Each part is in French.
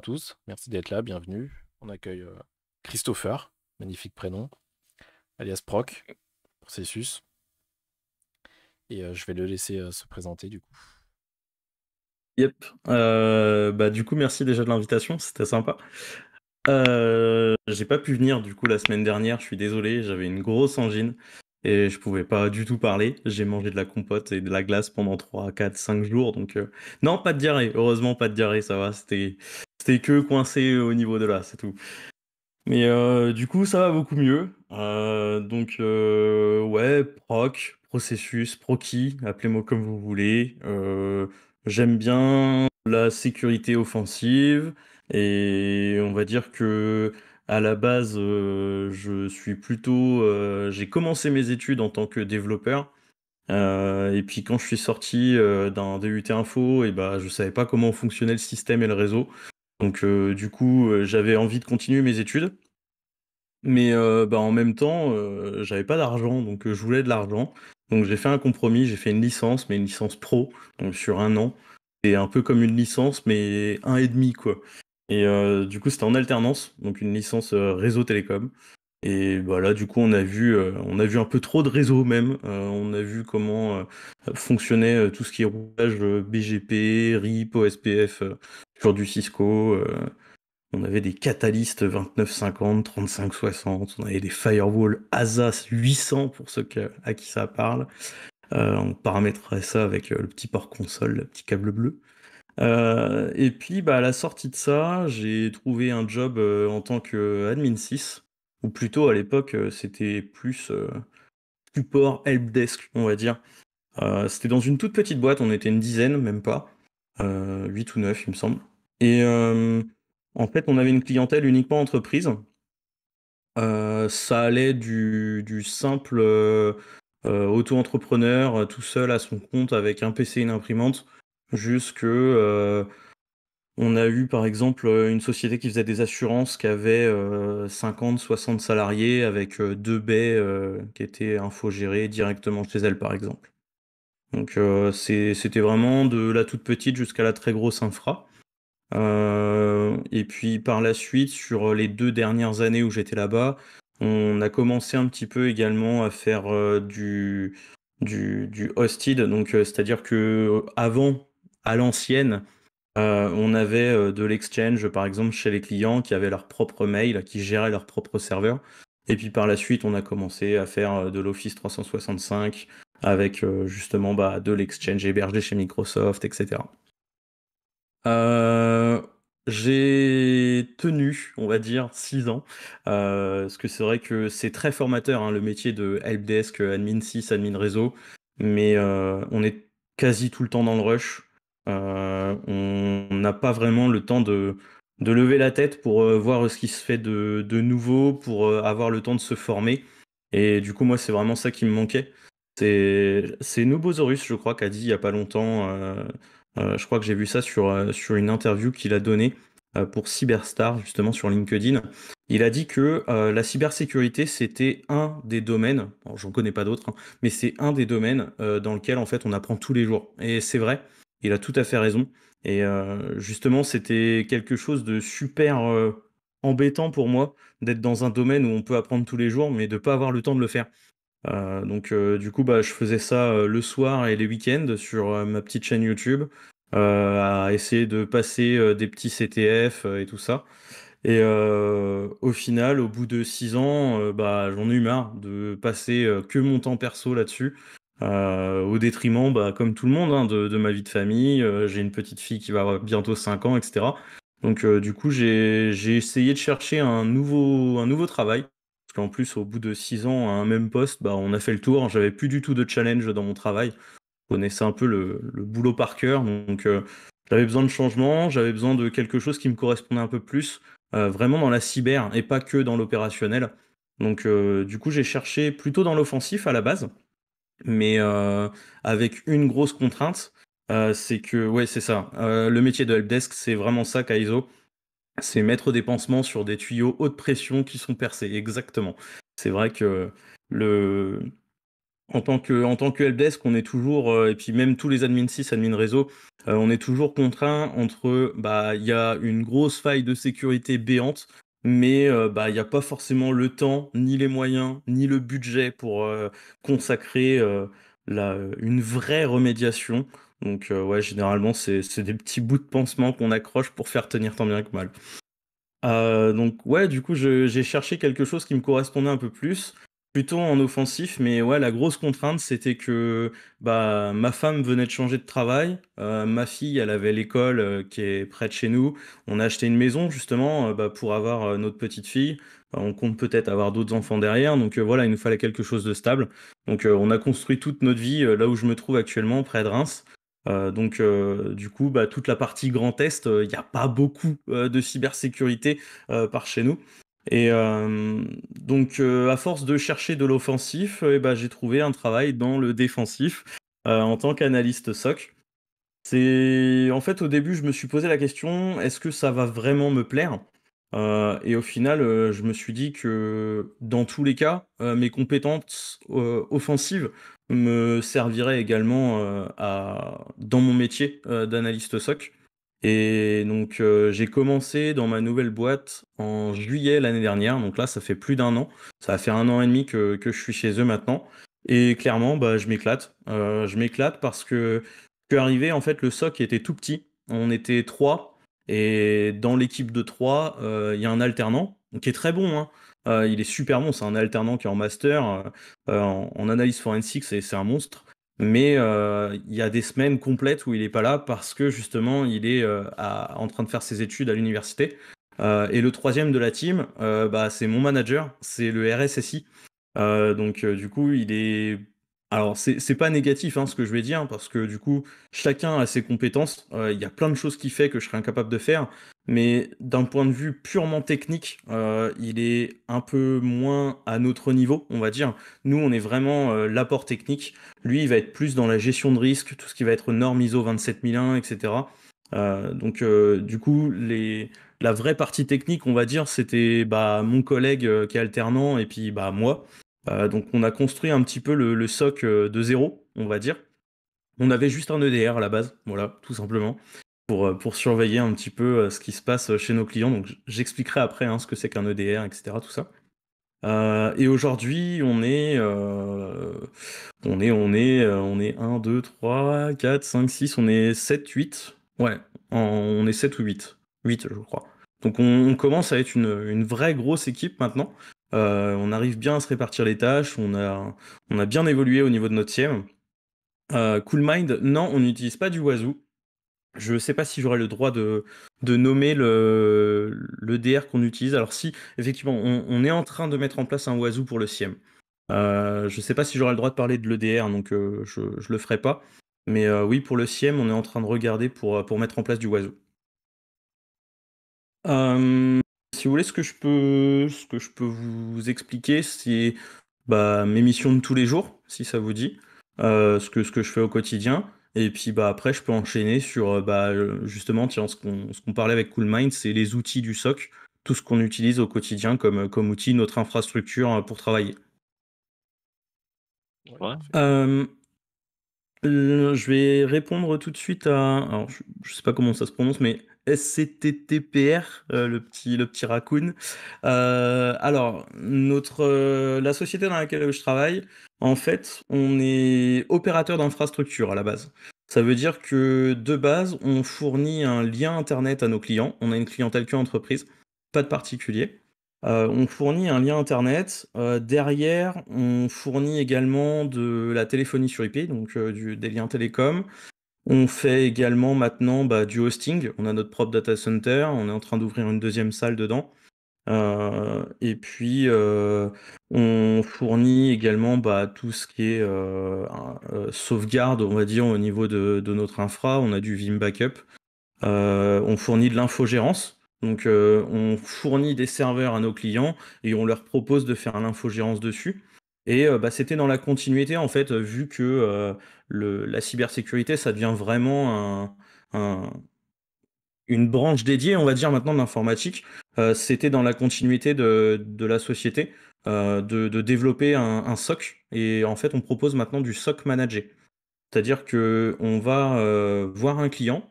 tous. Merci d'être là, bienvenue. On accueille euh, Christopher, magnifique prénom, alias Proc, processus. Et euh, je vais le laisser euh, se présenter du coup. Yep. bah, du coup, merci déjà de l'invitation, c'était sympa. j'ai pas pu venir du coup la semaine dernière, je suis désolé, j'avais une grosse angine et je pouvais pas du tout parler. J'ai mangé de la compote et de la glace pendant 3, 4, 5 jours. Donc, euh, non, pas de diarrhée. Heureusement, pas de diarrhée, ça va. C'était, c'était que coincé au niveau de là, c'est tout. Mais euh, du coup, ça va beaucoup mieux. Euh, donc, ouais, proc, processus, Proki. appelez-moi comme vous voulez. j'aime bien la sécurité offensive. Et on va dire que à la base, euh, je suis plutôt. Euh, j'ai commencé mes études en tant que développeur. Euh, et puis quand je suis sorti d'un DUT info, et eh ne ben, je savais pas comment fonctionnait le système et le réseau. Donc du coup, j'avais envie de continuer mes études. Mais ben, en même temps, j'avais pas d'argent, donc je voulais de l'argent. Donc j'ai fait un compromis, j'ai fait une licence, mais une licence pro, donc sur un an. C'est un peu comme une licence, mais un et demi, quoi. Et euh, du coup, c'était en alternance, donc une licence euh, réseau télécom. Et voilà, bah du coup, on a vu, euh, on a vu un peu trop de réseaux même. on a vu comment fonctionnait tout ce qui est roulage BGP, RIP, OSPF sur du Cisco. on avait des catalystes 2950, 3560. On avait des Firewall ASAS 800 pour ceux à qui ça parle. on paramétrait ça avec le petit port console, le petit câble bleu. Euh, et puis, bah, à la sortie de ça, j'ai trouvé un job euh, en tant qu'admin 6, ou plutôt à l'époque, euh, c'était plus support helpdesk, on va dire. c'était dans une toute petite boîte, on était une dizaine, même pas, 8 ou 9, il me semble. Et en fait, on avait une clientèle uniquement entreprise. ça allait du, du simple auto-entrepreneur tout seul à son compte avec un PC et une imprimante jusque euh, on a eu par exemple euh, une société qui faisait des assurances qui avait 50, euh, 60 salariés avec euh, deux baies qui étaient infogérées directement chez elle par exemple. Donc c'était vraiment de la toute petite jusqu'à la très grosse infra. et puis par la suite, sur les deux dernières années où j'étais là-bas, on a commencé un petit peu également à faire du, du, du hosted. Donc c'est-à-dire que avant à l'ancienne. Euh, on avait euh, de l'exchange, par exemple, chez les clients qui avaient leur propre mail, qui géraient leur propre serveur. Et puis par la suite, on a commencé à faire euh, de l'Office 365 avec justement bah, de l'exchange hébergé chez Microsoft, etc. j'ai tenu, on va dire, six ans. parce que c'est vrai que c'est très formateur, hein, le métier de helpdesk, admin 6, admin réseau. Mais on est quasi tout le temps dans le rush. Euh, on n'a pas vraiment le temps de, lever la tête pour euh, voir ce qui se fait de, nouveau, pour euh, avoir le temps de se former. Et du coup, moi, c'est vraiment ça qui me manquait. C'est Nobosaurus, je crois, qu'a dit il n'y a pas longtemps. je crois que j'ai vu ça sur, une interview qu'il a donnée pour Cyberstar, justement, sur LinkedIn. Il a dit que la cybersécurité, c'était un des domaines, j'en connais pas d'autres, hein, mais c'est un des domaines dans lequel, en fait, on apprend tous les jours. Et c'est vrai. Il a tout à fait raison. Et euh, justement, c'était quelque chose de super euh, embêtant pour moi d'être dans un domaine où on peut apprendre tous les jours, mais de ne pas avoir le temps de le faire. Euh, donc du coup, bah, je faisais ça le soir et les week-ends sur ma petite chaîne YouTube, à essayer de passer des petits CTF et tout ça. Et au final, au bout de six ans, bah, j'en ai eu marre de passer que mon temps perso là-dessus. Euh, au détriment, bah, comme tout le monde, hein, de, ma vie de famille. Euh, j'ai une petite fille qui va bientôt 5 ans, etc. Donc euh, du coup, j'ai, essayé de chercher un nouveau, un nouveau travail. Parce qu'en plus, au bout de 6 ans, à un même poste, bah, on a fait le tour. J'avais plus du tout de challenge dans mon travail. Je connaissais un peu le, le boulot par cœur. Donc j'avais besoin de changement, j'avais besoin de quelque chose qui me correspondait un peu plus, vraiment dans la cyber et pas que dans l'opérationnel. Donc du coup, j'ai cherché plutôt dans l'offensif à la base mais euh, avec une grosse contrainte, euh, c'est que, ouais, c'est ça. Euh, le métier de helpdesk, c'est vraiment ça Kaizo. C'est mettre des pansements sur des tuyaux haute pression qui sont percés, exactement. C'est vrai que le, en tant que en tant que helpdesk, on est toujours et puis même tous les admin 6, admin réseau, on est toujours contraint entre bah il y a une grosse faille de sécurité béante mais euh, bah, il n'y a pas forcément le temps, ni les moyens, ni le budget pour euh, consacrer euh, une vraie remédiation. Donc ouais, généralement, c'est des petits bouts de pansement qu'on accroche pour faire tenir tant bien que mal. donc ouais, du coup, j'ai cherché quelque chose qui me correspondait un peu plus. Plutôt en offensif, mais ouais, la grosse contrainte, c'était que bah, ma femme venait de changer de travail, euh, ma fille, elle avait l'école euh, qui est près de chez nous, on a acheté une maison justement euh, bah, pour avoir notre petite fille, bah, on compte peut-être avoir d'autres enfants derrière, donc voilà, il nous fallait quelque chose de stable. Donc on a construit toute notre vie là où je me trouve actuellement, près de Reims. donc du coup, bah, toute la partie Grand Est, il n'y a pas beaucoup de cybersécurité par chez nous. Et euh, donc, euh, à force de chercher de l'offensif, euh, eh ben, j'ai trouvé un travail dans le défensif en tant qu'analyste SOC. C'est en fait au début, je me suis posé la question est-ce que ça va vraiment me plaire Et au final, je me suis dit que dans tous les cas, mes compétences offensives me serviraient également dans mon métier d'analyste SOC. Et donc, euh, j'ai commencé dans ma nouvelle boîte en juillet l'année dernière. Donc là, ça fait plus d'un an. Ça fait un an et demi que, je suis chez eux maintenant. Et clairement, bah, je m'éclate. Euh, je m'éclate parce que je arrivé, en fait, le SOC était tout petit. On était trois. Et dans l'équipe de trois, euh, il y a un alternant qui est très bon. Hein. il est super bon. C'est un alternant qui est en master. en, en, analyse forensique, c'est un monstre. Mais euh, il y a des semaines complètes où il n'est pas là parce que justement il est euh, en train de faire ses études à l'université. Euh, et le troisième de la team, bah, c'est mon manager, c'est le RSSI. donc du coup, il est alors, c'est pas négatif hein, ce que je vais dire, parce que du coup, chacun a ses compétences. Il y a plein de choses qui fait que je serais incapable de faire mais d'un point de vue purement technique, euh, il est un peu moins à notre niveau, on va dire. Nous, on est vraiment euh, l'apport technique. Lui, il va être plus dans la gestion de risque, tout ce qui va être norme ISO 27001, etc. Euh, donc, du coup, la vraie partie technique, on va dire, c'était bah, mon collègue qui est alternant et puis bah, moi. donc, on a construit un petit peu le, le SOC de zéro, on va dire. On avait juste un EDR à la base, voilà, tout simplement. Euh, pour, surveiller un petit peu euh, ce qui se passe euh, chez nos clients. Donc j'expliquerai après hein, ce que c'est qu'un EDR, etc. Tout ça. et aujourd'hui, on est, on est, on est, on est 1, 2, 3, 4, 5, 6, on est 7, 8. Ouais, on est 7 ou 8. 8, je crois. Donc on, commence à être une, vraie grosse équipe maintenant. on arrive bien à se répartir les tâches, on a, on a bien évolué au niveau de notre CIEM. Mind, non, on n'utilise pas du Wazoo je ne sais pas si j'aurai le droit de, de nommer le, DR qu'on utilise. Alors si, effectivement, on, est en train de mettre en place un oiseau pour le CIEM. Euh, je ne sais pas si j'aurai le droit de parler de l'EDR, donc euh, je ne le ferai pas. Mais euh, oui, pour le CIEM, on est en train de regarder pour, pour mettre en place du oiseau. si vous voulez, ce que je peux, ce que je peux vous expliquer, c'est bah, mes missions de tous les jours, si ça vous dit, ce, que, ce que je fais au quotidien. Et puis bah, après, je peux enchaîner sur euh, bah, euh, justement tiens, ce qu'on parlait avec Coolmind, c'est les outils du SOC, tout ce qu'on utilise au quotidien comme, euh, comme outil, notre infrastructure pour travailler. je vais répondre tout de suite à. Alors, je ne sais pas comment ça se prononce, mais SCTTPR, le petit le petit raccoon. alors notre la société dans laquelle je travaille, en fait, on est opérateur d'infrastructure à la base. Ça veut dire que de base, on fournit un lien Internet à nos clients. On a une clientèle que entreprise, pas de particulier. Euh, on fournit un lien Internet. Euh, derrière, on fournit également de la téléphonie sur IP, donc euh, des liens télécom. On fait également maintenant bah, du hosting. On a notre propre data center. On est en train d'ouvrir une deuxième salle dedans. Euh, et puis, euh, on fournit également bah, tout ce qui est euh, sauvegarde, on va dire, au niveau de, notre infra. On a du Vim Backup. on fournit de l'infogérance. Donc, on fournit des serveurs à nos clients et on leur propose de faire l'infogérance dessus. Et bah, c'était dans la continuité, en fait, vu que la cybersécurité, ça devient vraiment un une branche dédiée, on va dire maintenant, d'informatique. Euh, c'était dans la continuité de, la société euh, de, développer un, SOC. Et en fait, on propose maintenant du SOC manager C'est-à-dire qu'on va euh, voir un client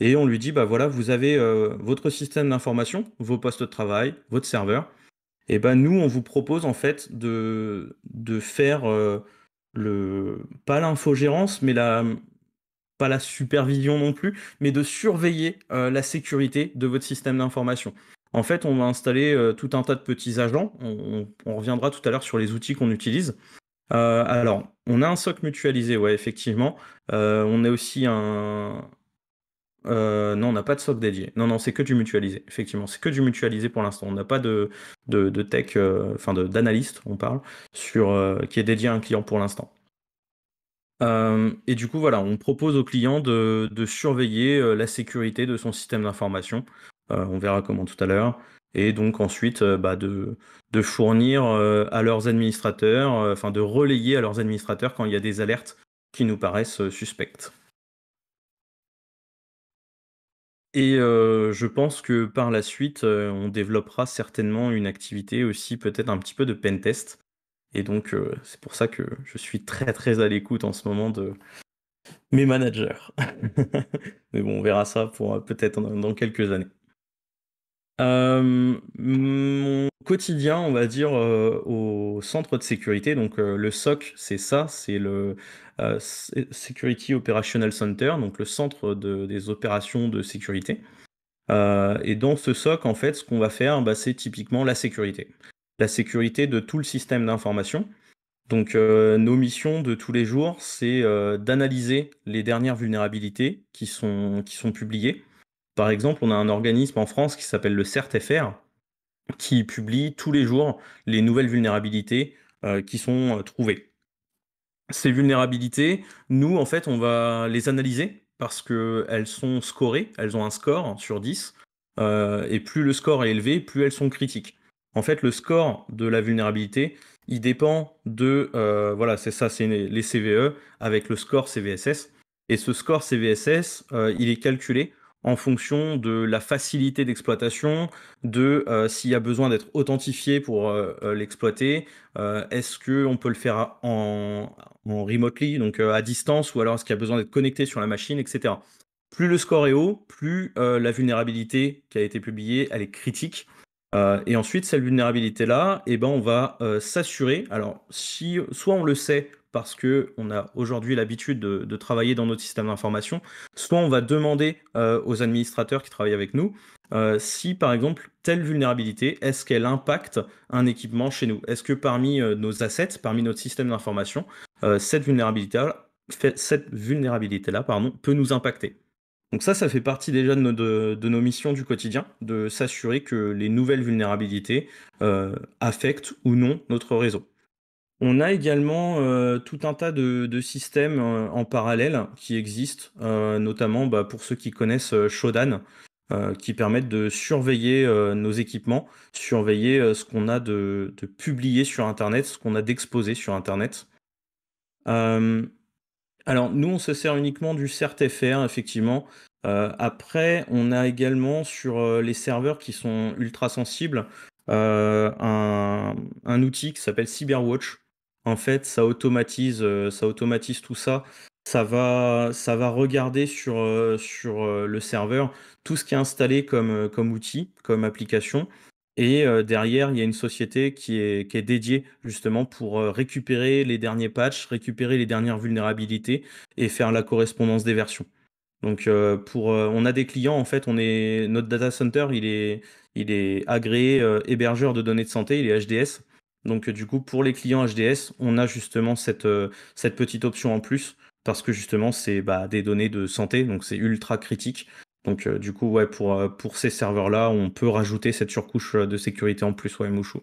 et on lui dit, bah voilà, vous avez votre système d'information, vos postes de travail, votre serveur. Et ben nous, on vous propose en fait de, de faire le pas l'infogérance, mais la, pas la supervision non plus, mais de surveiller euh, la sécurité de votre système d'information. En fait, on va installer euh, tout un tas de petits agents. On, reviendra tout à l'heure sur les outils qu'on utilise. Euh, alors, on a un SOC mutualisé, ouais, effectivement. on a aussi un. non, on n'a pas de SOC dédié. Non, non, c'est que du mutualisé. Effectivement, c'est que du mutualisé pour l'instant. On n'a pas de, de, de tech, enfin d'analyste, on parle, sur, qui est dédié à un client pour l'instant. Euh, et du coup, voilà, on propose aux clients de, surveiller euh, la sécurité de son système d'information. Euh, on verra comment tout à l'heure. Et donc ensuite, bah, de, de, fournir à leurs administrateurs, enfin de relayer à leurs administrateurs quand il y a des alertes qui nous paraissent suspectes. Et je pense que par la suite, on développera certainement une activité aussi peut-être un petit peu de pentest et donc, euh, c'est pour ça que je suis très très à l'écoute en ce moment de mes managers. Mais bon, on verra ça euh, peut-être dans, quelques années. Euh, mon quotidien, on va dire, au centre de sécurité, donc le SOC, c'est ça, c'est le Security Operational Center, donc le centre des opérations de sécurité. et dans ce SOC, en fait, ce qu'on va faire, bah, c'est typiquement la sécurité la sécurité de tout le système d'information. Donc euh, nos missions de tous les jours, c'est euh, d'analyser les dernières vulnérabilités qui sont, qui sont publiées. Par exemple, on a un organisme en France qui s'appelle le CERT-FR, qui publie tous les jours les nouvelles vulnérabilités euh, qui sont trouvées. Ces vulnérabilités, nous, en fait, on va les analyser parce qu'elles sont scorées, elles ont un score sur 10, et plus le score est élevé, plus elles sont critiques. En fait, le score de la vulnérabilité, il dépend de, euh, voilà, c'est ça, c'est les CVE avec le score CVSS. Et ce score CVSS, euh, il est calculé en fonction de la facilité d'exploitation, de euh, s'il y a besoin d'être authentifié pour l'exploiter, est-ce que qu'on peut le faire en, en remotely, donc à distance, ou alors est-ce qu'il y a besoin d'être connecté sur la machine, etc. Plus le score est haut, plus la vulnérabilité qui a été publiée, elle est critique. Euh, et ensuite, cette vulnérabilité-là, eh ben, on va euh, s'assurer. Alors, si, soit on le sait parce qu'on a aujourd'hui l'habitude de, travailler dans notre système d'information, soit on va demander euh, aux administrateurs qui travaillent avec nous si, par exemple, telle vulnérabilité, est-ce qu'elle impacte un équipement chez nous Est-ce que parmi nos assets, parmi notre système d'information, cette vulnérabilité-là vulnérabilité peut nous impacter donc ça, ça fait partie déjà de nos, missions du quotidien, de s'assurer que les nouvelles vulnérabilités euh, affectent ou non notre réseau. On a également euh, tout un tas de, systèmes euh, en parallèle qui existent, notamment bah, pour ceux qui connaissent Shodan, qui permettent de surveiller nos équipements, surveiller ce qu'on a de, publié sur Internet, ce qu'on a d'exposé sur Internet. Alors, nous, on se sert uniquement du CERT-FR, effectivement. Euh, après, on a également sur euh, les serveurs qui sont ultra sensibles euh, un, outil qui s'appelle CyberWatch. En fait, ça automatise, ça automatise tout ça. Ça va, regarder sur, le serveur tout ce qui est installé comme outil, comme application. Et euh, derrière, il y a une société qui est, dédiée justement pour euh, récupérer les derniers patchs, récupérer les dernières vulnérabilités et faire la correspondance des versions. Donc, euh, pour, on a des clients, en fait, on notre data center, il est, il agréé hébergeur de données de santé, il est HDS. Donc, du coup, pour les clients HDS, on a justement cette, petite option en plus parce que justement, c'est bah, des données de santé, donc c'est ultra critique. Donc euh, du coup, euh, pour, ces serveurs-là, on peut rajouter cette surcouche euh, de sécurité en plus, ouais, Mouchou.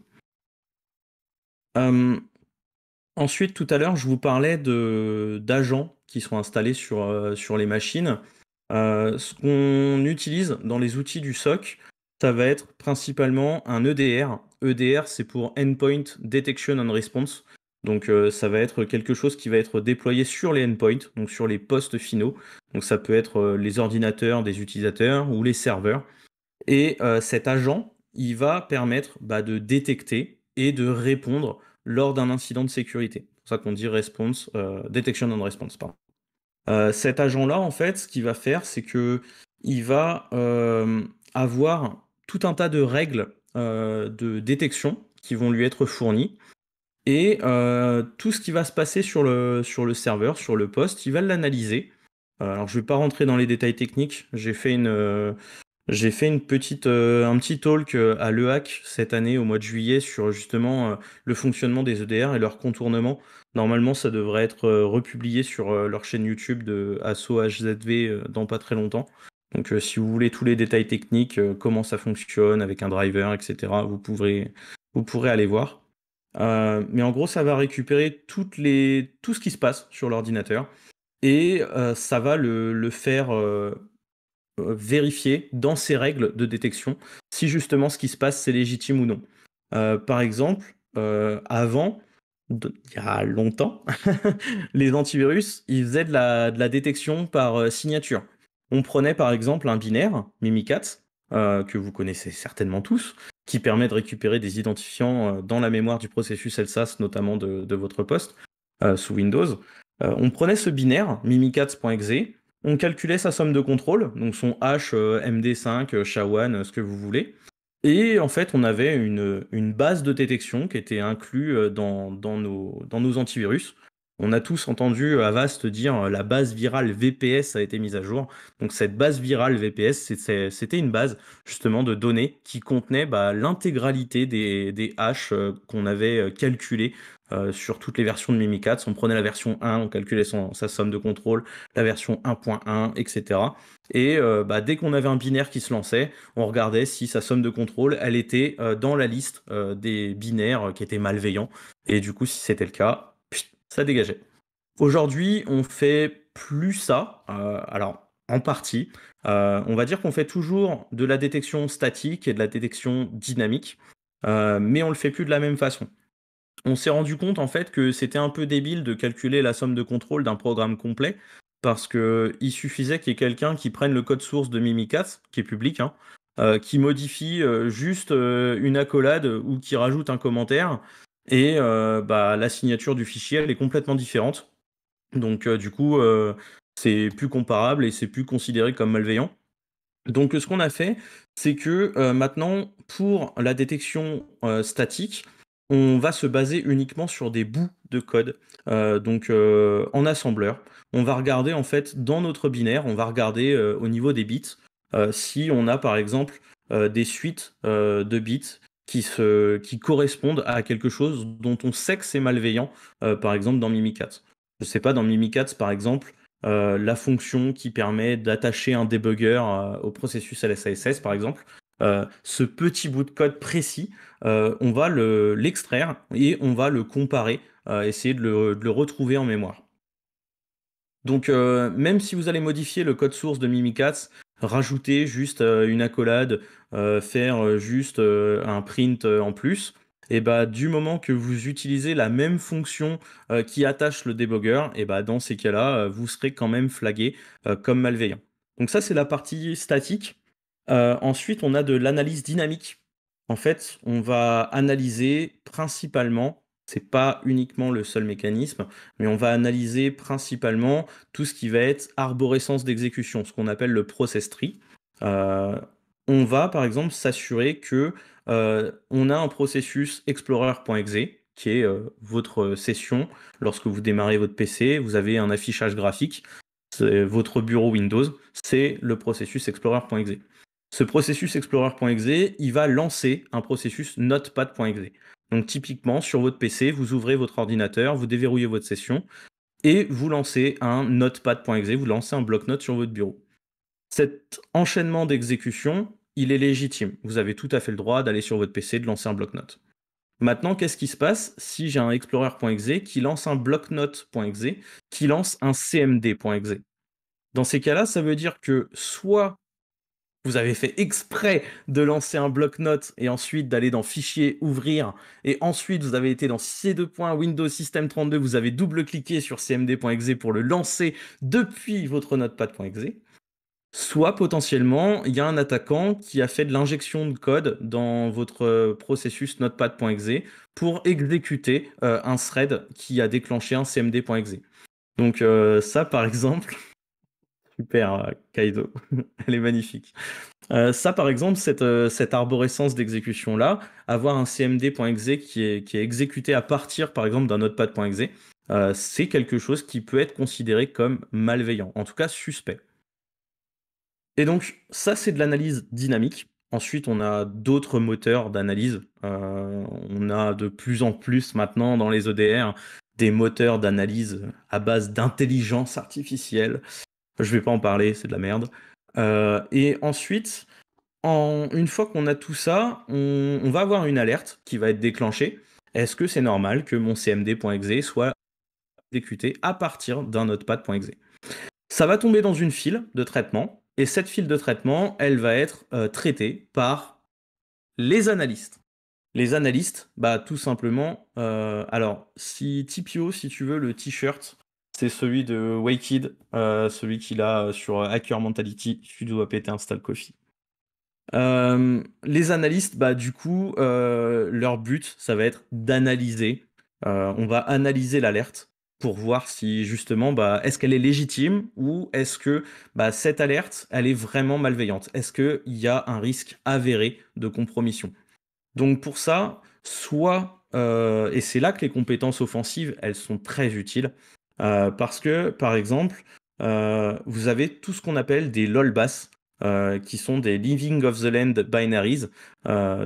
Hum, ensuite, tout à l'heure, je vous parlais d'agents qui sont installés sur, sur les machines. ce qu'on utilise dans les outils du SOC, ça va être principalement un EDR. EDR, c'est pour Endpoint Detection and Response. Donc euh, ça va être quelque chose qui va être déployé sur les endpoints, donc sur les postes finaux. Donc ça peut être euh, les ordinateurs des utilisateurs ou les serveurs. Et euh, cet agent, il va permettre bah, de détecter et de répondre lors d'un incident de sécurité. C'est pour ça qu'on dit response, detection and response. Pardon. cet agent-là, en fait, ce qu'il va faire, c'est que il va avoir tout un tas de règles de détection qui vont lui être fournies et euh, tout ce qui va se passer sur le, sur le serveur, sur le poste, il va l'analyser. Euh, alors je ne vais pas rentrer dans les détails techniques, j'ai fait une... Euh, j'ai fait une petite, un petit talk à l'EHAC cette année au mois de juillet sur justement le fonctionnement des EDR et leur contournement. Normalement, ça devrait être republié sur leur chaîne YouTube de Asso HZV dans pas très longtemps. Donc si vous voulez tous les détails techniques, comment ça fonctionne avec un driver, etc., vous pourrez, vous pourrez aller voir. Euh, mais en gros, ça va récupérer toutes tout ce qui se passe sur l'ordinateur et euh, ça va le, faire euh, vérifier dans ses règles de détection si justement ce qui se passe c'est légitime ou non. par exemple, avant, il y a longtemps, les antivirus, ils faisaient de la, de la détection par signature. On prenait par exemple un binaire, Mimikatz, euh, que vous connaissez certainement tous, qui permet de récupérer des identifiants euh, dans la mémoire du processus Elsas, notamment de, votre poste, euh, sous Windows. on prenait ce binaire, mimikatz.exe, on calculait sa somme de contrôle, donc son H, MD5, SHA-1, ce que vous voulez. Et en fait, on avait une, base de détection qui était inclue dans nos antivirus. On a tous entendu euh, Avast dire euh, la base virale VPS a été mise à jour. Donc cette base virale VPS, c'était une base justement de données qui contenait bah, l'intégralité des, des euh, qu'on avait calculés sur toutes les versions de Mimikatz. On prenait la version 1, on calculait sa somme de contrôle, la version 1.1, etc. Et bah, dès qu'on avait un binaire qui se lançait, on regardait si sa somme de contrôle, elle était dans la liste des binaires qui étaient malveillants. Et du coup, si c'était le cas, ça dégageait. Aujourd'hui, on fait plus ça. Euh, alors, en partie. Euh, on va dire qu'on fait toujours de la détection statique et de la détection dynamique, euh, mais on le fait plus de la même façon. On s'est rendu compte en fait que c'était un peu débile de calculer la somme de contrôle d'un programme complet parce qu'il suffisait qu'il y ait quelqu'un qui prenne le code source de Mimikatz, qui est public, hein, qui modifie juste une accolade ou qui rajoute un commentaire et euh, bah, la signature du fichier elle est complètement différente. Donc euh, du coup, euh, c'est plus comparable et c'est plus considéré comme malveillant. Donc ce qu'on a fait, c'est que maintenant, pour la détection statique, on va se baser uniquement sur des bouts de code, donc en assembleur. On va regarder en fait dans notre binaire, on va regarder au niveau des bits, si on a par exemple des suites de bits qui, correspondent à quelque chose dont on sait que c'est malveillant, euh, par exemple dans Mimikatz. Je sais pas, dans Mimikatz, par exemple, euh, la fonction qui permet d'attacher un debugger euh, au processus LSASS, par exemple, ce petit bout de code précis, on va l'extraire et on va le comparer, essayer de le, retrouver en mémoire. Donc même si vous allez modifier le code source de Mimikatz, rajouter juste euh, une accolade, euh, faire euh, juste un print en plus, et eh bah, du moment que vous utilisez la même fonction qui attache le débogueur, et eh bah, dans ces cas-là, vous serez quand même flagué comme malveillant. Donc ça, c'est la partie statique. ensuite, on a de l'analyse dynamique. En fait, on va analyser principalement c'est pas uniquement le seul mécanisme, mais on va analyser principalement tout ce qui va être arborescence d'exécution, ce qu'on appelle le process tree. Euh, on va par exemple s'assurer que euh, on a un processus explorer.exe qui est euh, votre session. Lorsque vous démarrez votre PC, vous avez un affichage graphique. c'est Votre bureau Windows, c'est le processus explorer.exe. Ce processus explorer.exe, il va lancer un processus notepad.exe. Donc typiquement, sur votre PC, vous ouvrez votre ordinateur, vous déverrouillez votre session et vous lancez un notepad.exe, vous lancez un bloc-notes sur votre bureau. Cet enchaînement d'exécution, il est légitime. Vous avez tout à fait le droit d'aller sur votre PC, de lancer un bloc-notes. Maintenant, qu'est-ce qui se passe si j'ai un explorer.exe qui lance un bloc-notes.exe, qui lance un cmd.exe Dans ces cas-là, ça veut dire que soit vous avez fait exprès de lancer un bloc note et ensuite d'aller dans Fichier, Ouvrir, et ensuite vous avez été dans C2. Windows System 32, vous avez double-cliqué sur cmd.exe pour le lancer depuis votre notepad.exe. Soit potentiellement, il y a un attaquant qui a fait de l'injection de code dans votre euh, processus notepad.exe pour exécuter euh, un thread qui a déclenché un cmd.exe. Donc euh, ça, par exemple, Super, euh, Kaido. Elle est magnifique. Euh, ça, par exemple, euh, cette, arborescence d'exécution-là, avoir un cmd.exe qui est, exécuté à partir, par exemple, d'un notepad.exe, euh, c'est quelque chose qui peut être considéré comme malveillant, en tout cas suspect. Et donc, ça, c'est de l'analyse dynamique. Ensuite, on a d'autres moteurs d'analyse. on a de plus en plus maintenant dans les EDR des moteurs d'analyse à base d'intelligence artificielle je vais pas en parler, c'est de la merde. Euh, et ensuite, une fois qu'on a tout ça, on, va avoir une alerte qui va être déclenchée. Est-ce que c'est normal que mon cmd.exe soit exécuté à partir d'un notepad.exe Ça va tomber dans une file de traitement, et cette file de traitement, elle va être euh, traitée par les analystes. Les analystes, bah tout simplement, euh, alors si Tipio, si tu veux, le t-shirt c'est celui de Waykid, euh, celui qu'il a euh, sur euh, Hacker Mentality, Tu péter un Install Coffee. les analystes, bah, du coup, leur but, ça va être d'analyser. on va analyser l'alerte pour voir si justement, bah, est-ce qu'elle est légitime ou est-ce que bah, cette alerte, elle est vraiment malveillante Est-ce qu'il y a un risque avéré de compromission Donc pour ça, soit, et c'est là que les compétences offensives, elles sont très utiles, euh, parce que, par exemple, euh, vous avez tout ce qu'on appelle des LOLBAS, euh, qui sont des living of the land binaries,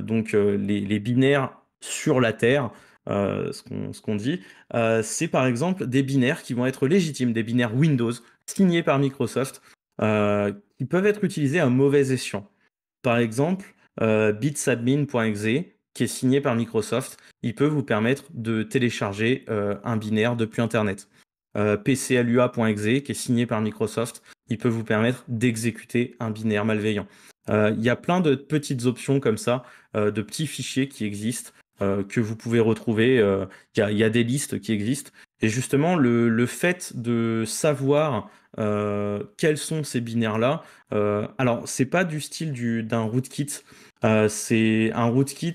donc les, binaires sur la Terre, ce qu'on dit, c'est par exemple des binaires qui vont être légitimes, des binaires Windows signés par Microsoft, qui peuvent être utilisés à mauvais escient. Par exemple, bitsadmin.exe, qui est signé par Microsoft, il peut vous permettre de télécharger un binaire depuis Internet. Euh, PCLUA.exe qui est signé par Microsoft. Il peut vous permettre d'exécuter un binaire malveillant. Euh, il y a plein de petites options comme ça, euh, de petits fichiers qui existent que vous pouvez retrouver. Il y, a des listes qui existent. Et justement, le, fait de savoir quels sont ces binaires-là. Euh, alors, c'est pas du style d'un rootkit. c'est un rootkit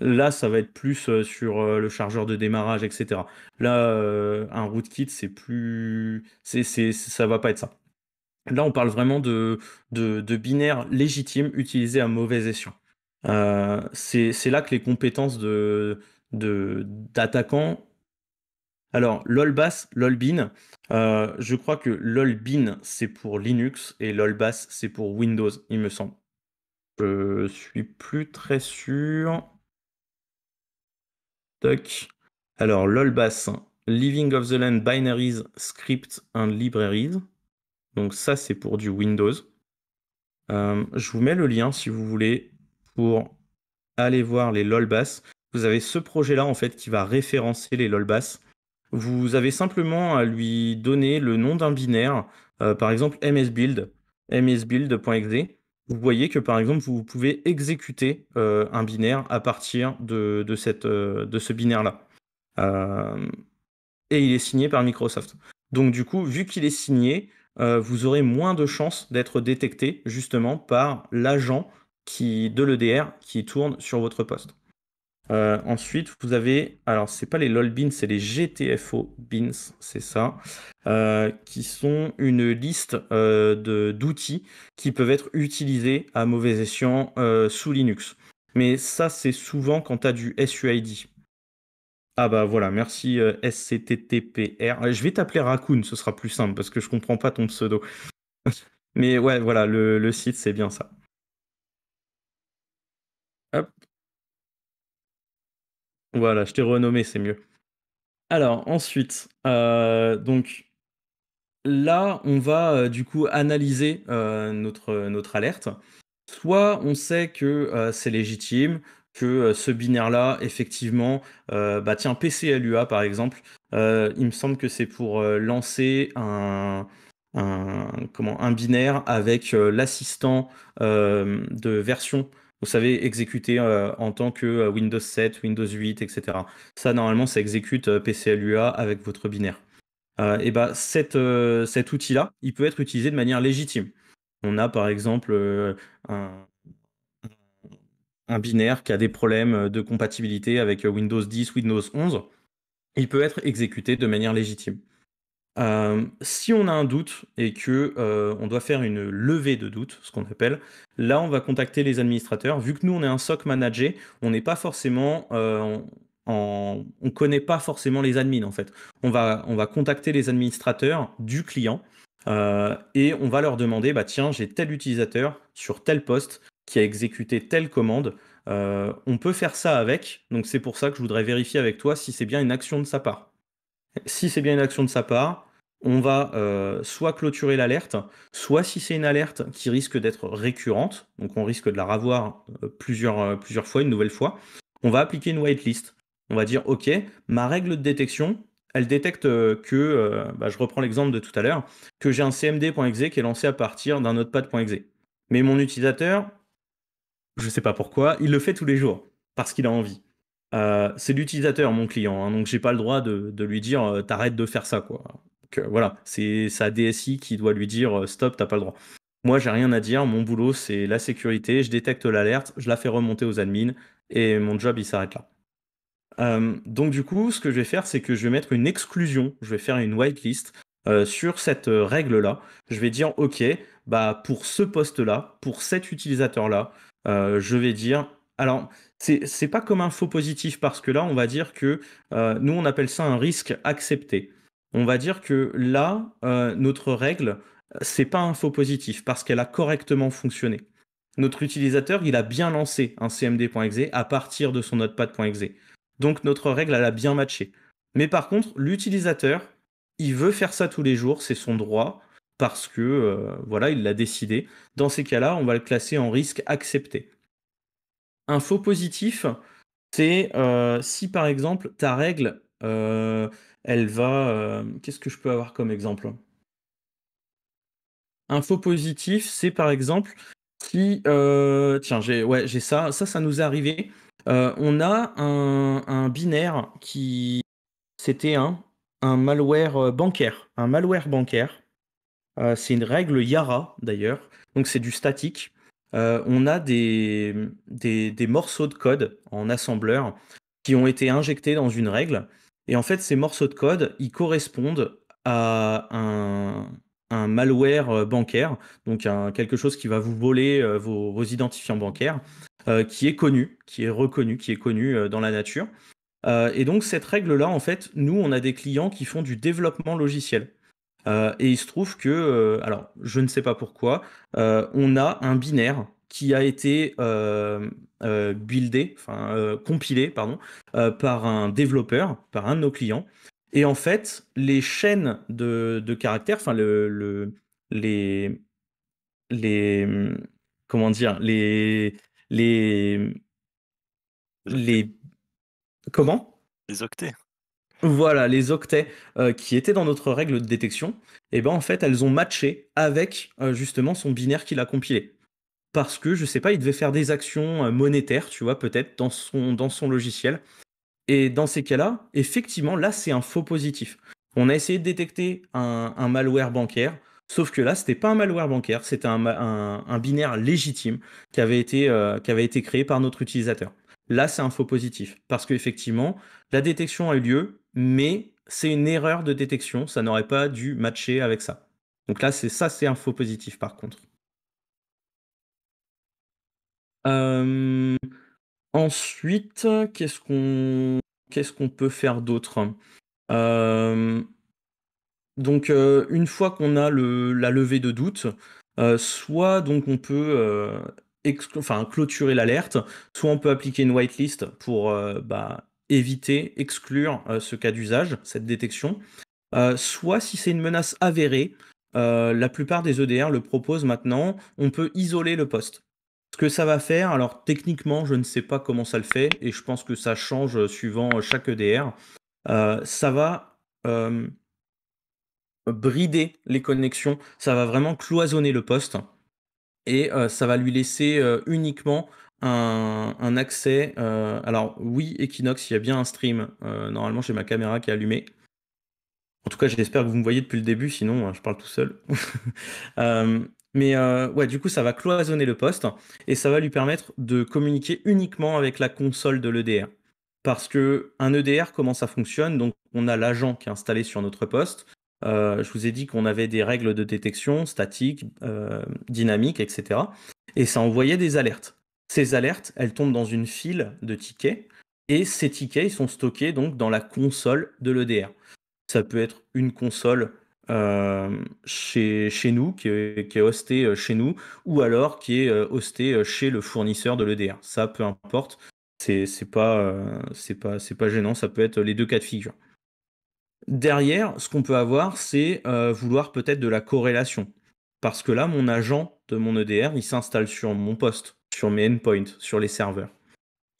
Là, ça va être plus euh, sur euh, le chargeur de démarrage, etc. Là, euh, un rootkit, c'est plus. C'est, c'est, ça va pas être ça. Là, on parle vraiment de, de, de binaires légitimes utilisés à mauvais escient. c'est, là que les compétences de, de, d'attaquants. Alors, lolbass, LOLBIN, je crois que LOLBIN, c'est pour Linux et lolbass, c'est pour Windows, il me semble. Je suis plus très sûr. Alors, LOLBAS, Living of the Land Binaries, Script and Libraries. Donc ça, c'est pour du Windows. Euh, je vous mets le lien si vous voulez pour aller voir les LOLBAS. Vous avez ce projet-là en fait qui va référencer les LOLBAS. Vous avez simplement à lui donner le nom d'un binaire, euh, par exemple msbuild, msbuild.exe vous voyez que par exemple, vous pouvez exécuter euh, un binaire à partir de, de, euh, ce binaire-là. Euh, et il est signé par Microsoft. Donc du coup, vu qu'il est signé, vous aurez moins de chances d'être détecté justement par l'agent de l'EDR qui tourne sur votre poste. Euh, ensuite, vous avez, alors c'est pas les LOL c'est les GTFO bins, c'est ça, euh, qui sont une liste euh, d'outils qui peuvent être utilisés à mauvais escient sous Linux. Mais ça, c'est souvent quand tu as du SUID. Ah bah voilà, merci SCTTPR. Je vais t'appeler Raccoon, ce sera plus simple parce que je comprends pas ton pseudo. Mais ouais, voilà, le, le site, c'est bien ça. Hop. Voilà, je t'ai renommé, c'est mieux. Alors ensuite, euh, donc là, on va euh, du coup analyser euh, notre, notre alerte. Soit on sait que c'est légitime, que ce binaire-là, effectivement, bah tiens, PCLUA par exemple, il me semble que c'est pour lancer comment, un binaire avec l'assistant de version vous savez, exécuter euh, en tant que euh, Windows 7, Windows 8, etc. Ça, normalement, ça exécute euh, PCLUA avec votre binaire. et bah, cet outil-là, il peut être utilisé de manière légitime. On a par exemple un, binaire qui a des problèmes de compatibilité avec Windows 10, Windows 11. Il peut être exécuté de manière légitime. Euh, si on a un doute et que euh, on doit faire une levée de doute, ce qu'on appelle, là on va contacter les administrateurs. Vu que nous on est un SOC manager, on n'est pas forcément, euh, on connaît pas forcément les admins en fait. On va, on va contacter les administrateurs du client et on va leur demander, bah tiens, j'ai tel utilisateur sur tel poste qui a exécuté telle commande. on peut faire ça avec, donc c'est pour ça que je voudrais vérifier avec toi si c'est bien une action de sa part si c'est bien une action de sa part, on va euh, soit clôturer l'alerte, soit si c'est une alerte qui risque d'être récurrente, donc on risque de la revoir euh, plusieurs, euh, plusieurs fois, une nouvelle fois, on va appliquer une whitelist. On va dire, OK, ma règle de détection, elle détecte que, bah, je reprends l'exemple de tout à l'heure, que j'ai un cmd.exe qui est lancé à partir d'un notepad.exe. Mais mon utilisateur, je ne sais pas pourquoi, il le fait tous les jours, parce qu'il a envie. Euh, c'est l'utilisateur, mon client. Hein, donc, j'ai pas le droit de, lui dire euh, t'arrêtes de faire ça, quoi. Euh, voilà, c'est sa DSI qui doit lui dire stop, t'as pas le droit. Moi, j'ai rien à dire. Mon boulot, c'est la sécurité. Je détecte l'alerte, je la fais remonter aux admins et mon job, il s'arrête là. donc, du coup, ce que je vais faire, c'est que je vais mettre une exclusion. Je vais faire une whitelist sur cette règle-là. Je vais dire, OK, bah, pour ce poste-là, pour cet utilisateur-là, je vais dire alors, c'est pas comme un faux positif parce que là, on va dire que euh, nous, on appelle ça un risque accepté. On va dire que là, euh, notre règle, c'est pas un faux positif parce qu'elle a correctement fonctionné. Notre utilisateur, il a bien lancé un cmd.exe à partir de son notepad.exe. Donc notre règle, elle a bien matché. Mais par contre, l'utilisateur, il veut faire ça tous les jours, c'est son droit parce que euh, voilà, il l'a décidé. Dans ces cas-là, on va le classer en risque accepté. Un faux positif, c'est euh, si par exemple ta règle, euh, elle va... Euh, qu'est-ce que je peux avoir comme exemple Un faux positif, c'est par exemple si... tiens, j'ai ouais, j'ai ça, ça, ça nous est arrivé. on a un, binaire qui... C'était un, un malware bancaire. Un malware bancaire. c'est une règle Yara, d'ailleurs. Donc c'est du statique. Euh, on a des, morceaux de code en assembleur qui ont été injectés dans une règle. Et en fait, ces morceaux de code, ils correspondent à un, malware euh, bancaire, donc quelque chose qui va vous voler euh, vos, identifiants bancaires, qui est connu, qui est reconnu, qui est connu dans la nature. et donc cette règle-là, en fait, nous, on a des clients qui font du développement logiciel. Euh, et il se trouve que, euh, alors je ne sais pas pourquoi, euh, on a un binaire qui a été buildé, enfin compilé, pardon, par un développeur, par un de nos clients. Et en fait, les chaînes de, caractères, enfin le, les, les, comment dire, les, les, les, comment Les octets. Voilà, les octets euh, qui étaient dans notre règle de détection, et eh ben en fait, elles ont matché avec euh, justement son binaire qu'il a compilé. Parce que, je sais pas, il devait faire des actions euh, monétaires, tu vois, peut-être, dans son, dans son logiciel. Et dans ces cas-là, effectivement, là, c'est un faux positif. On a essayé de détecter un, malware bancaire, sauf que là, n'était pas un malware bancaire, c'était un, binaire légitime qui avait, été, qui avait été créé par notre utilisateur. Là, c'est un faux positif, parce qu'effectivement, la détection a eu lieu, mais c'est une erreur de détection, ça n'aurait pas dû matcher avec ça. Donc là, c'est ça, c'est un faux positif par contre. Euh, ensuite, qu'est-ce qu'on qu'on peut faire d'autre euh, Donc euh, une fois qu'on a la levée de doute, soit donc on peut enfin, clôturer l'alerte, soit on peut appliquer une whitelist pour bah, éviter, exclure euh, ce cas d'usage, cette détection. Euh, soit si c'est une menace avérée, euh, la plupart des EDR le proposent maintenant, on peut isoler le poste. Ce que ça va faire, alors techniquement, je ne sais pas comment ça le fait, et je pense que ça change suivant chaque EDR. ça va brider les connexions, ça va vraiment cloisonner le poste, et ça va lui laisser uniquement un, accès. Euh, alors, oui, Equinox, il y a bien un stream. Euh, normalement, j'ai ma caméra qui est allumée. En tout cas, j'espère que vous me voyez depuis le début, sinon hein, je parle tout seul. Euh, mais ouais, du coup, ça va cloisonner le poste et ça va lui permettre de communiquer uniquement avec la console de l'EDR parce que un EDR, comment ça fonctionne Donc, on a l'agent qui est installé sur notre poste. je vous ai dit qu'on avait des règles de détection statiques dynamiques dynamique, etc. Et ça envoyait des alertes. Ces alertes, elles tombent dans une file de tickets et ces tickets sont stockés donc dans la console de l'EDR. Ça peut être une console euh, chez, nous, qui est, hostée euh, chez nous, ou alors qui est euh, hostée chez le fournisseur de l'EDR. Ça, peu importe, c'est pas, pas, pas gênant, ça peut être les deux cas de figure. Derrière, ce qu'on peut avoir, c'est vouloir peut-être de la corrélation. Parce que là, mon agent de mon EDR, il s'installe sur mon poste sur mes endpoints, sur les serveurs.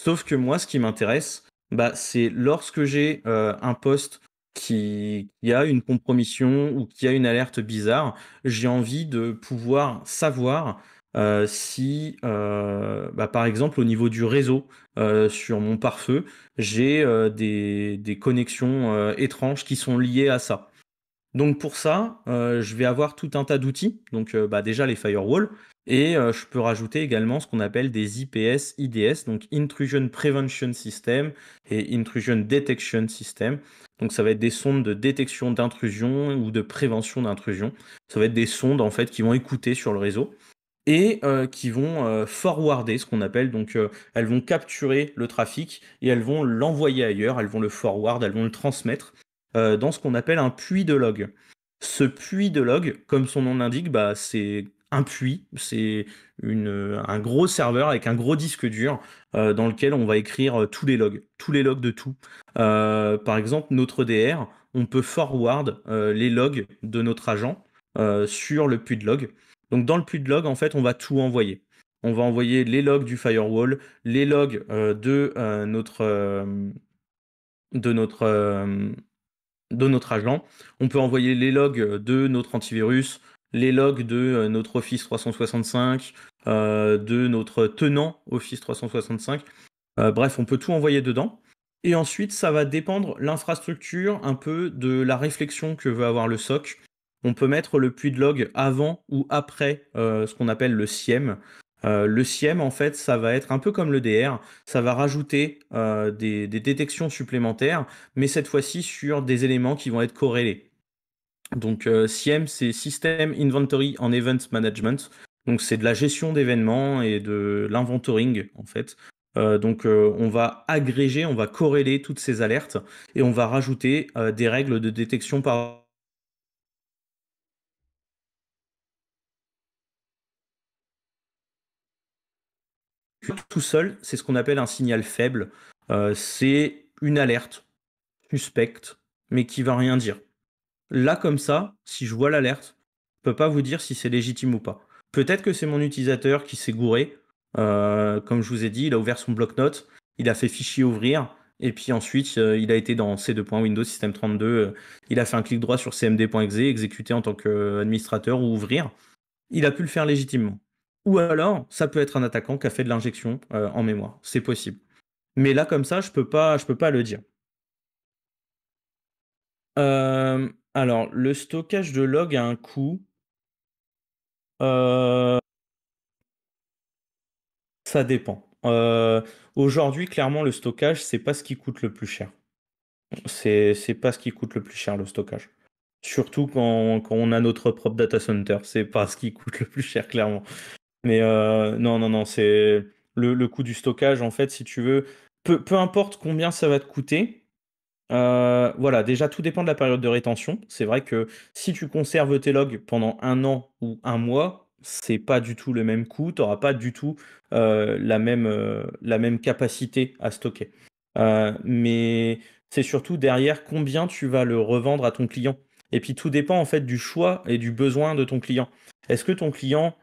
Sauf que moi, ce qui m'intéresse, bah, c'est lorsque j'ai euh, un poste qui, a une compromission ou qui a une alerte bizarre, j'ai envie de pouvoir savoir euh, si, euh, bah, par exemple, au niveau du réseau sur mon pare-feu, j'ai des, connexions étranges qui sont liées à ça. Donc pour ça, je vais avoir tout un tas d'outils. Donc bah, déjà les firewalls, et euh, je peux rajouter également ce qu'on appelle des IPS, IDS, donc Intrusion Prevention System et Intrusion Detection System. Donc ça va être des sondes de détection d'intrusion ou de prévention d'intrusion. Ça va être des sondes en fait qui vont écouter sur le réseau et euh, qui vont euh, forwarder ce qu'on appelle donc elles vont capturer le trafic et elles vont l'envoyer ailleurs, elles vont le forward, elles vont le transmettre dans ce qu'on appelle un puits de log. Ce puits de log, comme son nom l'indique, bah, c'est un puits. C'est un gros serveur avec un gros disque dur euh, dans lequel on va écrire euh, tous les logs, tous les logs de tout. Euh, par exemple, notre DR, on peut forward les logs de notre agent sur le puits de log. Donc dans le puits de log, en fait, on va tout envoyer. On va envoyer les logs du firewall, les logs de notre de notre de notre agent. On peut envoyer les logs de notre antivirus, les logs de euh, notre Office 365, euh, de notre tenant Office 365. Euh, bref, on peut tout envoyer dedans. Et ensuite, ça va dépendre l'infrastructure un peu de la réflexion que veut avoir le SOC. On peut mettre le puits de log avant ou après ce qu'on appelle le SIEM. le SIEM, en fait, ça va être un peu comme le DR, ça va rajouter des, détections supplémentaires, mais cette fois-ci sur des éléments qui vont être corrélés. Donc euh, SIEM, c'est System Inventory and Event Management. Donc c'est de la gestion d'événements et de l'inventoring en fait. Euh, donc euh, on va agréger, on va corréler toutes ces alertes et on va rajouter des règles de détection par tout seul, c'est ce qu'on appelle un signal faible. c'est une alerte suspecte, mais qui va rien dire. Là, comme ça, si je vois l'alerte, je peux pas vous dire si c'est légitime ou pas. Peut-être que c'est mon utilisateur qui s'est gouré. Euh, comme je vous ai dit, il a ouvert son bloc-notes, il a fait fichier ouvrir, et puis ensuite, euh, il a été dans C2. Windows 32, euh, il a fait un clic droit sur cmd.exe, exécuté en tant qu'administrateur ou ouvrir. Il a pu le faire légitimement. Ou alors, ça peut être un attaquant qui a fait de l'injection en mémoire. C'est possible. Mais là, comme ça, je peux peux pas le dire. Alors, le stockage de log a un coût. Euh, ça dépend. Euh, aujourd'hui, clairement, le stockage, c'est pas ce qui coûte le plus cher. C'est pas ce qui coûte le plus cher, le stockage. Surtout quand, on a notre propre data center. C'est pas ce qui coûte le plus cher, clairement. Mais euh, non, non, non, c'est le, le, coût du stockage, en fait, si tu veux. Peu, peu importe combien ça va te coûter, euh, voilà, déjà tout dépend de la période de rétention. C'est vrai que si tu conserves tes logs pendant un an ou un mois, c'est pas du tout le même coût, tu n'auras pas du tout euh, la, même, euh, la même capacité à stocker. mais c'est surtout derrière combien tu vas le revendre à ton client. Et puis tout dépend en fait du choix et du besoin de ton client. Est-ce que ton client,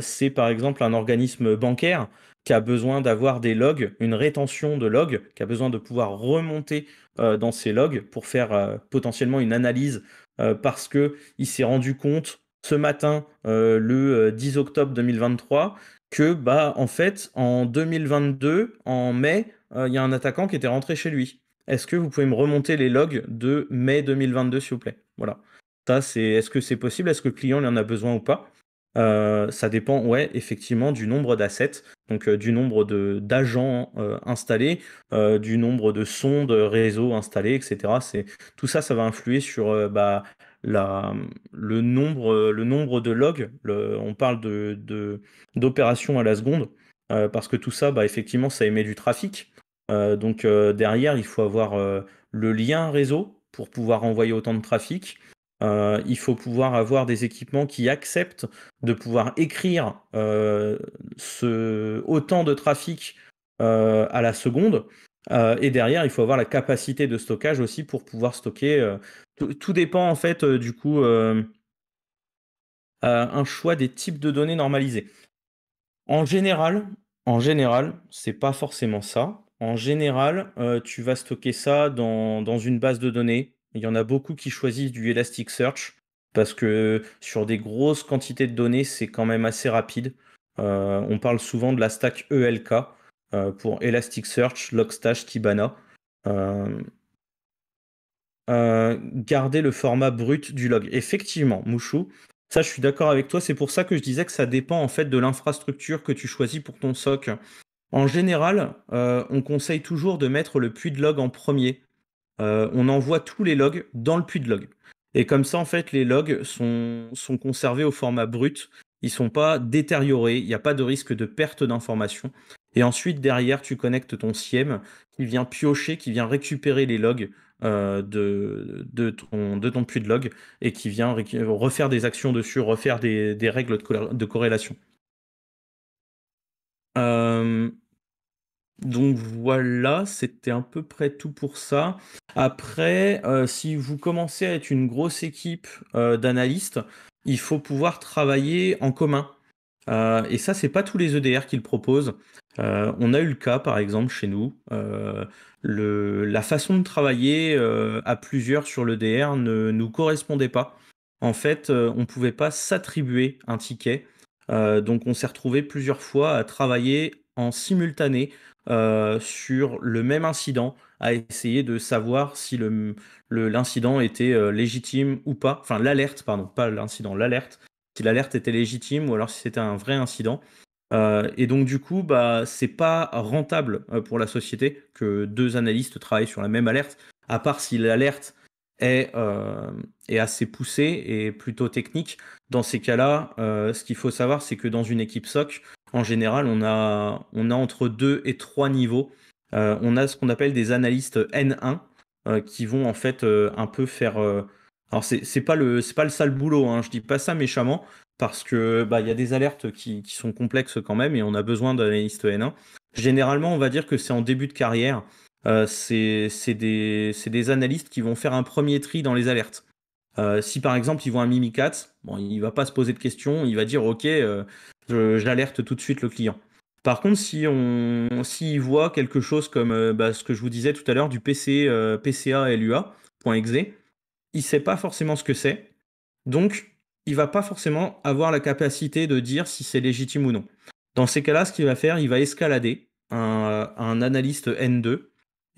c'est par exemple un organisme bancaire qui a besoin d'avoir des logs, une rétention de logs, qui a besoin de pouvoir remonter euh, dans ses logs pour faire euh, potentiellement une analyse euh, parce que il s'est rendu compte ce matin, le 10 octobre 2023, que bah en fait en 2022, en mai, il y a un attaquant qui était rentré chez lui. Est-ce que vous pouvez me remonter les logs de mai 2022, s'il vous plaît Voilà. Ça, c'est. Est-ce que c'est possible Est-ce que le client en a besoin ou pas euh, ça dépend, ouais, effectivement, du nombre d'assets, donc euh, du nombre d'agents euh, installés, du nombre de sondes, réseaux installés, etc. Tout ça, ça va influer sur bah, le, nombre, de logs. on parle d'opérations de, à la seconde, parce que tout ça, bah, effectivement, ça émet du trafic. donc derrière, il faut avoir le lien réseau pour pouvoir envoyer autant de trafic. Euh, il faut pouvoir avoir des équipements qui acceptent de pouvoir écrire euh, autant de trafic euh, à la seconde. et derrière, il faut avoir la capacité de stockage aussi pour pouvoir stocker. tout dépend en fait du coup un choix des types de données normalisées. En général, en général, c'est pas forcément ça. En général, tu vas stocker ça dans, dans une base de données, il y en a beaucoup qui choisissent du Elasticsearch parce que sur des grosses quantités de données, c'est quand même assez rapide. Euh, on parle souvent de la stack ELK euh, pour Elasticsearch, Logstash, Kibana. Euh, garder le format brut du log. Effectivement, Mouchou, ça je suis d'accord avec toi, c'est pour ça que je disais que ça dépend en fait de l'infrastructure que tu choisis pour ton SOC. En général, on conseille toujours de mettre le puits de log en premier euh, on envoie tous les logs dans le puits de log. Et comme ça, en fait, les logs sont, conservés au format brut. Ils ne sont pas détériorés. Il n'y a pas de risque de perte d'information. Et ensuite, derrière, tu connectes ton SIEM qui vient piocher, qui vient récupérer les logs euh, de, ton, puits de log et qui vient refaire des actions dessus, refaire des, des règles de, corrélation. Euh, donc voilà, c'était à peu près tout pour ça. Après, euh, si vous commencez à être une grosse équipe euh, d'analystes, il faut pouvoir travailler en commun. Euh, et ça, c'est pas tous les EDR qu'ils proposent. on a eu le cas, par exemple, chez nous. la façon de travailler à plusieurs sur l'EDR ne nous correspondait pas. En fait, on ne pouvait pas s'attribuer un ticket. donc, on s'est retrouvé plusieurs fois à travailler en simultané euh, sur le même incident à essayer de savoir si l'incident était euh, légitime ou pas, enfin l'alerte, pardon, pas l'incident, l'alerte, si l'alerte était légitime ou alors si c'était un vrai incident. Euh, et donc du coup, bah, c'est pas rentable pour la société que deux analystes travaillent sur la même alerte, à part si l'alerte est, est, assez poussée et plutôt technique. Dans ces cas-là, ce qu'il faut savoir, c'est que dans une équipe SOC, en général, on a, on a entre deux et trois niveaux. Euh, on a ce qu'on appelle des analystes N1 euh, qui vont en fait euh, un peu faire. Alors, c'est, c'est pas, le, c'est pas le sale boulot, hein, je dis pas ça méchamment, parce que bah, y a des alertes qui, sont complexes quand même et on a besoin d'analystes N1. Généralement, on va dire que c'est en début de carrière. C'est, c'est des, analystes qui vont faire un premier tri dans les alertes. si par exemple ils voient un Mimikatz, bon, il va pas se poser de questions, il va dire ok, J'alerte tout de suite le client. Par contre, si on s'il voit quelque chose comme euh, bah, ce que je vous disais tout à l'heure du PC euh, PCA il sait pas forcément ce que c'est. Donc, il ne va pas forcément avoir la capacité de dire si c'est légitime ou non. Dans ces cas-là, ce qu'il va faire, il va escalader un, euh, analyste N2.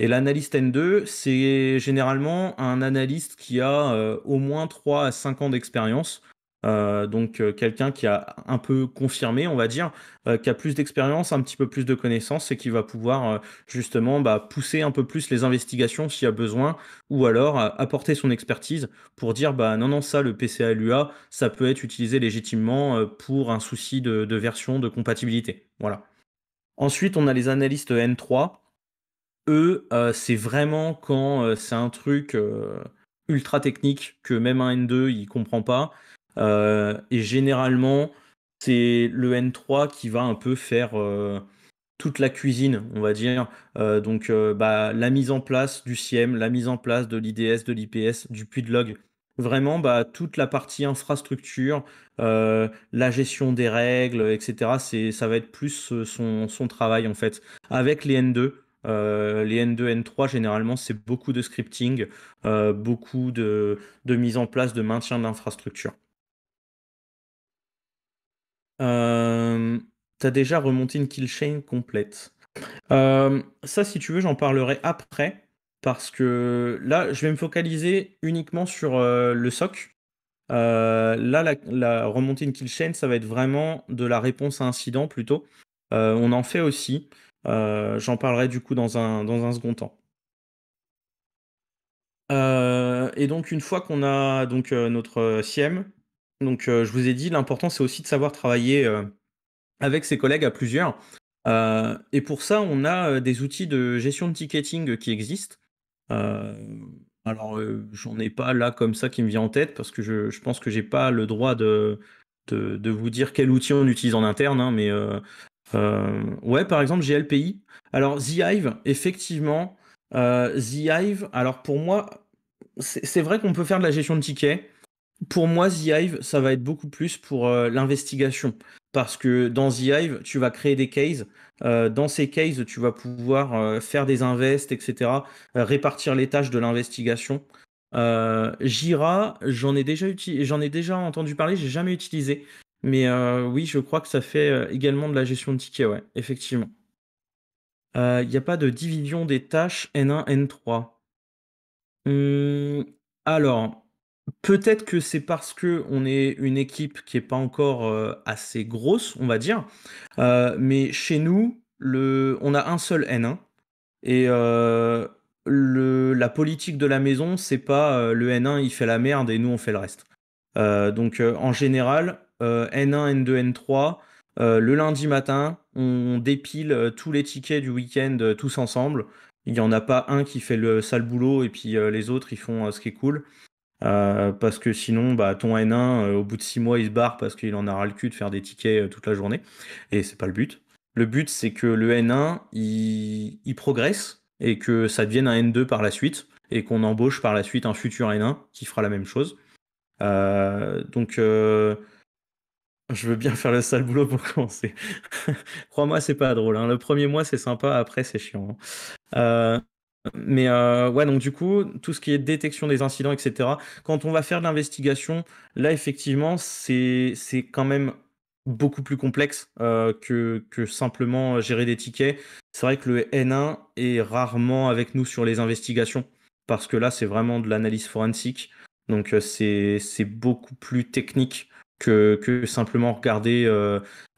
Et l'analyste N2, c'est généralement un analyste qui a au moins 3 à 5 ans d'expérience euh, donc euh, quelqu'un qui a un peu confirmé, on va dire, euh, qui a plus d'expérience, un petit peu plus de connaissances et qui va pouvoir justement bah, pousser un peu plus les investigations s'il y a besoin, ou alors apporter son expertise pour dire bah non non ça le PCA ça peut être utilisé légitimement pour un souci de, version, de compatibilité. Voilà. Ensuite on a les analystes N3. Eux, c'est vraiment quand c'est un truc ultra technique que même un N2 il comprend pas euh, et généralement, c'est le N3 qui va un peu faire euh, toute la cuisine, on va dire. Euh, donc, bah, la mise en place du CIEM, la mise en place de l'IDS, de l'IPS, du puits log. Vraiment, bah, toute la partie infrastructure, la gestion des règles, etc. Ça va être plus son, travail, en fait. Avec les N2, les N2, N3, généralement, c'est beaucoup de scripting, beaucoup de, de mise en place, de maintien d'infrastructure. Euh, tu as déjà remonté une kill chain complète. Euh, ça, si tu veux, j'en parlerai après. Parce que là, je vais me focaliser uniquement sur euh, le SOC. là, la, remontée une kill chain, ça va être vraiment de la réponse à incident plutôt. on en fait aussi. j'en parlerai du coup dans un, dans un second temps. et donc, une fois qu'on a donc, notre CIEM, donc, euh, je vous ai dit, l'important, c'est aussi de savoir travailler euh, avec ses collègues à plusieurs. Euh, et pour ça, on a des outils de gestion de ticketing qui existent. alors, j'en ai pas là comme ça qui me vient en tête parce que je, pense que j'ai pas le droit de, vous dire quel outil on utilise en interne. Hein, mais ouais, par exemple, GLPI. Alors, The effectivement, The alors pour moi, c'est vrai qu'on peut faire de la gestion de tickets. Pour moi, The Hive, ça va être beaucoup plus pour euh, l'investigation. Parce que dans The Hive, tu vas créer des cases. Euh, dans ces cases, tu vas pouvoir euh, faire des invests, etc. répartir les tâches de l'investigation. Jira, j'en ai, déjà ai déjà entendu parler, j'ai jamais utilisé. Mais oui, je crois que ça fait également de la gestion de tickets, ouais, effectivement. Il n'y a pas de division des tâches N1, N3. Hum, alors, Peut-être que c'est parce que on est une équipe qui n'est pas encore euh, assez grosse, on va dire. Euh, mais chez nous, on a un seul N1 et euh, la politique de la maison, c'est pas le N1 il fait la merde et nous on fait le reste. donc en général, N1, N2, N3, le lundi matin, on dépile tous les tickets du week-end tous ensemble. Il n'y en a pas un qui fait le sale boulot et puis les autres ils font ce qui est cool. Euh, parce que sinon, bah, ton N1, euh, au bout de six mois, il se barre parce qu'il en aura le cul de faire des tickets euh, toute la journée. Et c'est pas le but. Le but, c'est que le N1, il, progresse et que ça devienne un N2 par la suite et qu'on embauche par la suite un futur N1 qui fera la même chose. donc, je veux bien faire le sale boulot pour commencer. Crois-moi, c'est pas drôle. Hein. Le premier mois, c'est sympa. Après, c'est chiant. Hein. Mais euh, ouais, donc du coup, tout ce qui est détection des incidents, etc., quand on va faire de l'investigation, là, effectivement, c'est quand même beaucoup plus complexe euh, que, que, simplement gérer des tickets. C'est vrai que le N1 est rarement avec nous sur les investigations, parce que là, c'est vraiment de l'analyse forensique. Donc, euh, c'est beaucoup plus technique que, que simplement regarder,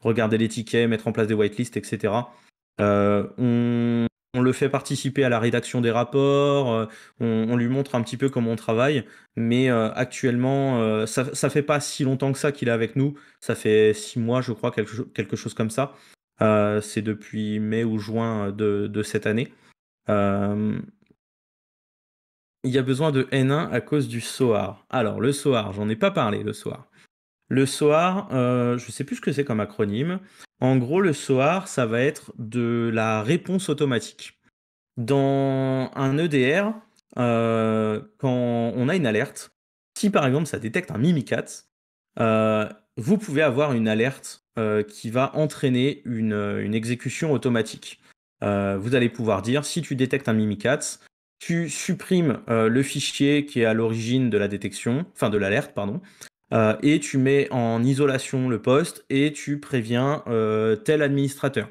regarder les tickets, mettre en place des whitelists, etc. on, on le fait participer à la rédaction des rapports, euh, on, lui montre un petit peu comment on travaille, mais euh, actuellement, euh, ça, ne fait pas si longtemps que ça qu'il est avec nous, ça fait six mois, je crois, quelque, quelque chose comme ça. c'est depuis mai ou juin de, de cette année. il y a besoin de N1 à cause du SOAR. Alors, le SOAR, j'en ai pas parlé, le SOAR. Le SOAR, euh, je ne sais plus ce que c'est comme acronyme. En gros, le SOAR, ça va être de la réponse automatique. Dans un EDR, euh, quand on a une alerte, si par exemple ça détecte un Mimikatz, euh, vous pouvez avoir une alerte qui va entraîner une, exécution automatique. vous allez pouvoir dire, si tu détectes un Mimikatz, tu supprimes le fichier qui est à l'origine de la détection, enfin de l'alerte, pardon, euh, et tu mets en isolation le poste et tu préviens euh, tel administrateur.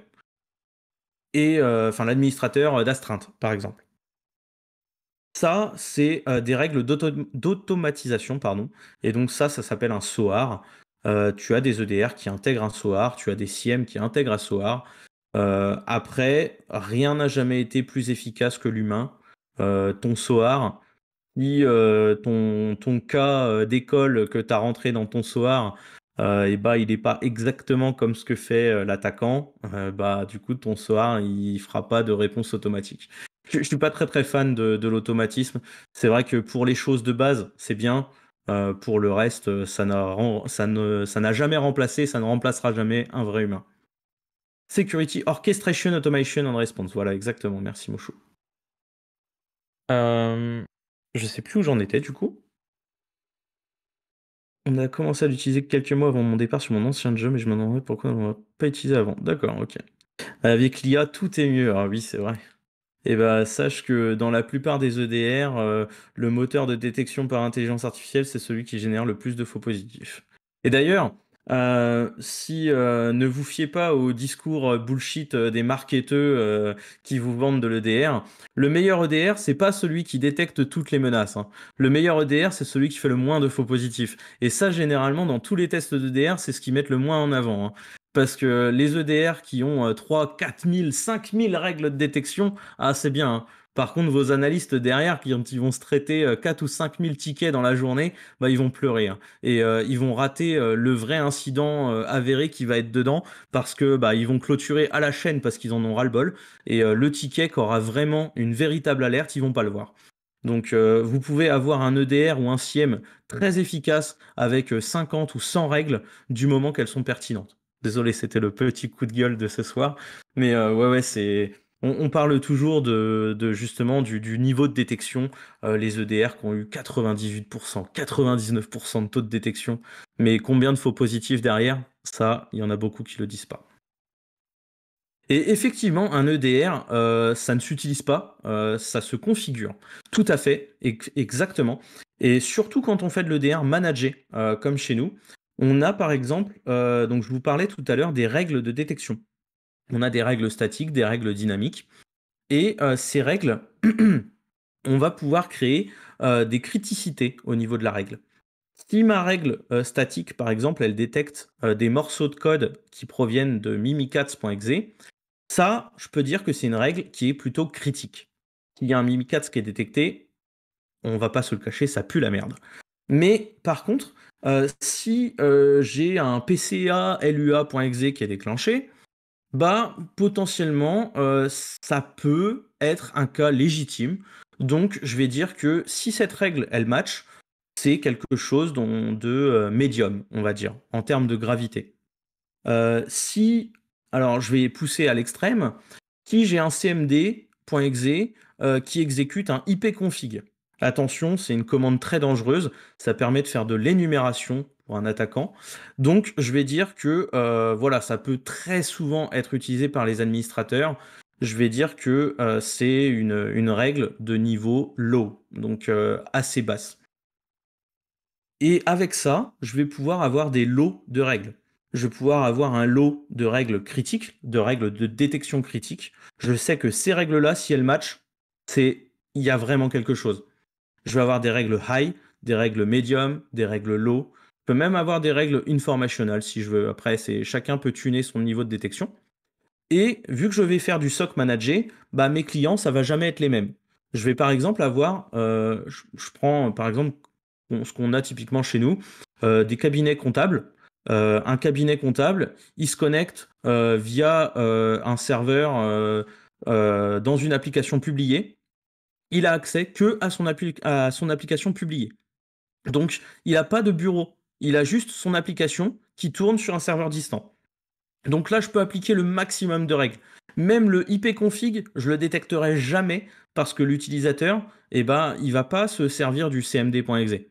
Et euh, enfin l'administrateur d'astreinte, par exemple. Ça, c'est des règles d'automatisation, pardon. Et donc ça, ça s'appelle un SOAR. tu as des EDR qui intègrent un SOAR, tu as des CM e qui intègrent un SOAR. après, rien n'a jamais été plus efficace que l'humain. ton SOAR, euh, ton, ton, cas euh, d'école que tu as rentré dans ton soir, euh, et bah, il n'est pas exactement comme ce que fait l'attaquant, bah, du coup, ton soir, il fera pas de réponse automatique. Je ne suis pas très très fan de, l'automatisme. C'est vrai que pour les choses de base, c'est bien. pour le reste, ça n'a, ça, ne, ça n'a jamais remplacé, ça ne remplacera jamais un vrai humain. Security Orchestration Automation and Response. Voilà, exactement. Merci, Mochou. Je sais plus où j'en étais du coup. On a commencé à l'utiliser quelques mois avant mon départ sur mon ancien jeu, mais je me demandais pourquoi on ne l'a pas utilisé avant. D'accord, ok. Avec l'IA, tout est mieux. Ah oui, c'est vrai. Et eh bah, sache que dans la plupart des EDR, euh, le moteur de détection par intelligence artificielle, c'est celui qui génère le plus de faux positifs. Et d'ailleurs, euh, si euh, ne vous fiez pas au discours euh, bullshit des marketeurs qui vous vendent de l'EDR, le meilleur EDR, c'est pas celui qui détecte toutes les menaces. Hein. Le meilleur EDR, c'est celui qui fait le moins de faux positifs. Et ça, généralement, dans tous les tests d'EDR, c'est ce qu'ils mettent le moins en avant. Hein. Parce que les EDR qui ont 3, 4 000, 5 000 règles de détection, ah, c'est bien. Hein. Par contre, vos analystes derrière, qui ils vont se traiter 4 euh, ou 5 000 tickets dans la journée, bah, ils vont pleurer. Hein. Et euh, ils vont rater euh, le vrai incident avéré qui va être dedans parce que bah, ils vont clôturer à la chaîne parce qu'ils en ont ras-le-bol. Et le ticket qui aura vraiment une véritable alerte, ils vont pas le voir. Donc vous pouvez avoir un EDR ou un CIEM très efficace avec 50 ou 100 règles du moment qu'elles sont pertinentes. Désolé, c'était le petit coup de gueule de ce soir, mais ouais ouais, c'est on, parle toujours de, justement du, niveau de détection. Euh, les EDR qui ont eu 98%, 99% de taux de détection. Mais combien de faux positifs derrière Ça, il y en a beaucoup qui le disent pas. Et effectivement, un EDR, euh, ça ne s'utilise pas, euh, ça se configure. Tout à fait, exactement. Et surtout quand on fait de l'EDR managé, comme chez nous, on a par exemple, donc je vous parlais tout à l'heure des règles de détection. On a des règles statiques, des règles dynamiques. Et euh, ces règles, on va pouvoir créer euh, des criticités au niveau de la règle. Si ma règle euh, statique, par exemple, elle détecte des morceaux de code qui proviennent de mimikatz.exe, ça, je peux dire que c'est une règle qui est plutôt critique. S'il y a un mimikatz qui est détecté, on va pas se le cacher, ça pue la merde. Mais par contre, si j'ai un PCA LUA.exe qui est déclenché, bah potentiellement euh, ça peut être un cas légitime. Donc je vais dire que si cette règle elle match, c'est quelque chose dont, de euh, médium, on va dire, en termes de gravité. Euh, si, alors je vais pousser à l'extrême, si j'ai un cmd.exe qui exécute un ipconfig. Attention, c'est une commande très dangereuse, ça permet de faire de l'énumération pour un attaquant. Donc, je vais dire que euh, voilà, ça peut très souvent être utilisé par les administrateurs. Je vais dire que euh, c'est une, règle de niveau low, donc euh, assez basse. Et avec ça, je vais pouvoir avoir des lots de règles. Je vais pouvoir avoir un lot de règles critiques, de règles de détection critique. Je sais que ces règles-là, si elles matchent, c'est il y a vraiment quelque chose. Je vais avoir des règles high, des règles medium, des règles low peux même avoir des règles informationnelles si je veux. Après, c'est chacun peut tuner son niveau de détection. Et vu que je vais faire du SOC manager, bah, mes clients, ça ne va jamais être les mêmes. Je vais par exemple avoir, euh, je, prends par exemple ce qu'on a typiquement chez nous, euh, des cabinets comptables. Euh, un cabinet comptable, il se connecte via un serveur dans une application publiée. Il a accès que à son, appli à son application publiée. Donc, il n'a pas de bureau il a juste son application qui tourne sur un serveur distant. Donc là, je peux appliquer le maximum de règles. Même le ipconfig, je le détecterai jamais parce que l'utilisateur, eh ben, il va pas se servir du cmd.exe.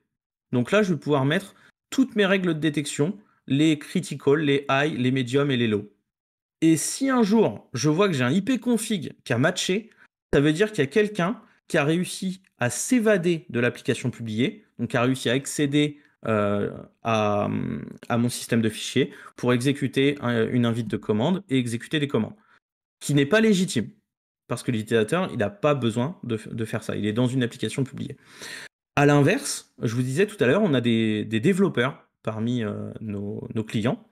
Donc là, je vais pouvoir mettre toutes mes règles de détection, les critical, les high, les medium et les low. Et si un jour, je vois que j'ai un ipconfig qui a matché, ça veut dire qu'il y a quelqu'un qui a réussi à s'évader de l'application publiée, donc qui a réussi à accéder euh, à, mon système de fichiers pour exécuter une invite de commande et exécuter des commandes, qui n'est pas légitime, parce que l'utilisateur, il n'a pas besoin de, faire ça, il est dans une application publiée. À l'inverse, je vous disais tout à l'heure, on a des, développeurs parmi euh, nos, clients.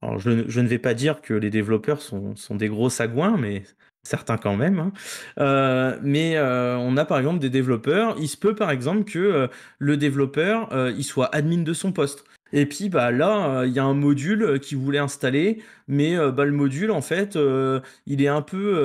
Alors je, ne vais pas dire que les développeurs sont des gros sagouins, mais certains quand même. Hein. Euh, mais euh, on a par exemple des développeurs. Il se peut par exemple que euh, le développeur il soit admin de son poste. Et puis bah là, euh, il y a un module euh, qu'il voulait installer, mais euh, bah, le module en fait, il est un peu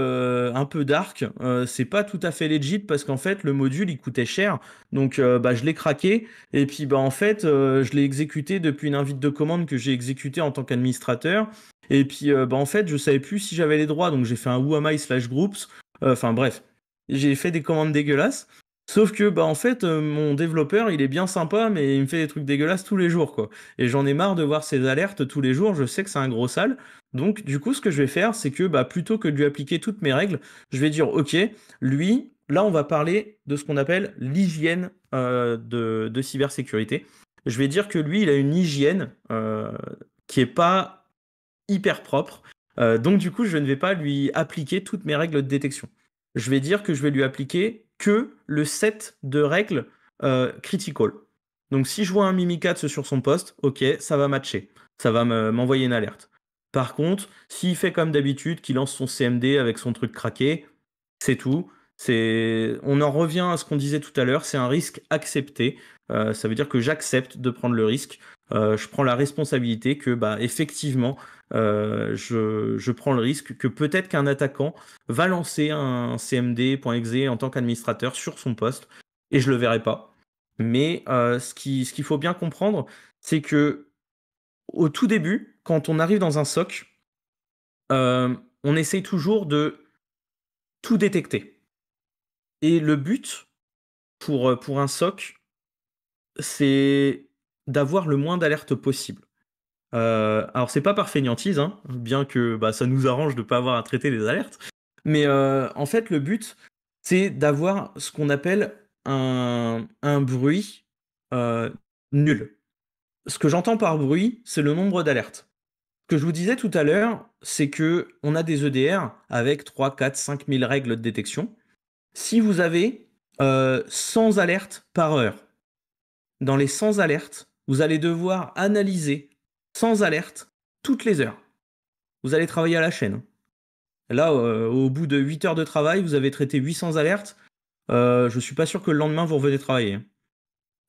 un peu dark. c'est pas tout à fait legit parce qu'en fait le module il coûtait cher. Donc bah je l'ai craqué et puis bah en fait je l'ai exécuté depuis une invite de commande que j'ai exécutée en tant qu'administrateur. Et puis bah en fait je savais plus si j'avais les droits donc j'ai fait un whoami slash groups. Enfin bref, j'ai fait des commandes dégueulasses. Sauf que, bah, en fait, euh, mon développeur, il est bien sympa, mais il me fait des trucs dégueulasses tous les jours, quoi. Et j'en ai marre de voir ces alertes tous les jours. Je sais que c'est un gros sale. Donc, du coup, ce que je vais faire, c'est que, bah, plutôt que de lui appliquer toutes mes règles, je vais dire, OK, lui, là, on va parler de ce qu'on appelle l'hygiène euh, de, cybersécurité. Je vais dire que lui, il a une hygiène euh, qui n'est pas hyper propre. donc, du coup, je ne vais pas lui appliquer toutes mes règles de détection. Je vais dire que je vais lui appliquer que le set de règles euh, critical. Donc si je vois un Mimikatz sur son poste, ok, ça va matcher. Ça va m'envoyer une alerte. Par contre, s'il fait comme d'habitude, qu'il lance son CMD avec son truc craqué, c'est tout. on en revient à ce qu'on disait tout à l'heure, c'est un risque accepté. Euh, ça veut dire que j'accepte de prendre le risque. Euh, je prends la responsabilité que, bah, effectivement, euh, je, prends le risque que peut-être qu'un attaquant va lancer un CMD.exe en tant qu'administrateur sur son poste et je le verrai pas. Mais ce qu'il ce faut bien comprendre, c'est que au tout début, quand on arrive dans un SOC, on essaye toujours de tout détecter. Et le but pour, pour un SOC, c'est d'avoir le moins d'alertes possible. Euh, alors c'est pas par fainéantise, hein, bien que bah, ça nous arrange de ne pas avoir à traiter les alertes, mais euh, en fait le but c'est d'avoir ce qu'on appelle un, bruit euh, nul. Ce que j'entends par bruit, c'est le nombre d'alertes. Ce que je vous disais tout à l'heure, c'est que on a des EDR avec 3, 4, 5 000 règles de détection. Si vous avez 100 euh, alertes par heure, dans les 100 alertes, vous allez devoir analyser sans alerte toutes les heures. Vous allez travailler à la chaîne. Hein. Là, euh, au bout de 8 heures de travail, vous avez traité 800 alertes. Euh, je ne suis pas sûr que le lendemain, vous revenez travailler. Hein.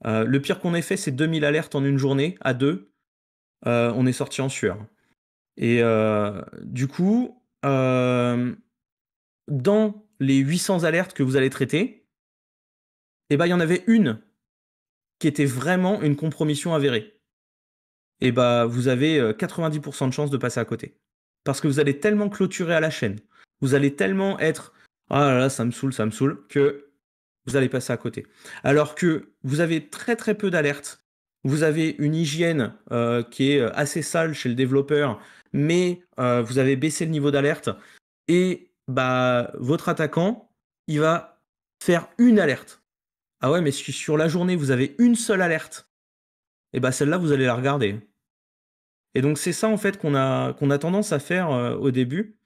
Euh, le pire qu'on ait fait, c'est 2000 alertes en une journée, à deux. on est sorti en sueur. Et du coup, dans les 800 alertes que vous allez traiter, eh ben, il y en avait une qui était vraiment une compromission avérée, et eh bah vous avez 90% euh, de chances de passer à côté. Parce que vous allez tellement clôturer à la chaîne, vous allez tellement être ah là là, ça me saoule, ça me saoule, que vous allez passer à côté. Alors que vous avez très très peu d'alertes, vous avez une hygiène euh, qui est euh, assez sale chez le développeur, mais vous avez baissé le niveau d'alerte, et bah votre attaquant, il va faire une alerte. Ah ouais, mais si sur la journée vous avez une seule alerte, et eh bah celle-là vous allez la regarder. Et donc c'est ça en fait qu'on a, a tendance à faire euh, au début,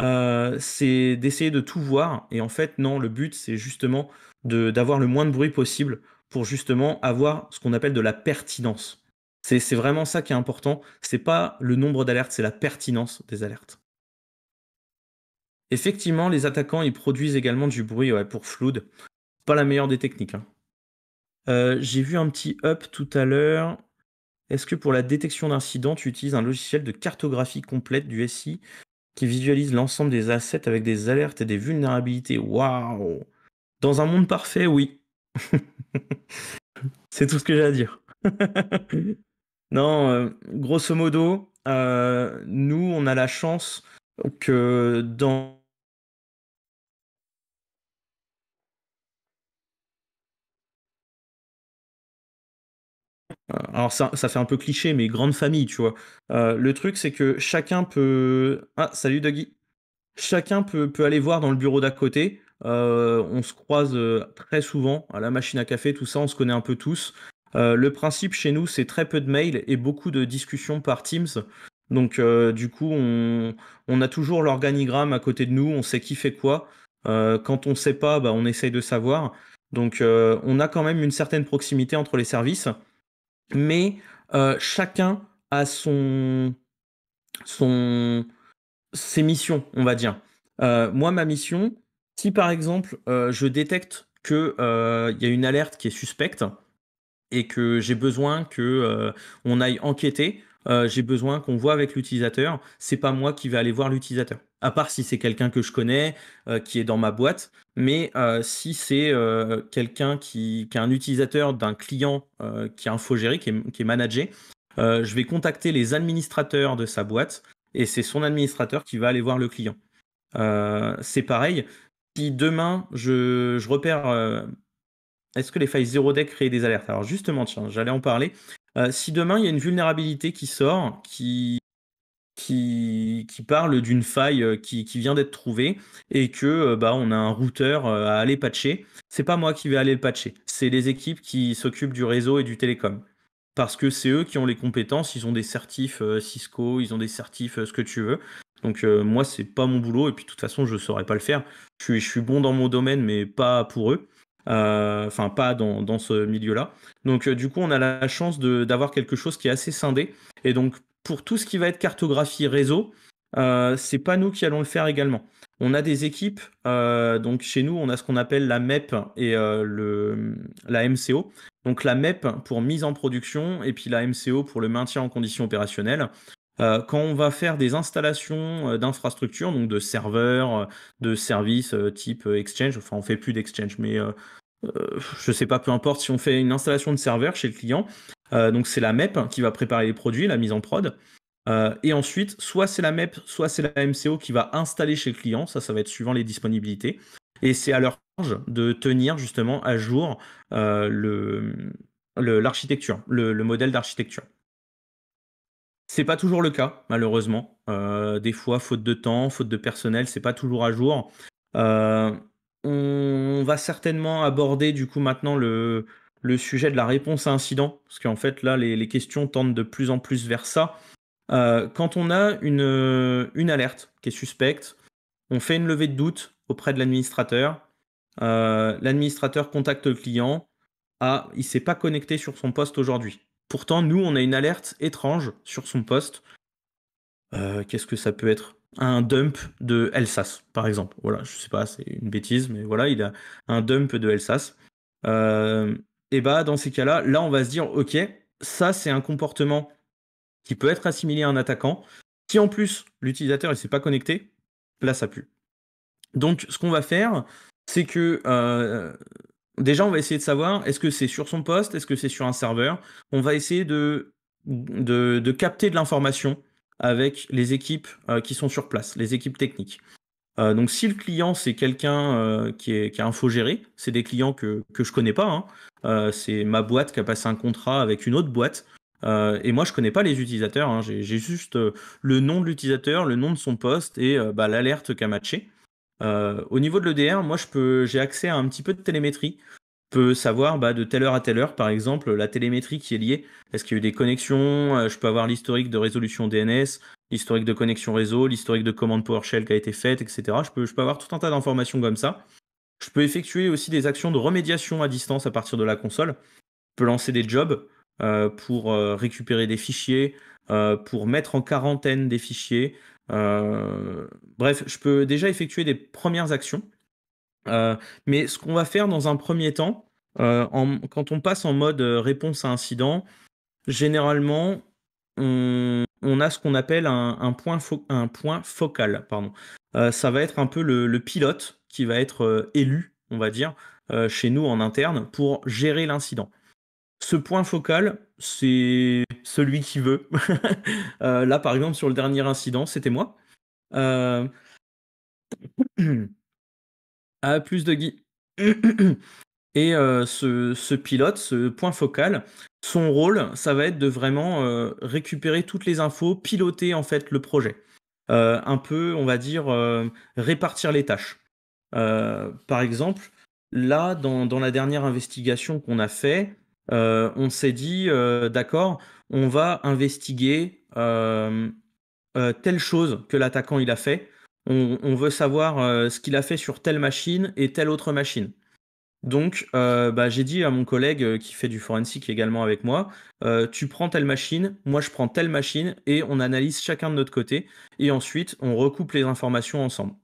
euh, c'est d'essayer de tout voir. Et en fait non, le but c'est justement d'avoir le moins de bruit possible pour justement avoir ce qu'on appelle de la pertinence. C'est vraiment ça qui est important. C'est pas le nombre d'alertes, c'est la pertinence des alertes. Effectivement, les attaquants ils produisent également du bruit pour Flood pas la meilleure des techniques. Hein. Euh, j'ai vu un petit up tout à l'heure. Est-ce que pour la détection d'incidents, tu utilises un logiciel de cartographie complète du SI qui visualise l'ensemble des assets avec des alertes et des vulnérabilités Waouh Dans un monde parfait, oui. C'est tout ce que j'ai à dire. non, euh, grosso modo, euh, nous, on a la chance que dans Euh, alors ça, fait un peu cliché, mais grande famille, tu vois. Euh, le truc, c'est que chacun peut... Ah, salut Dougie. Chacun peut, aller voir dans le bureau d'à côté. Euh, on se croise très souvent à la machine à café, tout ça, on se connaît un peu tous. le principe chez nous, c'est très peu de mails et beaucoup de discussions par Teams. Donc du coup, on, on a toujours l'organigramme à côté de nous, on sait qui fait quoi. quand on ne sait pas, bah, on essaye de savoir. Donc on a quand même une certaine proximité entre les services mais euh, chacun a son, ses missions, on va dire. Euh, moi, ma mission, si par exemple euh, je détecte qu'il y a une alerte qui est suspecte et que j'ai besoin que on aille enquêter, euh, j'ai besoin qu'on voit avec l'utilisateur. C'est pas moi qui vais aller voir l'utilisateur. À part si c'est quelqu'un que je connais, euh, qui est dans ma boîte. Mais euh, si c'est quelqu'un qui, est un utilisateur d'un client qui est infogéré, qui est, qui est managé, je vais contacter les administrateurs de sa boîte et c'est son administrateur qui va aller voir le client. c'est pareil. Si demain je, repère est-ce que les failles 0 deck créent des alertes Alors justement, tiens, j'allais en parler. Euh, si demain il y a une vulnérabilité qui sort, qui, qui, parle d'une faille euh, qui, vient d'être trouvée et que euh, bah, on a un routeur à aller patcher, c'est pas moi qui vais aller le patcher, c'est les équipes qui s'occupent du réseau et du télécom. Parce que c'est eux qui ont les compétences, ils ont des certifs Cisco, ils ont des certifs ce que tu veux. Donc moi, c'est pas mon boulot, et puis de toute façon, je ne saurais pas le faire. je suis bon dans mon domaine, mais pas pour eux. Euh, enfin pas dans, ce milieu-là. Donc euh, du coup, on a la chance d'avoir quelque chose qui est assez scindé. Et donc pour tout ce qui va être cartographie réseau, euh, c'est pas nous qui allons le faire également. On a des équipes, euh, donc chez nous, on a ce qu'on appelle la MEP et la MCO. Donc la MEP pour mise en production et puis la MCO pour le maintien en condition opérationnelle. Euh, quand on va faire des installations euh, d'infrastructures, donc de serveurs, euh, de services type Exchange, enfin on fait plus d'Exchange, mais je ne sais pas, peu importe, si on fait une installation de serveur chez le client, donc c'est la MEP qui va préparer les produits, la mise en prod. et ensuite, soit c'est la MEP, soit c'est la MCO qui va installer chez le client, ça, ça va être suivant les disponibilités. Et c'est à leur charge de tenir justement à jour l'architecture, le, le, modèle d'architecture. C'est pas toujours le cas, malheureusement. Euh, des fois, faute de temps, faute de personnel, c'est pas toujours à jour. Euh, on va certainement aborder du coup maintenant le, sujet de la réponse à incident, parce qu'en fait là, les, questions tendent de plus en plus vers ça. Euh, quand on a une, une, alerte qui est suspecte, on fait une levée de doute auprès de l'administrateur. l'administrateur contacte le client. Ah, il s'est pas connecté sur son poste aujourd'hui. Pourtant, nous, on a une alerte étrange sur son poste. Euh, qu'est-ce que ça peut être Un dump de Elsass, par exemple. Voilà, je sais pas, c'est une bêtise, mais voilà, il a un dump de Elsass. Euh, et bah, dans ces cas-là, là, on va se dire, ok, ça, c'est un comportement qui peut être assimilé à un attaquant. Si en plus l'utilisateur ne s'est pas connecté, là ça pue. Donc ce qu'on va faire, c'est que euh, Déjà, on va essayer de savoir est-ce que c'est sur son poste, est-ce que c'est sur un serveur. On va essayer de, de, capter de l'information avec les équipes euh, qui sont sur place, les équipes techniques. Euh, donc, si le client, c'est quelqu'un euh, qui, est, qui a infogéré, c'est des clients que, que je connais pas. Hein. c'est ma boîte qui a passé un contrat avec une autre boîte. et moi, je ne connais pas les utilisateurs. Hein. J'ai, juste le nom de l'utilisateur, le nom de son poste et bah, l'alerte qu'a matché. Euh, au niveau de l'EDR, moi, j'ai accès à un petit peu de télémétrie. Je peux savoir bah, de telle heure à telle heure, par exemple, la télémétrie qui est liée. Est-ce qu'il y a eu des connexions euh, Je peux avoir l'historique de résolution DNS, l'historique de connexion réseau, l'historique de commande PowerShell qui a été faite, etc. Je peux, avoir tout un tas d'informations comme ça. Je peux effectuer aussi des actions de remédiation à distance à partir de la console. Je peux lancer des jobs euh, pour récupérer des fichiers, pour mettre en quarantaine des fichiers, euh, bref, je peux déjà effectuer des premières actions. Euh, mais ce qu'on va faire dans un premier temps, euh, quand on passe en mode réponse à incident, généralement, on, a ce qu'on appelle un, point focal. Pardon. ça va être un peu le, pilote qui va être élu, on va dire, chez nous en interne pour gérer l'incident ce point focal, c'est celui qui veut. Euh, là, par exemple, sur le dernier incident, c'était moi. Euh, ah, plus de Guy. Et euh, ce, pilote, ce point focal, son rôle, ça va être de vraiment récupérer toutes les infos, piloter en fait le projet. un peu, on va dire, répartir les tâches. par exemple, là, dans, dans la dernière investigation qu'on a fait, euh, on s'est dit, euh, d'accord, on va investiguer euh, telle chose que l'attaquant il a fait. On, veut savoir ce qu'il a fait sur telle machine et telle autre machine. Donc, bah, j'ai dit à mon collègue qui fait du forensic également avec moi, tu prends telle machine, moi je prends telle machine, et on analyse chacun de notre côté, et ensuite on recoupe les informations ensemble.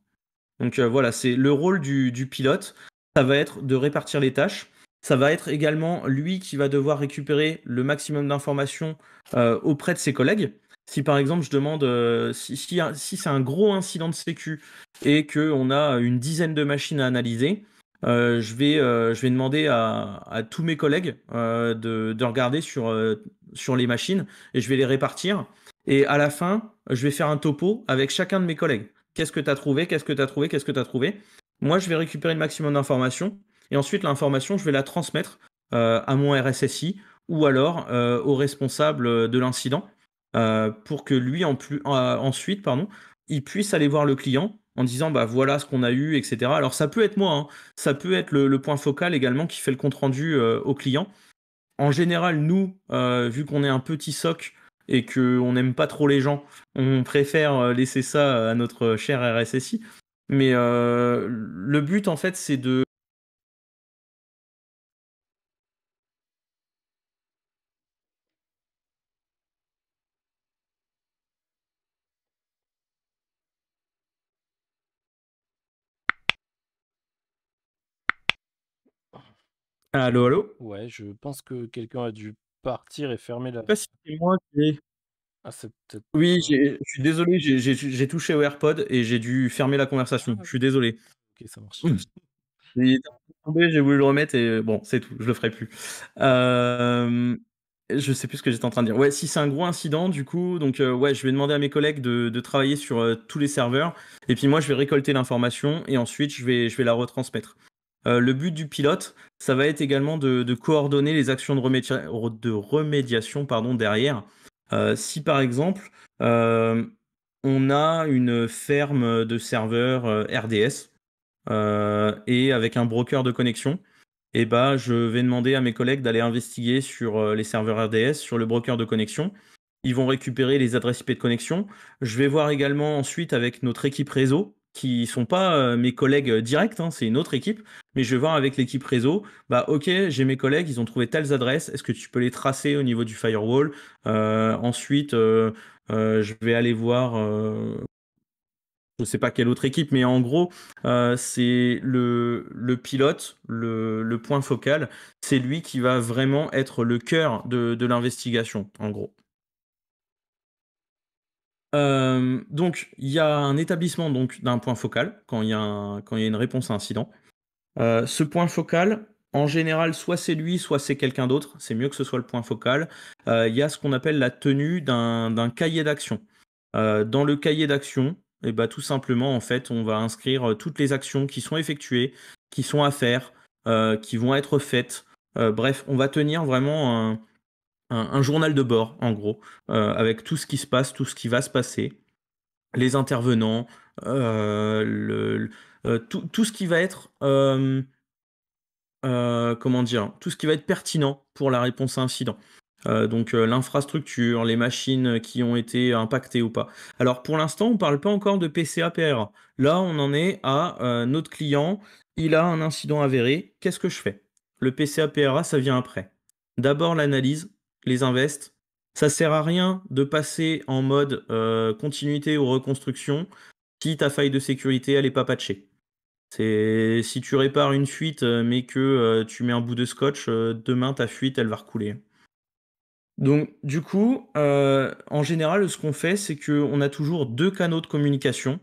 Donc voilà, c'est le rôle du, pilote, ça va être de répartir les tâches, ça va être également lui qui va devoir récupérer le maximum d'informations euh, auprès de ses collègues. Si par exemple je demande euh, si, c'est un gros incident de sécu et qu'on a une dizaine de machines à analyser, euh, je, vais, demander à, tous mes collègues de, regarder sur, sur les machines et je vais les répartir. Et à la fin, je vais faire un topo avec chacun de mes collègues. Qu'est-ce que tu as trouvé Qu'est-ce que tu as trouvé Qu'est-ce que tu as trouvé Moi, je vais récupérer le maximum d'informations. Et ensuite, l'information, je vais la transmettre euh, à mon RSSI ou alors euh, au responsable de l'incident euh, pour que lui, en plus, ensuite, pardon, il puisse aller voir le client en disant bah voilà ce qu'on a eu, etc. Alors ça peut être moi, hein. ça peut être le, point focal également qui fait le compte rendu au client. En général, nous, vu qu'on est un petit soc et qu'on n'aime pas trop les gens, on préfère laisser ça à notre cher RSSI. Mais le but en fait, c'est de Allô, allô Ouais, je pense que quelqu'un a dû partir et fermer la. Je pas si c'est moi qui. Ah, oui, je suis désolé, j'ai touché au AirPod et j'ai dû fermer la conversation. Je ah. suis désolé. Ok, ça marche. j'ai voulu le remettre et bon, c'est tout, je le ferai plus. Euh, je sais plus ce que j'étais en train de dire. Ouais, si c'est un gros incident, du coup, donc euh, ouais, je vais demander à mes collègues de, travailler sur euh, tous les serveurs. Et puis moi, je vais récolter l'information et ensuite, je vais, je vais la retransmettre. Euh, le but du pilote, ça va être également de, coordonner les actions de, remédiation pardon, derrière. Euh, si par exemple, euh, on a une ferme de serveurs RDS et avec un broker de connexion, eh ben, je vais demander à mes collègues d'aller investiguer sur les serveurs RDS, sur le broker de connexion. Ils vont récupérer les adresses IP de connexion. Je vais voir également ensuite avec notre équipe réseau, qui ne sont pas mes collègues directs, hein, c'est une autre équipe mais je vais voir avec l'équipe réseau, bah ok, j'ai mes collègues, ils ont trouvé telles adresses, est-ce que tu peux les tracer au niveau du firewall euh, Ensuite, euh, euh, je vais aller voir, je ne sais pas quelle autre équipe, mais en gros, c'est le, pilote, le, point focal, c'est lui qui va vraiment être le cœur de, l'investigation, en gros. donc, il y a un établissement donc d'un point focal quand il y, y, a une réponse à incident. Euh, ce point focal, en général, soit c'est lui, soit c'est quelqu'un d'autre. C'est mieux que ce soit le point focal. Euh, il y a ce qu'on appelle la tenue d'un cahier d'action. Euh, dans le cahier d'action, eh ben, tout simplement, en fait, on va inscrire toutes les actions qui sont effectuées, qui sont à faire, qui vont être faites. bref, on va tenir vraiment un, journal de bord, en gros, avec tout ce qui se passe, tout ce qui va se passer, les intervenants, le euh, tout, ce qui va être euh, euh, comment dire, tout ce qui va être pertinent pour la réponse à incident. donc l'infrastructure, les machines qui ont été impactées ou pas. Alors pour l'instant, on ne parle pas encore de PCA PRA. Là, on en est à notre client, il a un incident avéré, qu'est-ce que je fais Le PCA PRA, ça vient après. D'abord l'analyse, les investes Ça sert à rien de passer en mode continuité ou reconstruction si ta faille de sécurité elle n'est pas patchée. C'est si tu répares une fuite, euh, mais que euh, tu mets un bout de scotch, euh, demain ta fuite, elle va recouler. Donc, du coup, en général, ce qu'on fait, c'est qu'on a toujours deux canaux de communication.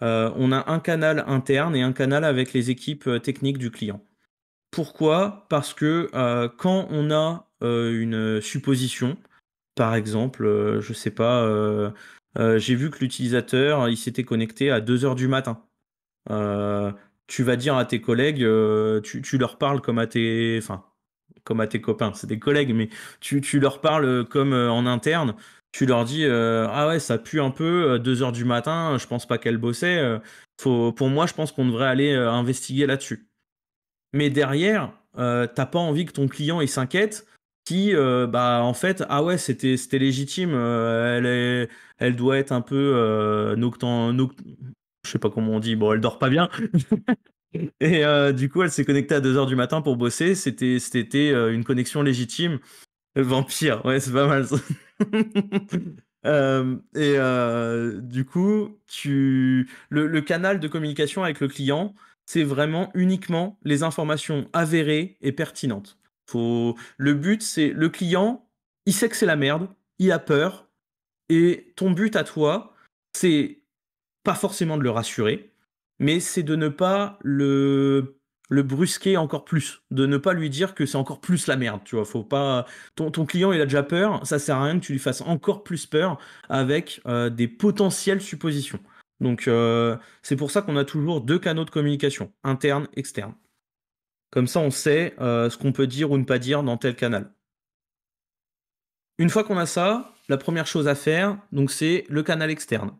on a un canal interne et un canal avec les équipes techniques du client. Pourquoi Parce que quand on a une supposition, par exemple, je sais pas, j'ai vu que l'utilisateur il s'était connecté à 2h du matin. Euh, tu vas dire à tes collègues, euh, tu, leur parles comme à tes, enfin, comme à tes copains, c'est des collègues, mais tu, leur parles euh, comme en interne. Tu leur dis ah ouais ça pue un peu 2 heures du matin je pense pas qu'elle bossait faut, pour moi je pense qu'on devrait aller investiguer là-dessus mais derrière t'as pas envie que ton client il s'inquiète qui bah en fait ah ouais c'était c'était légitime elle est, elle doit être un peu nocturne je sais pas comment on dit, bon, elle dort pas bien. et euh, du coup, elle s'est connectée à 2h du matin pour bosser. C'était, c'était euh, une connexion légitime. Euh, vampire, ouais, c'est pas mal ça. et du coup, tu... Le, le, canal de communication avec le client, c'est vraiment uniquement les informations avérées et pertinentes. Faut... Le but, c'est le client, il sait que c'est la merde, il a peur, et ton but à toi, c'est pas forcément de le rassurer, mais c'est de ne pas le le brusquer encore plus, de ne pas lui dire que c'est encore plus la merde, tu vois, faut pas... Ton, client, il a déjà peur, ça sert à rien que tu lui fasses encore plus peur avec euh, des potentielles suppositions. Donc euh, c'est pour ça qu'on a toujours deux canaux de communication, interne, externe. Comme ça, on sait euh, ce qu'on peut dire ou ne pas dire dans tel canal. Une fois qu'on a ça, la première chose à faire, donc c'est le canal externe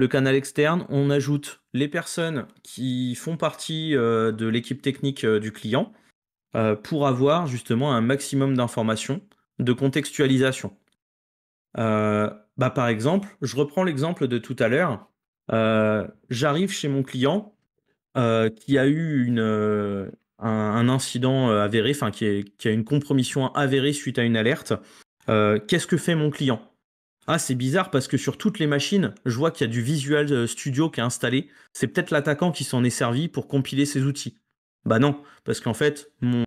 le canal externe, on ajoute les personnes qui font partie euh, de l'équipe technique euh, du client euh, pour avoir justement un maximum d'informations, de contextualisation. bah, par exemple, je reprends l'exemple de tout à l'heure. J'arrive chez mon client qui a eu une, un, incident avéré, enfin qui, a une compromission avérée suite à une alerte. Qu'est-ce que fait mon client ah, c'est bizarre parce que sur toutes les machines, je vois qu'il y a du Visual euh, Studio qui est installé. C'est peut-être l'attaquant qui s'en est servi pour compiler ses outils. Bah non, parce qu'en fait, mon,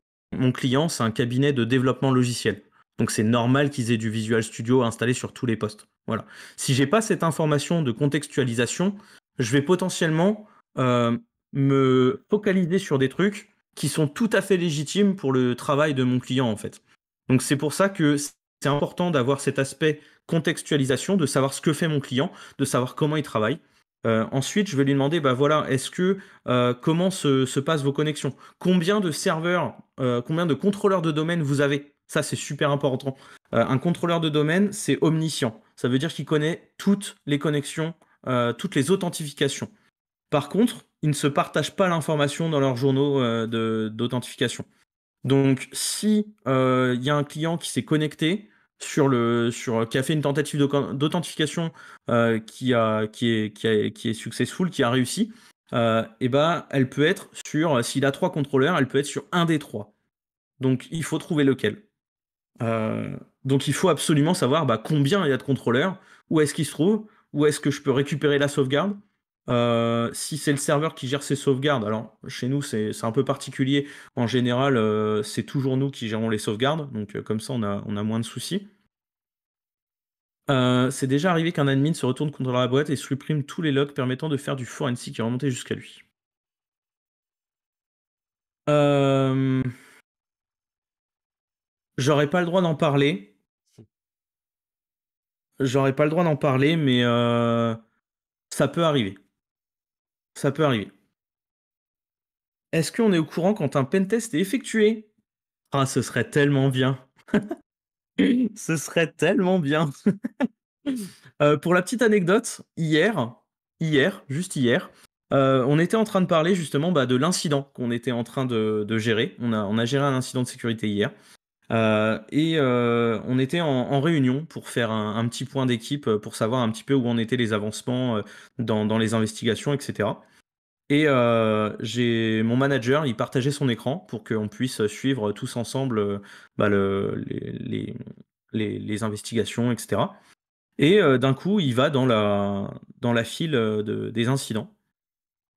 client, c'est un cabinet de développement logiciel. Donc c'est normal qu'ils aient du Visual Studio installé sur tous les postes. Voilà. Si j'ai pas cette information de contextualisation, je vais potentiellement euh, me focaliser sur des trucs qui sont tout à fait légitimes pour le travail de mon client en fait. Donc c'est pour ça que c'est important d'avoir cet aspect contextualisation, de savoir ce que fait mon client, de savoir comment il travaille. Euh, ensuite, je vais lui demander, bah voilà, est-ce que euh, comment se, passent vos connexions Combien de serveurs, euh, combien de contrôleurs de domaine vous avez Ça, c'est super important. un contrôleur de domaine, c'est omniscient. Ça veut dire qu'il connaît toutes les connexions, toutes les authentifications. Par contre, ils ne se partagent pas l'information dans leurs journaux d'authentification. Donc, si il y a un client qui s'est connecté, sur le sur euh, qui a fait une tentative d'authentification euh, qui a qui est qui, qui est successful, qui a réussi, et euh, eh ben, elle peut être sur s'il a trois contrôleurs, elle peut être sur un des trois. Donc il faut trouver lequel. donc il faut absolument savoir bah, combien il y a de contrôleurs, où est-ce qu'ils se trouvent, où est-ce que je peux récupérer la sauvegarde, euh, si c'est le serveur qui gère ses sauvegardes, alors chez nous c'est un peu particulier. En général, euh, c'est toujours nous qui gérons les sauvegardes, donc euh, comme ça on a, moins de soucis. c'est déjà arrivé qu'un admin se retourne contre la boîte et supprime tous les logs permettant de faire du forensic qui est jusqu'à lui. J'aurais pas le droit d'en parler. J'aurais pas le droit d'en parler, mais ça peut arriver. Ça peut arriver. Est-ce qu'on est au courant quand un pentest est effectué Ah, ce serait tellement bien. ce serait tellement bien. Euh, pour la petite anecdote, hier, hier, juste hier, euh, on était en train de parler justement bah, de l'incident qu'on était en train de, gérer. on a, géré un incident de sécurité hier. Euh, et euh, on était en, réunion pour faire un, petit point d'équipe euh, pour savoir un petit peu où en étaient les avancements dans, les investigations, etc. Et j'ai mon manager, il partageait son écran pour qu'on puisse suivre tous ensemble bah, les, investigations, etc. Et d'un coup, il va dans la, dans la file des incidents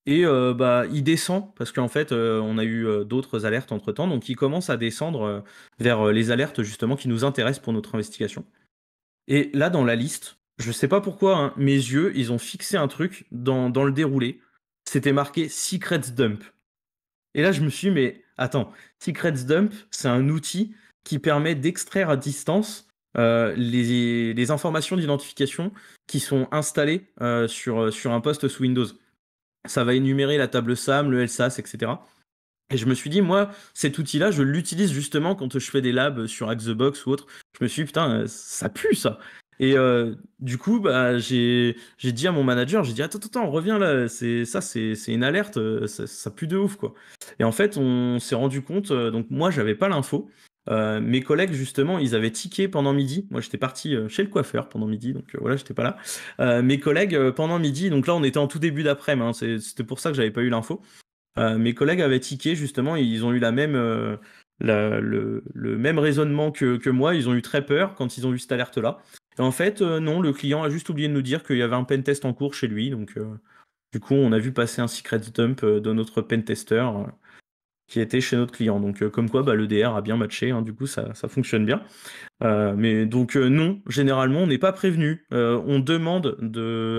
et euh, bah, il descend, parce qu'en fait, euh, on a eu euh, d'autres alertes entre-temps, donc il commence à descendre vers les alertes justement qui nous intéressent pour notre investigation. Et là, dans la liste, je ne sais pas pourquoi, hein, mes yeux, ils ont fixé un truc dans, le déroulé. C'était marqué Secrets Dump. Et là, je me suis dit, mais attends, Secrets Dump, c'est un outil qui permet d'extraire à distance les, informations d'identification qui sont installées sur, sur un poste sous Windows. Ça va énumérer la table SAM, le LSAS, etc. Et je me suis dit, moi, cet outil-là, je l'utilise justement quand je fais des labs sur Axebox ou autre. Je me suis dit, putain, ça pue ça. Et euh, du coup, bah, j'ai dit à mon manager, j'ai dit, attends, attends, reviens là, c'est ça, c'est une alerte, euh, ça, ça, pue de ouf, quoi. Et en fait, on s'est rendu compte, euh, donc moi, j'avais pas l'info, euh, mes collègues, justement, ils avaient tiqué pendant midi. Moi, j'étais parti euh, chez le coiffeur pendant midi, donc euh, voilà, j'étais pas là. mes collègues, pendant midi, donc là, on était en tout début d'après-midi, hein, c'était pour ça que j'avais pas eu l'info. mes collègues avaient tiqué, justement, ils ont eu la même, le, même raisonnement que, moi. Ils ont eu très peur quand ils ont vu cette alerte-là. Et en fait, non, le client a juste oublié de nous dire qu'il y avait un pentest en cours chez lui, donc du coup, on a vu passer un secret dump de notre pentester qui était chez notre client. Donc, euh, comme quoi, bah, l'EDR a bien matché, hein. du coup, ça, fonctionne bien. Euh, mais donc, euh, non, généralement, on n'est pas prévenu. on demande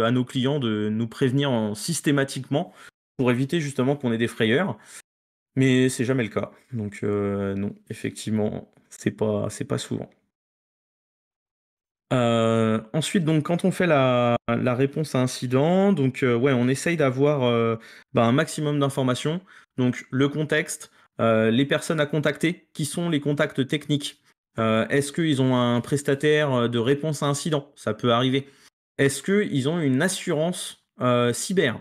à nos clients de nous prévenir systématiquement pour éviter justement qu'on ait des frayeurs. Mais c'est jamais le cas. Donc, non, effectivement, c'est pas, c'est pas souvent. ensuite, donc, quand on fait la, réponse à incident, donc, ouais, on essaye d'avoir bah, un maximum d'informations. Donc le contexte, euh, les personnes à contacter, qui sont les contacts techniques. Euh, est-ce qu'ils ont un prestataire euh, de réponse à incident Ça peut arriver. Est-ce qu'ils ont une assurance cyber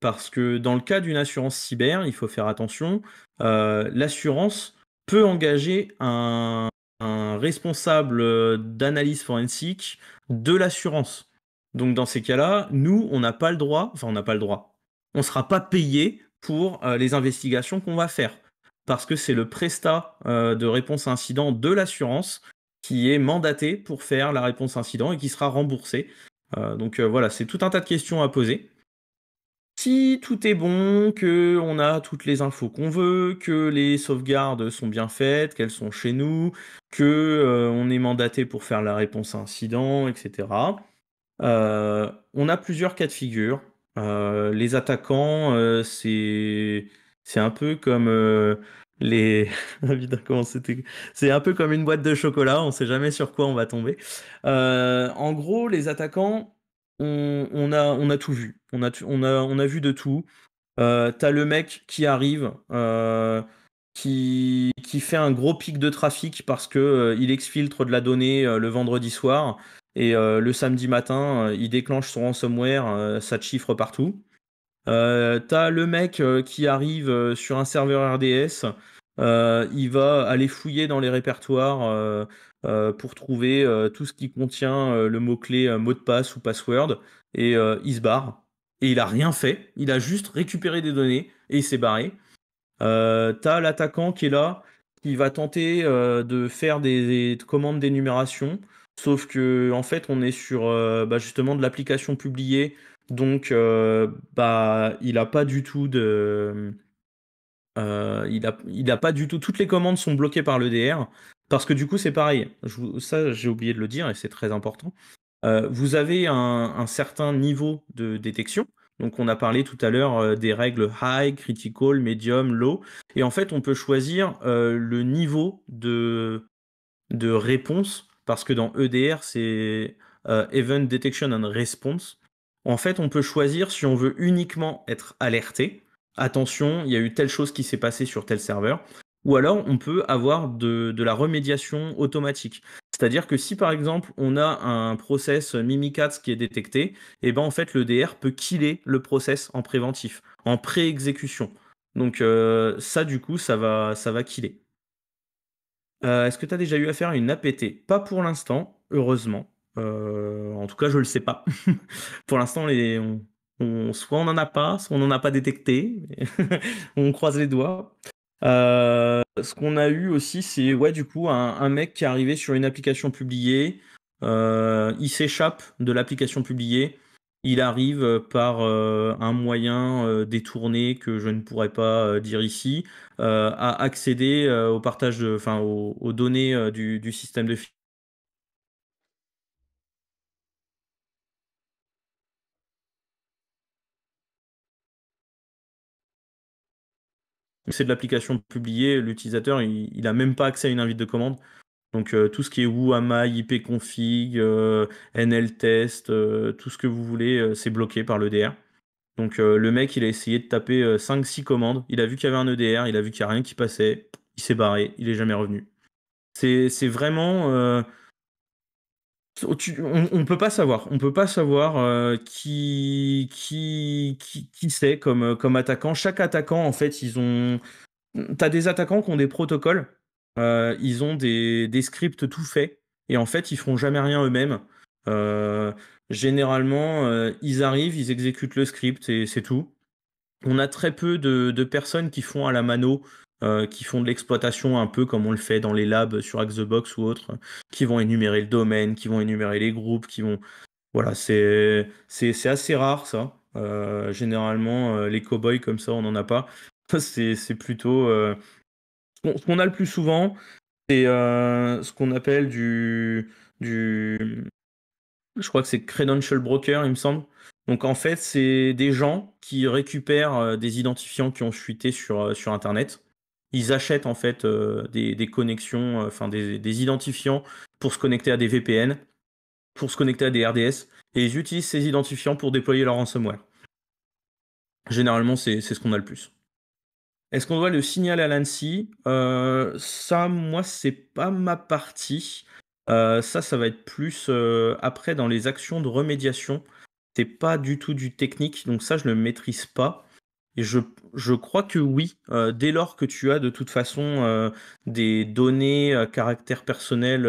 Parce que dans le cas d'une assurance cyber, il faut faire attention. L'assurance peut engager un, responsable d'analyse forensique de l'assurance. Donc dans ces cas-là, nous, on n'a pas le droit, enfin on n'a pas le droit, on ne sera pas payé pour euh, les investigations qu'on va faire. Parce que c'est le prestat euh, de réponse incident de l'assurance qui est mandaté pour faire la réponse incident et qui sera remboursé. Euh, donc voilà, c'est tout un tas de questions à poser. Si tout est bon, que on a toutes les infos qu'on veut, que les sauvegardes sont bien faites, qu'elles sont chez nous, qu'on est mandaté pour faire la réponse incident, etc. on a plusieurs cas de figure. Euh, les attaquants, euh, c'est un peu comme euh, les ah, c'est un peu comme une boîte de chocolat on ne sait jamais sur quoi on va tomber en gros les attaquants on, a tout vu on a vu de tout euh, t'as le mec qui arrive qui, qui fait un gros pic de trafic parce qu'il il exfiltre de la donnée le vendredi soir et euh, le samedi matin, euh, il déclenche son ransomware, euh, ça te chiffre partout. T'as le mec qui arrive sur un serveur RDS, il va aller fouiller dans les répertoires pour trouver tout ce qui contient le mot-clé mot de passe ou password, et il se barre. Et il a rien fait, il a juste récupéré des données et il s'est barré. T'as l'attaquant qui est là, qui va tenter de faire des commandes d'énumération. Sauf que en fait, on est sur euh, bah, justement de l'application publiée, donc euh, bah il n'a pas du tout de, euh, pas du tout. Toutes les commandes sont bloquées par l'EDR parce que du coup c'est pareil. ça j'ai oublié de le dire et c'est très important. vous avez un, certain niveau de détection. Donc on a parlé tout à l'heure des règles high, critical, medium, low. Et en fait on peut choisir le niveau de, de réponse parce que dans EDR, c'est euh, Event Detection and Response. En fait, on peut choisir si on veut uniquement être alerté. Attention, il y a eu telle chose qui s'est passée sur tel serveur. Ou alors, on peut avoir de, la remédiation automatique. C'est-à-dire que si par exemple on a un process Mimikatz qui est détecté, et eh ben en fait le DR peut killer le process en préventif, en pré-exécution. Donc euh, ça du coup ça va ça va killer. Euh, est-ce que tu as déjà eu affaire à une APT Pas pour l'instant, heureusement. Euh, en tout cas, je le sais pas. pour l'instant, on... soit on n'en a pas, soit on n'en a pas détecté. on croise les doigts. Euh, ce qu'on a eu aussi, c'est ouais, du coup, un, mec qui est arrivé sur une application publiée, il s'échappe de l'application publiée, il arrive euh, par euh, un moyen euh, détourné que je ne pourrais pas dire ici à accéder au partage, de, enfin aux, données du, système de C'est de l'application publiée, l'utilisateur, il n'a même pas accès à une invite de commande. Donc euh, tout ce qui est config, euh, NL test, euh, tout ce que vous voulez, c'est bloqué par l'EDR. Donc le mec, il a essayé de taper 5-6 commandes, il a vu qu'il y avait un EDR, il a vu qu'il n'y a rien qui passait, il s'est barré, il n'est jamais revenu. C'est vraiment... on, ne peut pas savoir. On peut pas savoir qui, qui, qui, c'est comme, comme attaquant. Chaque attaquant, en fait, ils ont. T'as des attaquants qui ont des protocoles euh, ils ont des, scripts tout faits et en fait ils font jamais rien eux-mêmes. Euh, généralement, euh, ils arrivent, ils exécutent le script et c'est tout. On a très peu de, personnes qui font à la mano, qui font de l'exploitation un peu comme on le fait dans les labs sur Xbox ou autre, qui vont énumérer le domaine, qui vont énumérer les groupes, qui vont. Voilà, c'est assez rare ça. généralement, les cowboys comme ça, on n'en a pas. C'est plutôt ce qu'on a le plus souvent, c'est euh, ce qu'on appelle du, du. Je crois que c'est Credential Broker, il me semble. Donc en fait, c'est des gens qui récupèrent euh, des identifiants qui ont fuité sur, euh, sur Internet. Ils achètent en fait des, connexions, enfin des, des identifiants pour se connecter à des VPN, pour se connecter à des RDS, et ils utilisent ces identifiants pour déployer leur ransomware. Généralement, c'est ce qu'on a le plus. Est-ce qu'on doit le signaler à l'ANSI euh, Ça, moi, c'est pas ma partie. Euh, ça, ça va être plus euh, après dans les actions de remédiation. C'est pas du tout du technique, donc ça, je ne le maîtrise pas. Et je, je crois que oui, dès lors que tu as de toute façon des données à caractère personnel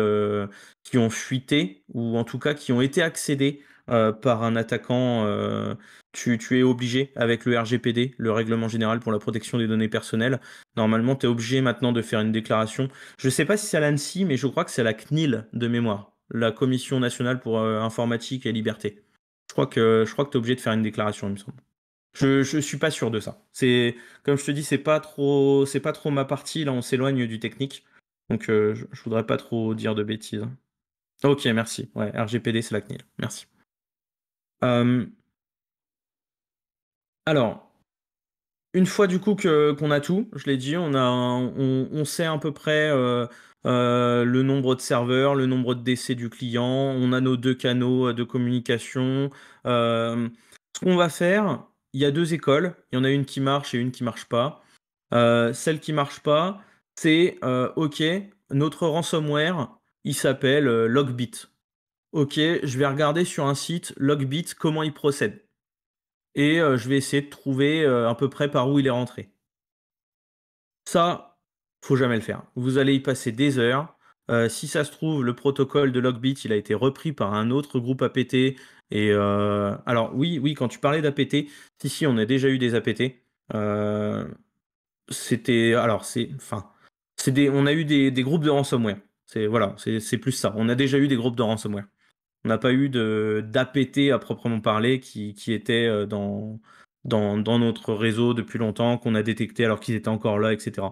qui ont fuité, ou en tout cas qui ont été accédées euh, par un attaquant, euh, tu, es obligé avec le RGPD, le règlement général pour la protection des données personnelles. Normalement, tu es obligé maintenant de faire une déclaration. Je ne sais pas si c'est à l'ANSI, mais je crois que c'est à la CNIL de mémoire, la Commission nationale pour euh, informatique et liberté. Je crois que que tu es obligé de faire une déclaration, il me semble. Je ne suis pas sûr de ça. C'est comme je te dis, ce pas pas trop ma partie là, on s'éloigne du technique. Donc je, ne voudrais pas trop dire de bêtises. OK, merci. Ouais, RGPD c'est la CNIL. Merci. Euh, alors, une fois du coup qu'on a tout, je l'ai dit, on, a on, sait à peu près euh, euh, le nombre de serveurs, le nombre de décès du client, on a nos deux canaux de communication. ce qu'on va faire, il y a deux écoles, il y en a une qui marche et une qui marche pas. celle qui marche pas, c'est OK, notre ransomware, il s'appelle Logbit. Ok, je vais regarder sur un site Logbit comment il procède. Et euh, je vais essayer de trouver euh, à peu près par où il est rentré. Ça, faut jamais le faire. Vous allez y passer des heures. Euh, si ça se trouve, le protocole de Logbit, il a été repris par un autre groupe APT. Et alors oui, oui, quand tu parlais d'APT, ici on a déjà eu des APT. C'était alors c'est enfin on a eu des, des groupes de ransomware. C'est voilà, c'est plus ça. On a déjà eu des groupes de ransomware. On n'a pas eu d'APT à proprement parler qui, était euh, dans, notre réseau depuis longtemps, qu'on a détecté alors qu'ils étaient encore là, etc.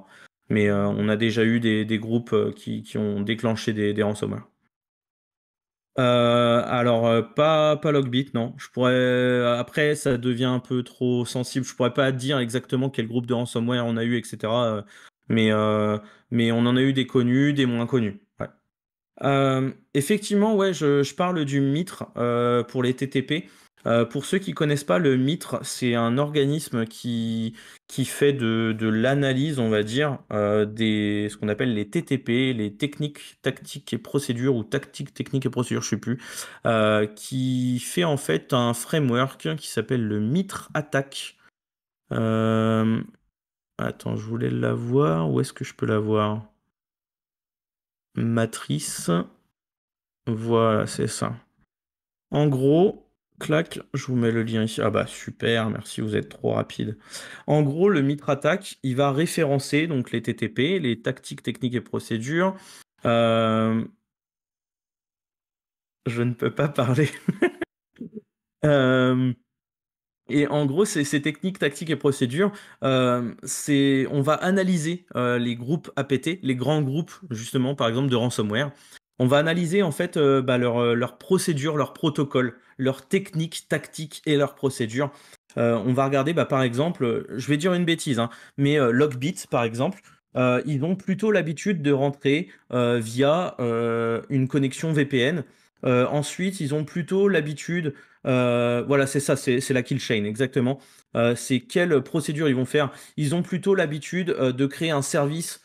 Mais euh, on a déjà eu des, groupes euh, qui, ont déclenché des, ransomware. alors, pas, pas Logbit, non. Après, ça devient un peu trop sensible. Je pourrais pas dire exactement quel groupe de ransomware on a eu, etc. Mais, mais on en a eu des connus, des moins connus. Euh, effectivement, ouais, je, parle du MITRE euh, pour les TTP. Euh, pour ceux qui ne connaissent pas, le MITRE, c'est un organisme qui, fait de, l'analyse, on va dire, des, ce qu'on appelle les TTP, les techniques, tactiques et procédures, ou tactiques, techniques et procédures, je ne sais plus, qui fait en fait un framework qui s'appelle le MITRE Attack. Attends, je voulais l'avoir, où est-ce que je peux l'avoir matrice. Voilà, c'est ça. En gros, clac, je vous mets le lien ici. Ah bah super, merci, vous êtes trop rapide. En gros, le MitraTac, il va référencer donc les TTP, les tactiques, techniques et procédures. Euh, je ne peux pas parler. Euh, et en gros, ces, ces, techniques, tactiques et procédures, euh, c'est on va analyser euh, les groupes APT, les grands groupes justement, par exemple de ransomware. On va analyser en fait euh, bah, leurs procédures, leurs protocoles, leurs techniques, tactiques et leurs procédures. on va regarder, bah, par exemple, je vais dire une bêtise, hein, mais Logbit, par exemple, ils ont plutôt l'habitude de rentrer via une connexion VPN. ensuite, ils ont plutôt l'habitude euh, voilà, c'est ça, c'est la kill chain, exactement. Euh, c'est quelle procédure ils vont faire. Ils ont plutôt l'habitude euh, de créer un service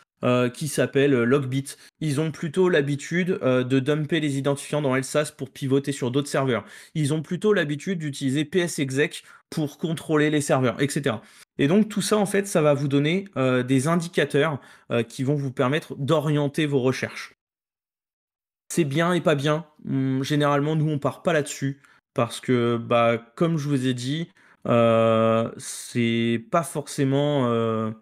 qui s'appelle Logbit. Ils ont plutôt l'habitude de dumper les identifiants dans LSAS pour pivoter sur d'autres serveurs. Ils ont plutôt l'habitude d'utiliser PSExec pour contrôler les serveurs, etc. Et donc tout ça, en fait, ça va vous donner des indicateurs qui vont vous permettre d'orienter vos recherches. C'est bien et pas bien. Hmm, généralement, nous, on part pas là-dessus parce que, bah, comme je vous ai dit, euh, c'est pas forcément euh,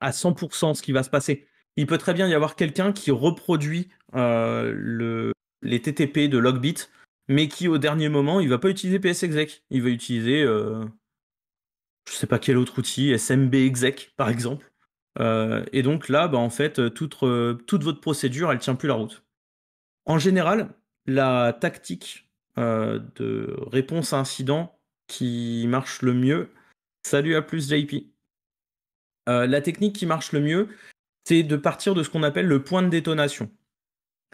à 100% ce qui va se passer. Il peut très bien y avoir quelqu'un qui reproduit euh, les TTP de Logbit, mais qui au dernier moment, il va pas utiliser PSExec. Il va utiliser, euh, je sais pas quel autre outil, SMBExec par exemple. et donc là, bah, en fait, toute, toute votre procédure, elle tient plus la route. En général, la tactique euh, de réponse à incident qui marche le mieux. Salut à plus JP. Euh, la technique qui marche le mieux, c'est de partir de ce qu'on appelle le point de détonation.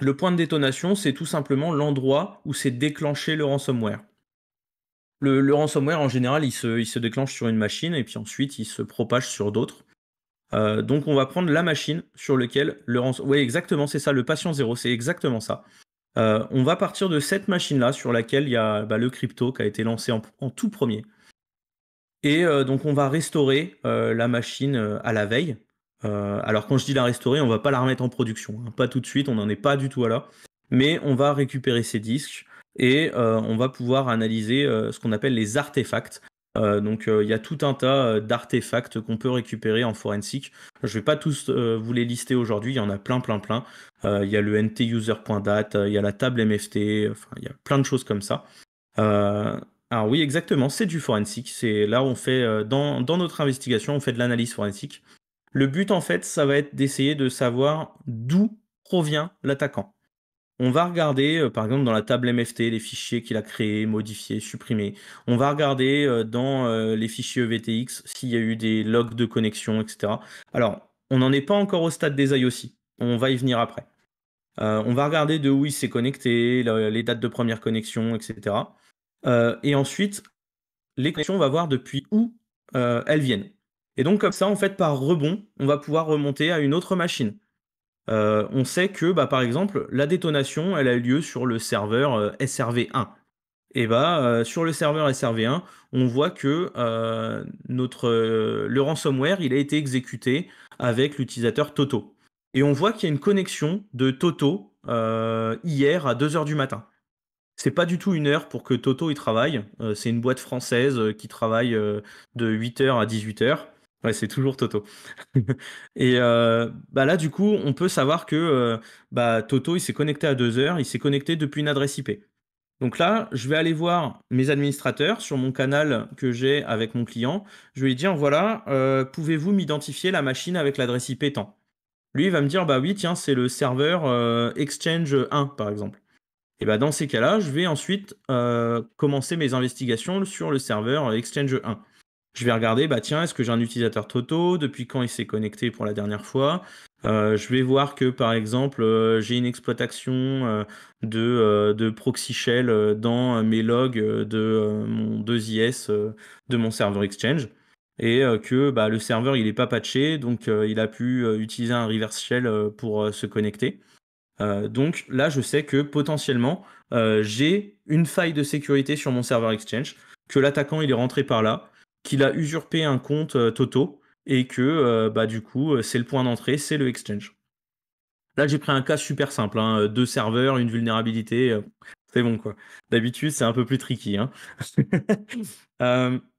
Le point de détonation, c'est tout simplement l'endroit où s'est déclenché le ransomware. Le, ransomware, en général, il se, déclenche sur une machine et puis ensuite il se propage sur d'autres. Euh, donc on va prendre la machine sur laquelle le ransomware. Oui, exactement, c'est ça, le patient zéro, c'est exactement ça. Euh, on va partir de cette machine-là sur laquelle il y a bah, le crypto qui a été lancé en, tout premier. Et euh, donc on va restaurer euh, la machine à la veille. alors quand je dis la restaurer, on va pas la remettre en production, hein. pas tout de suite, on n'en est pas du tout à là. Mais on va récupérer ces disques et on va pouvoir analyser ce qu'on appelle les artefacts. Euh, donc euh, il y a tout un tas euh, d'artefacts qu'on peut récupérer en Forensic. Je ne vais pas tous vous les lister aujourd'hui, il y en a plein, plein, plein. Il y a le NTUser.dat, il y a la table MFT, il y a plein de choses comme ça. alors oui, exactement, c'est du Forensic. C'est là où on fait dans, notre investigation, on fait de l'analyse forensique. Le but en fait, ça va être d'essayer de savoir d'où provient l'attaquant on va regarder, euh, par exemple, dans la table MFT, les fichiers qu'il a créés, modifiés, supprimés. On va regarder euh, dans euh, les fichiers EVTX s'il y a eu des logs de connexion, etc. Alors, on n'en est pas encore au stade des IOC. On va y venir après. on va regarder de où il s'est connecté, les dates de première connexion, etc. et ensuite, les connexions, on va voir depuis où elles viennent. Et donc, comme ça, en fait, par rebond, on va pouvoir remonter à une autre machine. Euh, on sait que, bah, par exemple, la détonation, elle a eu lieu sur le serveur euh, SRV1. Et bah, euh, sur le serveur SRV1, on voit que notre, le ransomware, il a été exécuté avec l'utilisateur Toto. Et on voit qu'il y a une connexion de Toto hier à 2h du matin. C'est pas du tout une heure pour que Toto y travaille. c'est une boîte française qui travaille de 8h à 18h. Ouais, c'est toujours Toto. et euh, bah, là, du coup, on peut savoir que euh, bah, Toto, il s'est connecté à deux heures, il s'est connecté depuis une adresse IP. Donc là, je vais aller voir mes administrateurs sur mon canal que j'ai avec mon client. Je vais lui dire, voilà, euh, pouvez-vous m'identifier la machine avec l'adresse IP tant Lui, il va me dire, bah oui, tiens, c'est le serveur Exchange 1, par exemple. Et bah dans ces cas-là, je vais ensuite commencer mes investigations sur le serveur Exchange 1. Je vais regarder, bah tiens, est-ce que j'ai un utilisateur Toto Depuis quand il s'est connecté pour la dernière fois euh, Je vais voir que par exemple, euh, j'ai une exploitation euh, de, proxy shell dans mes logs de mon 2IS de mon serveur Exchange et que bah, le serveur il n'est pas patché, donc il a pu utiliser un reverse shell pour se connecter. donc là, je sais que potentiellement, j'ai une faille de sécurité sur mon serveur Exchange, que l'attaquant il est rentré par là qu'il a usurpé un compte euh, Toto et que euh, bah, du coup, euh, c'est le point d'entrée, c'est le exchange. Là, j'ai pris un cas super simple hein, deux serveurs, une vulnérabilité, c'est bon quoi. D'habitude, c'est un peu plus tricky. Hein.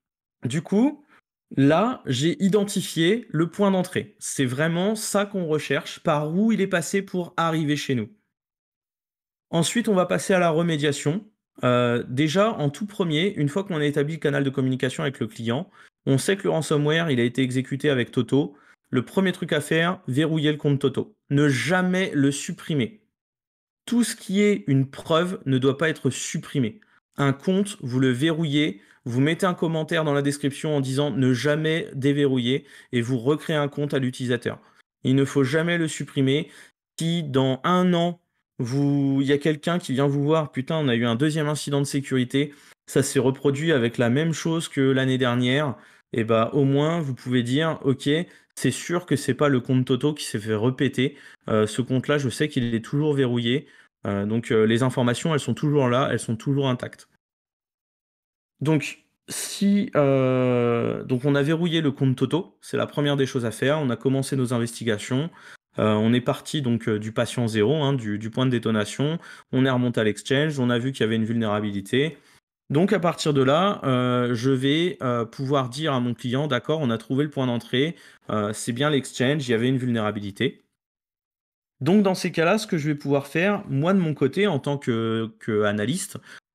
du coup, Là, j'ai identifié le point d'entrée. C'est vraiment ça qu'on recherche, par où il est passé pour arriver chez nous. Ensuite, on va passer à la remédiation. Euh, déjà, en tout premier, une fois qu'on a établi le canal de communication avec le client, on sait que le ransomware, il a été exécuté avec Toto. Le premier truc à faire, verrouiller le compte Toto. Ne jamais le supprimer. Tout ce qui est une preuve ne doit pas être supprimé. Un compte, vous le verrouillez, vous mettez un commentaire dans la description en disant ne jamais déverrouiller et vous recréez un compte à l'utilisateur. Il ne faut jamais le supprimer. Si dans un an, il y a quelqu'un qui vient vous voir, putain, on a eu un deuxième incident de sécurité, ça s'est reproduit avec la même chose que l'année dernière. Et eh bah ben, au moins vous pouvez dire, ok, c'est sûr que c'est pas le compte Toto qui s'est fait repéter. Euh, ce compte-là, je sais qu'il est toujours verrouillé. Euh, donc euh, les informations, elles sont toujours là, elles sont toujours intactes. Donc si donc on a verrouillé le compte Toto, c'est la première des choses à faire. On a commencé nos investigations. Euh, on est parti donc euh, du patient zéro, hein, du, point de détonation. On est remonté à l'exchange, on a vu qu'il y avait une vulnérabilité. Donc à partir de là, euh, je vais pouvoir dire à mon client, d'accord, on a trouvé le point d'entrée, c'est bien l'exchange, il y avait une vulnérabilité. Donc dans ces cas-là, ce que je vais pouvoir faire, moi de mon côté, en tant que,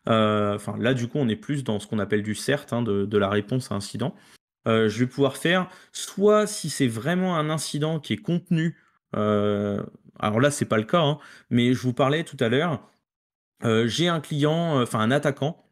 enfin là du coup on est plus dans ce qu'on appelle du CERT, hein, de, la réponse à incident, je vais pouvoir faire soit si c'est vraiment un incident qui est contenu euh, alors là, ce n'est pas le cas, hein, mais je vous parlais tout à l'heure. Euh, j'ai un client, euh, enfin un attaquant,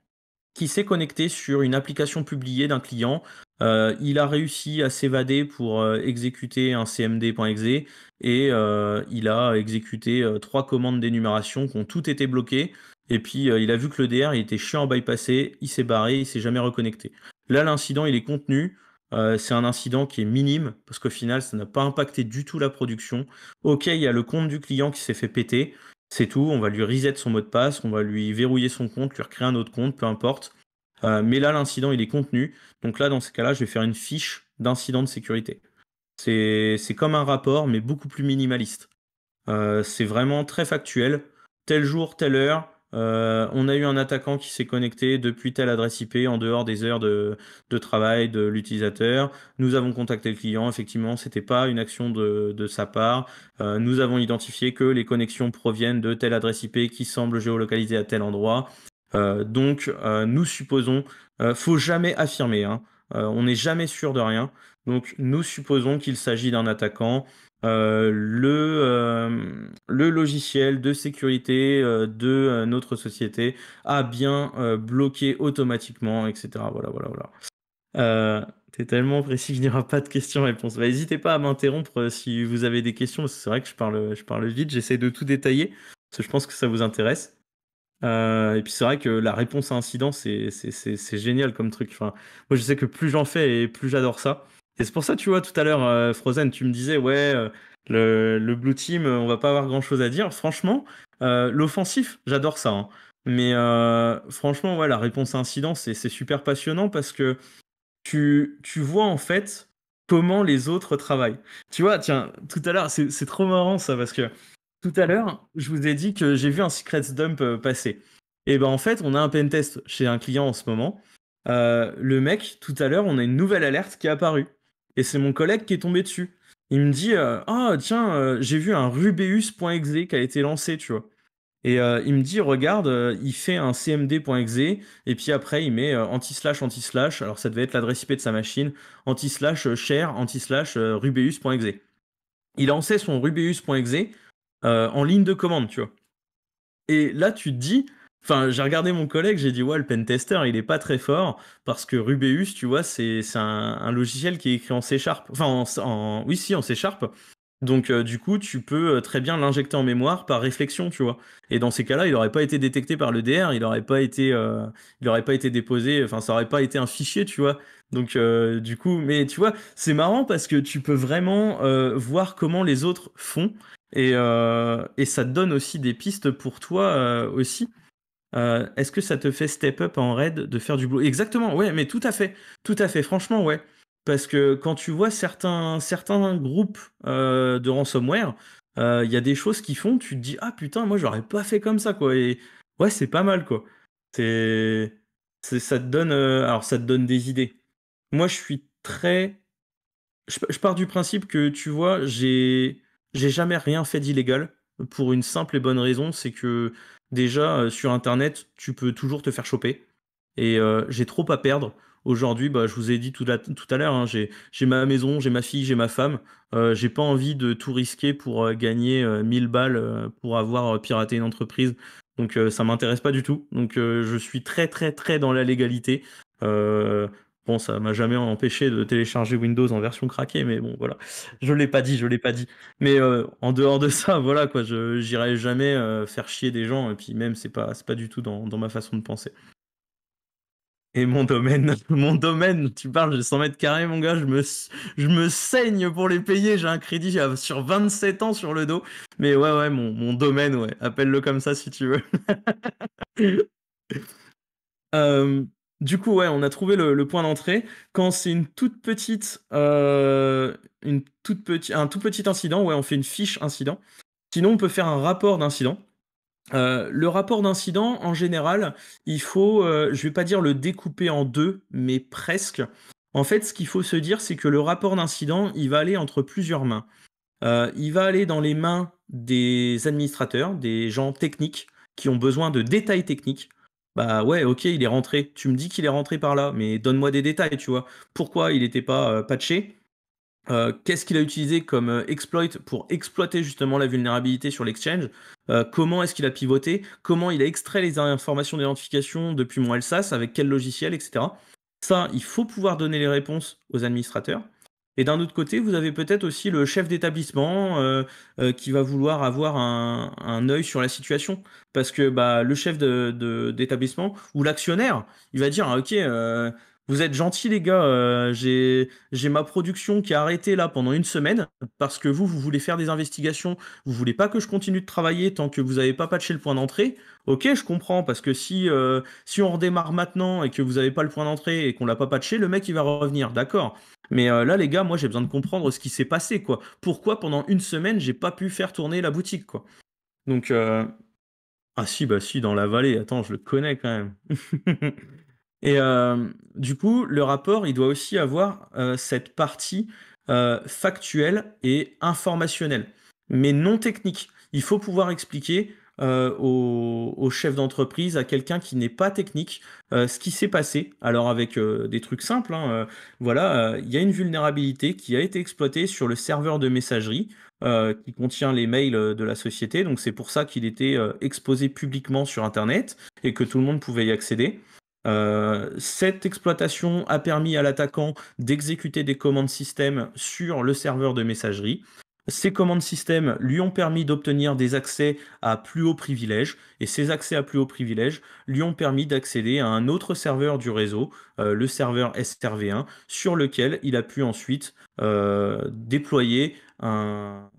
qui s'est connecté sur une application publiée d'un client. il a réussi à s'évader pour exécuter un cmd.exe et il a exécuté trois commandes d'énumération qui ont toutes été bloquées. Et puis il a vu que le DR était chiant à bypasser, il s'est barré, il s'est jamais reconnecté. Là, l'incident il est contenu. Euh, c'est un incident qui est minime parce qu'au final, ça n'a pas impacté du tout la production. Ok, il y a le compte du client qui s'est fait péter. C'est tout. On va lui reset son mot de passe, on va lui verrouiller son compte, lui recréer un autre compte, peu importe. Euh, mais là, l'incident, il est contenu. Donc là, dans ces cas-là, je vais faire une fiche d'incident de sécurité. C'est comme un rapport, mais beaucoup plus minimaliste. Euh, c'est vraiment très factuel. Tel jour, telle heure, euh, on a eu un attaquant qui s'est connecté depuis telle adresse IP en dehors des heures de, travail de l'utilisateur. Nous avons contacté le client. Effectivement, c'était pas une action de, sa part. Euh, nous avons identifié que les connexions proviennent de telle adresse IP qui semble géolocalisée à tel endroit. Euh, donc, nous supposons, faut jamais affirmer. Hein. on n'est jamais sûr de rien. Donc, nous supposons qu'il s'agit d'un attaquant. Euh, euh, le, logiciel de sécurité euh, de notre société a bien bloqué automatiquement, etc. Voilà, voilà, voilà. T'es tellement précis qu'il n'y aura pas de questions-réponses. Bah, n'hésitez pas à m'interrompre si vous avez des questions, c'est vrai que je parle, je parle vite, j'essaie de tout détailler, parce que je pense que ça vous intéresse. et puis c'est vrai que la réponse à incident, c'est génial comme truc. Enfin, moi, je sais que plus j'en fais et plus j'adore ça. Et c'est pour ça, tu vois, tout à l'heure, euh, Frozen, tu me disais, ouais, euh, le, Blue Team, euh, on va pas avoir grand chose à dire. Franchement, l'offensif, j'adore ça. Hein. Mais franchement, ouais, la réponse à incident, c'est super passionnant parce que tu, vois en fait comment les autres travaillent. Tu vois, tiens, tout à l'heure, c'est trop marrant ça parce que tout à l'heure, je vous ai dit que j'ai vu un secret Dump passer. Et eh ben en fait, on a un pentest chez un client en ce moment. le mec, tout à l'heure, on a une nouvelle alerte qui est apparue. Et c'est mon collègue qui est tombé dessus. Il me dit euh, Ah, tiens, euh, j'ai vu un rubeus.exe qui a été lancé, tu vois. Et euh, il me dit, regarde, il fait un cmd.exe, et puis après, il met anti-slash, anti-slash, alors ça devait être l'adresse IP de sa machine, anti-slash share, anti-slash rubeus.exe. Il lançait son rubeus.exe en ligne de commande, tu vois. Et là, tu te dis, Enfin, j'ai regardé mon collègue, j'ai dit, ouais, le pentester, il est pas très fort, parce que Rubeus, tu vois, c'est un, un, logiciel qui est écrit en C Sharp. Enfin, en, oui, si, en C Sharp. Donc, euh, du coup, tu peux euh, très bien l'injecter en mémoire par réflexion, tu vois. Et dans ces cas-là, il n'aurait pas été détecté par le DR, il n'aurait pas été, euh, pas été déposé, enfin, ça n'aurait pas été un fichier, tu vois. Donc, du coup, mais tu vois, c'est marrant parce que tu peux vraiment voir comment les autres font. Et, et ça te donne aussi des pistes pour toi aussi. Euh, est-ce que ça te fait step up en raid de faire du blue Exactement, ouais, mais tout à fait. Tout à fait, franchement, ouais. Parce que quand tu vois certains, certains groupes euh, de ransomware, euh, il y a des choses qu'ils font, tu te dis, ah putain, moi j'aurais pas fait comme ça, quoi. Et ouais, c'est pas mal, quoi. C'est. Ça te donne. alors, ça te donne des idées. Moi, je suis très. Je, pars du principe que, tu vois, j'ai. J'ai jamais rien fait d'illégal pour une simple et bonne raison, c'est que déjà euh, sur Internet, tu peux toujours te faire choper. Et euh, j'ai trop à perdre. Aujourd'hui, bah, je vous ai dit tout, à l'heure, hein, j'ai, ma maison, j'ai ma fille, j'ai ma femme. Euh, j'ai pas envie de tout risquer pour gagner 1000 balles pour avoir piraté une entreprise. Donc ça m'intéresse pas du tout. Donc je suis très très très dans la légalité. Bon, ça m'a jamais empêché de télécharger Windows en version craquée, mais bon, voilà. Je l'ai pas dit, je l'ai pas dit. Mais euh, en dehors de ça, voilà quoi, je j'irai jamais euh, faire chier des gens, et puis même c'est pas pas du tout dans, ma façon de penser. Et mon domaine, mon domaine, tu parles de 100 mètres carrés, mon gars, je me, je me saigne pour les payer, j'ai un crédit euh, sur 27 ans sur le dos. Mais ouais, ouais, mon, mon domaine, ouais, appelle-le comme ça si tu veux. euh, du coup, ouais, on a trouvé le, point d'entrée. Quand c'est une toute petite, euh, une toute un tout petit incident, ouais, on fait une fiche incident. Sinon, on peut faire un rapport d'incident. Euh, le rapport d'incident, en général, il faut, je euh, je vais pas dire le découper en deux, mais presque. En fait, ce qu'il faut se dire, c'est que le rapport d'incident, il va aller entre plusieurs mains. il va aller dans les mains des administrateurs, des gens techniques qui ont besoin de détails techniques bah ouais, ok, il est rentré. Tu me dis qu'il est rentré par là, mais donne-moi des détails, tu vois. Pourquoi il n'était pas euh, patché euh, Qu'est-ce qu'il a utilisé comme euh, exploit pour exploiter justement la vulnérabilité sur l'exchange Comment est-ce qu'il a pivoté Comment il a extrait les informations d'identification depuis mon LSAS Avec quel logiciel, etc. Ça, il faut pouvoir donner les réponses aux administrateurs. Et d'un autre côté, vous avez peut-être aussi le chef d'établissement euh, euh, qui va vouloir avoir un, œil sur la situation. Parce que bah, le chef d'établissement ou l'actionnaire, il va dire, ah, ok OK, euh, vous êtes gentils, les gars. Euh, j'ai, ma production qui a arrêté là pendant une semaine parce que vous, vous voulez faire des investigations. Vous voulez pas que je continue de travailler tant que vous n'avez pas patché le point d'entrée. Ok, je comprends parce que si, euh, si on redémarre maintenant et que vous n'avez pas le point d'entrée et qu'on l'a pas patché, le mec il va revenir. D'accord. Mais euh, là, les gars, moi j'ai besoin de comprendre ce qui s'est passé. quoi. Pourquoi pendant une semaine j'ai pas pu faire tourner la boutique quoi. Donc. euh, Ah si, bah si, dans la vallée. Attends, je le connais quand même. Et euh, du coup, le rapport, il doit aussi avoir euh, cette partie euh, factuelle et informationnelle, mais non technique. Il faut pouvoir expliquer au, chef d'entreprise, à quelqu'un qui n'est pas technique, ce qui s'est passé. Alors avec des trucs simples, hein, voilà, il y a une vulnérabilité qui a été exploitée sur le serveur de messagerie. qui contient les mails de la société. Donc c'est pour ça qu'il était exposé publiquement sur Internet et que tout le monde pouvait y accéder. Euh, cette exploitation a permis à l'attaquant d'exécuter des commandes système sur le serveur de messagerie. Ces commandes système lui ont permis d'obtenir des accès à plus hauts privilèges et ces accès à plus hauts privilèges lui ont permis d'accéder à un autre serveur du réseau, euh, le serveur SRV1, sur lequel il a pu ensuite euh, déployer un,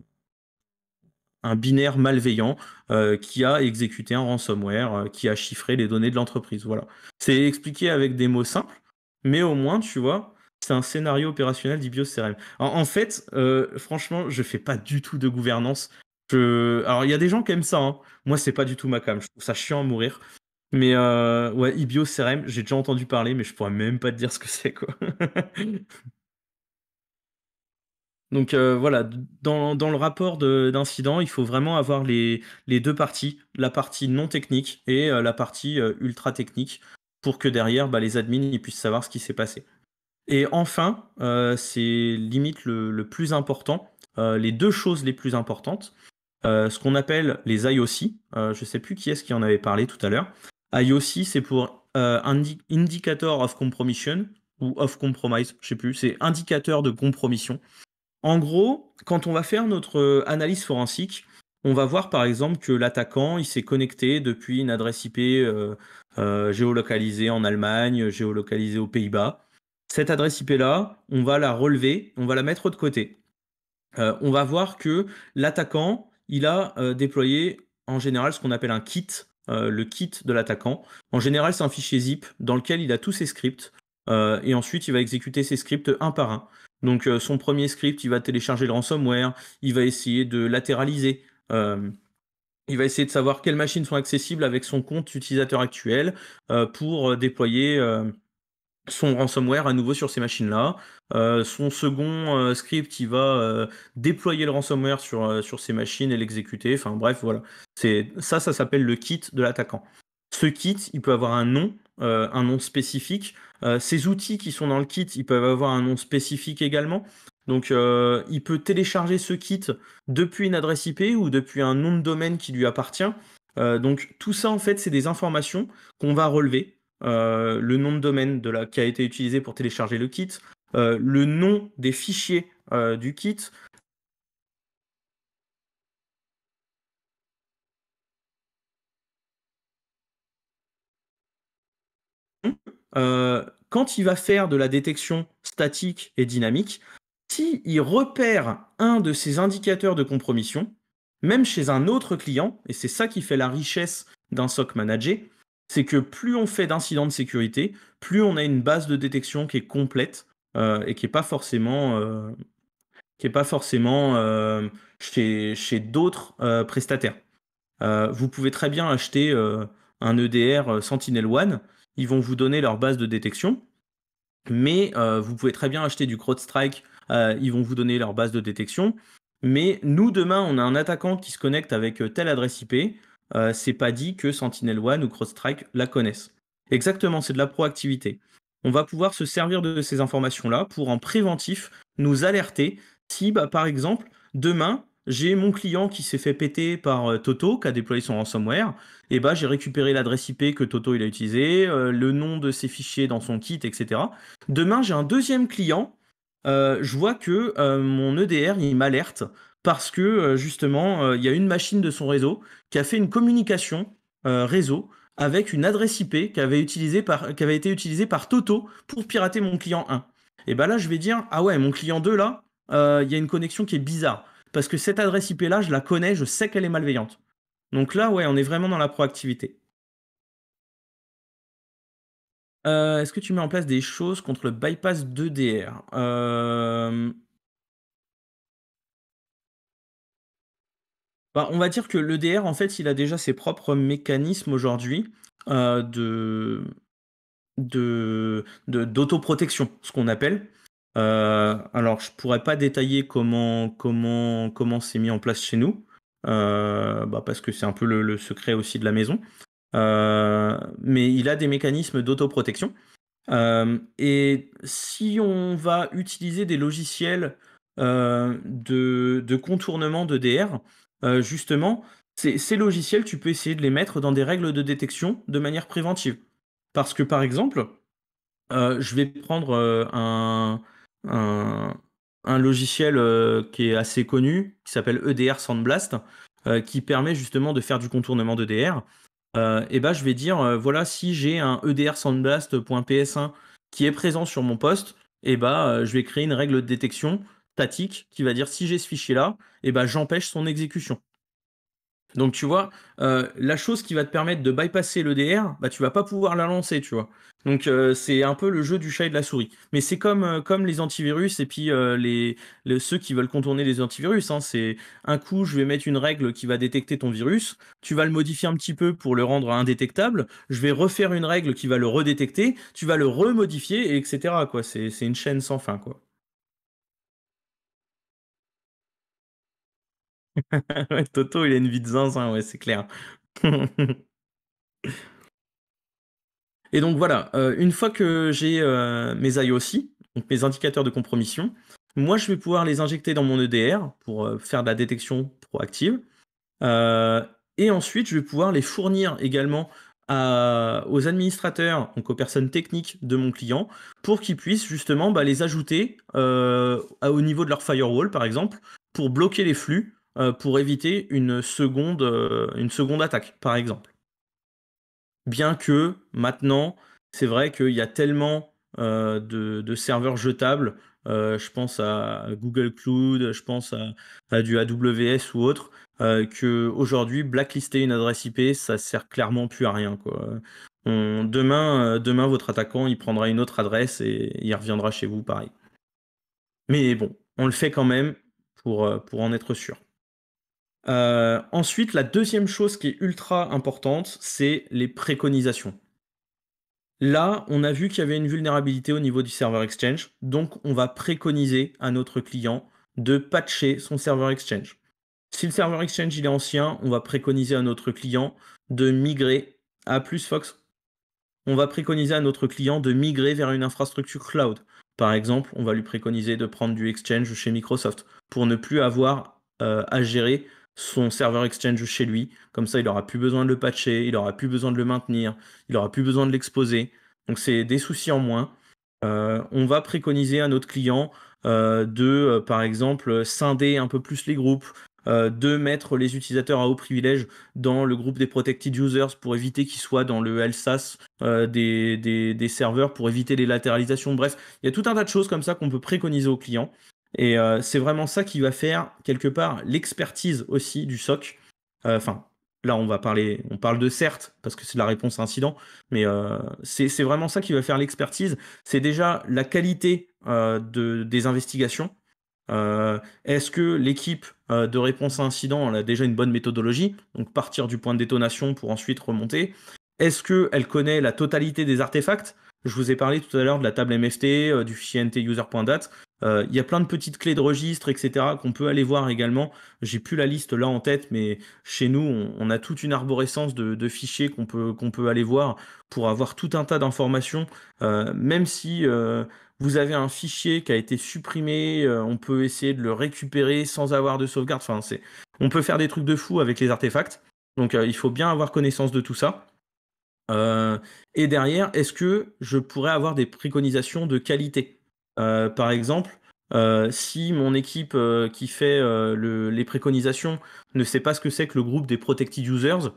un binaire malveillant euh, qui a exécuté un ransomware, euh, qui a chiffré les données de l'entreprise. Voilà. C'est expliqué avec des mots simples, mais au moins, tu vois, c'est un scénario opérationnel d'IBIO CRM. En, fait, euh, franchement, je ne fais pas du tout de gouvernance. Alors, il y a des gens qui aiment ça. Hein. Moi, c'est pas du tout ma cam. Je trouve ça chiant à mourir. Mais ouais, IBIO CRM, j'ai déjà entendu parler, mais je pourrais même pas te dire ce que c'est, quoi. Donc euh, voilà, dans, le rapport d'incident, il faut vraiment avoir les, deux parties, la partie non technique et euh, la partie euh, ultra technique, pour que derrière, bah, les admins ils puissent savoir ce qui s'est passé. Et enfin, c'est limite le, plus important, les deux choses les plus importantes, ce qu'on appelle les IOC, je ne sais plus qui est-ce qui en avait parlé tout à l'heure. IOC, c'est pour Indicator of Compromission ou of Compromise, je ne sais plus, c'est indicateur de compromission. En gros, quand on va faire notre euh, analyse forensique, on va voir par exemple que l'attaquant il s'est connecté depuis une adresse IP euh, euh, géolocalisée en Allemagne, géolocalisée aux Pays-Bas. Cette adresse IP là, on va la relever, on va la mettre de côté. on va voir que l'attaquant il a déployé en général ce qu'on appelle un kit, le kit de l'attaquant. En général, c'est un fichier zip dans lequel il a tous ses scripts et ensuite il va exécuter ses scripts un par un. Donc euh, son premier script, il va télécharger le ransomware, il va essayer de latéraliser. Euh, il va essayer de savoir quelles machines sont accessibles avec son compte utilisateur actuel euh, pour déployer son ransomware à nouveau sur ces machines-là. son second script, il va déployer le ransomware sur, ces machines et l'exécuter. Enfin bref, voilà. C'est ça, ça s'appelle le kit de l'attaquant. Ce kit, il peut avoir un nom, un nom spécifique. Euh, ces outils qui sont dans le kit, ils peuvent avoir un nom spécifique également. Donc, euh, il peut télécharger ce kit depuis une adresse IP ou depuis un nom de domaine qui lui appartient. Euh, donc, tout ça, en fait, c'est des informations qu'on va relever. le nom de domaine qui a été utilisé pour télécharger le kit, le nom des fichiers du kit, Euh, quand il va faire de la détection statique et dynamique, s'il il repère un de ces indicateurs de compromission, même chez un autre client, et c'est ça qui fait la richesse d'un SOC managé, c'est que plus on fait d'incidents de sécurité, plus on a une base de détection qui est complète euh, et qui n'est pas forcément, qui est pas forcément euh, chez, chez d'autres prestataires. vous pouvez très bien acheter un EDR Sentinel One ils vont vous donner leur base de détection, mais euh, vous pouvez très bien acheter du CrowdStrike, euh, ils vont vous donner leur base de détection. Mais nous, demain, on a un attaquant qui se connecte avec euh, telle adresse IP, c'est pas dit que Sentinel-One ou CrowdStrike la connaissent. Exactement, c'est de la proactivité. On va pouvoir se servir de ces informations-là pour en préventif nous alerter si, bah, par exemple, demain, j'ai mon client qui s'est fait péter par euh, Toto, qui a déployé son ransomware. Et eh bah, ben, j'ai récupéré l'adresse IP que Toto il a utilisée, euh, le nom de ses fichiers dans son kit, etc. Demain, j'ai un deuxième client. Euh, je vois que mon EDR il m'alerte parce que justement, il y a une machine de son réseau qui a fait une communication réseau avec une adresse IP qui avait, qui avait été utilisée par Toto pour pirater mon client 1. Et bah là, je vais dire, ah ouais, mon client 2 là, il y a une connexion qui est bizarre parce que cette adresse IP-là, je la connais, je sais qu'elle est malveillante. Donc là, ouais, on est vraiment dans la proactivité. Euh, est-ce que tu mets en place des choses contre le bypass d'EDR euh, bah, On va dire que l'EDR, en fait, il a déjà ses propres mécanismes aujourd'hui euh, de d'autoprotection, ce qu'on appelle. Euh, alors, je pourrais pas détailler comment comment comment c'est mis en place chez nous, euh, bah, parce que c'est un peu le, secret aussi de la maison. Euh, mais il a des mécanismes d'autoprotection. et si on va utiliser des logiciels de, contournement de DR, justement, ces logiciels, tu peux essayer de les mettre dans des règles de détection de manière préventive. Parce que par exemple, je vais prendre un, un, logiciel euh, qui est assez connu, qui s'appelle EDR Sandblast, euh, qui permet justement de faire du contournement d'EDR. Euh, et ben, je vais dire, voilà, si j'ai un EDR Sandblast.ps1 qui est présent sur mon poste, et ben, je vais créer une règle de détection statique qui va dire si j'ai ce fichier-là, et ben, j'empêche son exécution. Donc, tu vois, euh, la chose qui va te permettre de bypasser l'EDR, bah, tu vas pas pouvoir la lancer, tu vois. Donc, euh, c'est un peu le jeu du chat et de la souris. Mais c'est comme, euh, comme les antivirus et puis les, ceux qui veulent contourner les antivirus. Hein. c'est un coup, je vais mettre une règle qui va détecter ton virus. Tu vas le modifier un petit peu pour le rendre indétectable. Je vais refaire une règle qui va le redétecter. Tu vas le remodifier, etc. C'est, c'est une chaîne sans fin, quoi. Toto, il a une vie de zinzin, c'est clair. Et donc voilà, euh, une fois que j'ai euh, mes IOC, donc mes indicateurs de compromission, moi je vais pouvoir les injecter dans mon EDR pour euh, faire de la détection proactive. et ensuite, je vais pouvoir les fournir également aux administrateurs, donc aux personnes techniques de mon client, pour qu'ils puissent justement bah, les ajouter au niveau de leur firewall, par exemple, pour bloquer les flux euh, pour éviter une seconde, euh, une seconde attaque, par exemple. Bien que maintenant, c'est vrai qu'il y a tellement euh, de, serveurs jetables, je pense à Google Cloud, je pense à, du AWS ou autre, qu'aujourd'hui, blacklister une adresse IP, ça sert clairement plus à rien. Quoi. demain, demain, votre attaquant, il prendra une autre adresse et il reviendra chez vous, pareil. Mais bon, on le fait quand même pour, pour en être sûr. Euh, ensuite, la deuxième chose qui est ultra importante, c'est les préconisations. Là, on a vu qu'il y avait une vulnérabilité au niveau du serveur Exchange, donc on va préconiser à notre client de patcher son serveur Exchange. Si le serveur Exchange il est ancien, on va préconiser à notre client de migrer à plus Fox. On va préconiser à notre client de migrer vers une infrastructure cloud. Par exemple, on va lui préconiser de prendre du Exchange chez Microsoft pour ne plus avoir euh, à gérer son serveur Exchange chez lui. Comme ça, il n'aura plus besoin de le patcher, il n'aura plus besoin de le maintenir, il n'aura plus besoin de l'exposer. Donc c'est des soucis en moins. Euh, on va préconiser à notre client euh, de, euh, par exemple, scinder un peu plus les groupes, de mettre les utilisateurs à haut privilège dans le groupe des protected users pour éviter qu'ils soient dans le LSAS des, serveurs, pour éviter les latéralisations. Bref, il y a tout un tas de choses comme ça qu'on peut préconiser aux clients. Et euh, c'est vraiment ça qui va faire, quelque part, l'expertise aussi du SOC. Euh, enfin, là, on va parler, on parle de certes, parce que c'est la réponse à incident, mais euh, c'est vraiment ça qui va faire l'expertise. C'est déjà la qualité des investigations. Est-ce que l'équipe de réponse à incident a déjà une bonne méthodologie Donc, partir du point de détonation pour ensuite remonter. Est-ce qu'elle connaît la totalité des artefacts Je vous ai parlé tout à l'heure de la table MFT, du fichier nt-user.dat. Euh, il y a plein de petites clés de registre, etc., qu'on peut aller voir également. J'ai plus la liste là en tête, mais chez nous, on, a toute une arborescence de, fichiers qu'on peut, peut aller voir pour avoir tout un tas d'informations, euh, même si euh, vous avez un fichier qui a été supprimé, on peut essayer de le récupérer sans avoir de sauvegarde. Enfin, on peut faire des trucs de fou avec les artefacts. Donc, il faut bien avoir connaissance de tout ça. et derrière, est-ce que je pourrais avoir des préconisations de qualité euh, par exemple, euh, si mon équipe euh, qui fait les préconisations ne sait pas ce que c'est que le groupe des protected users,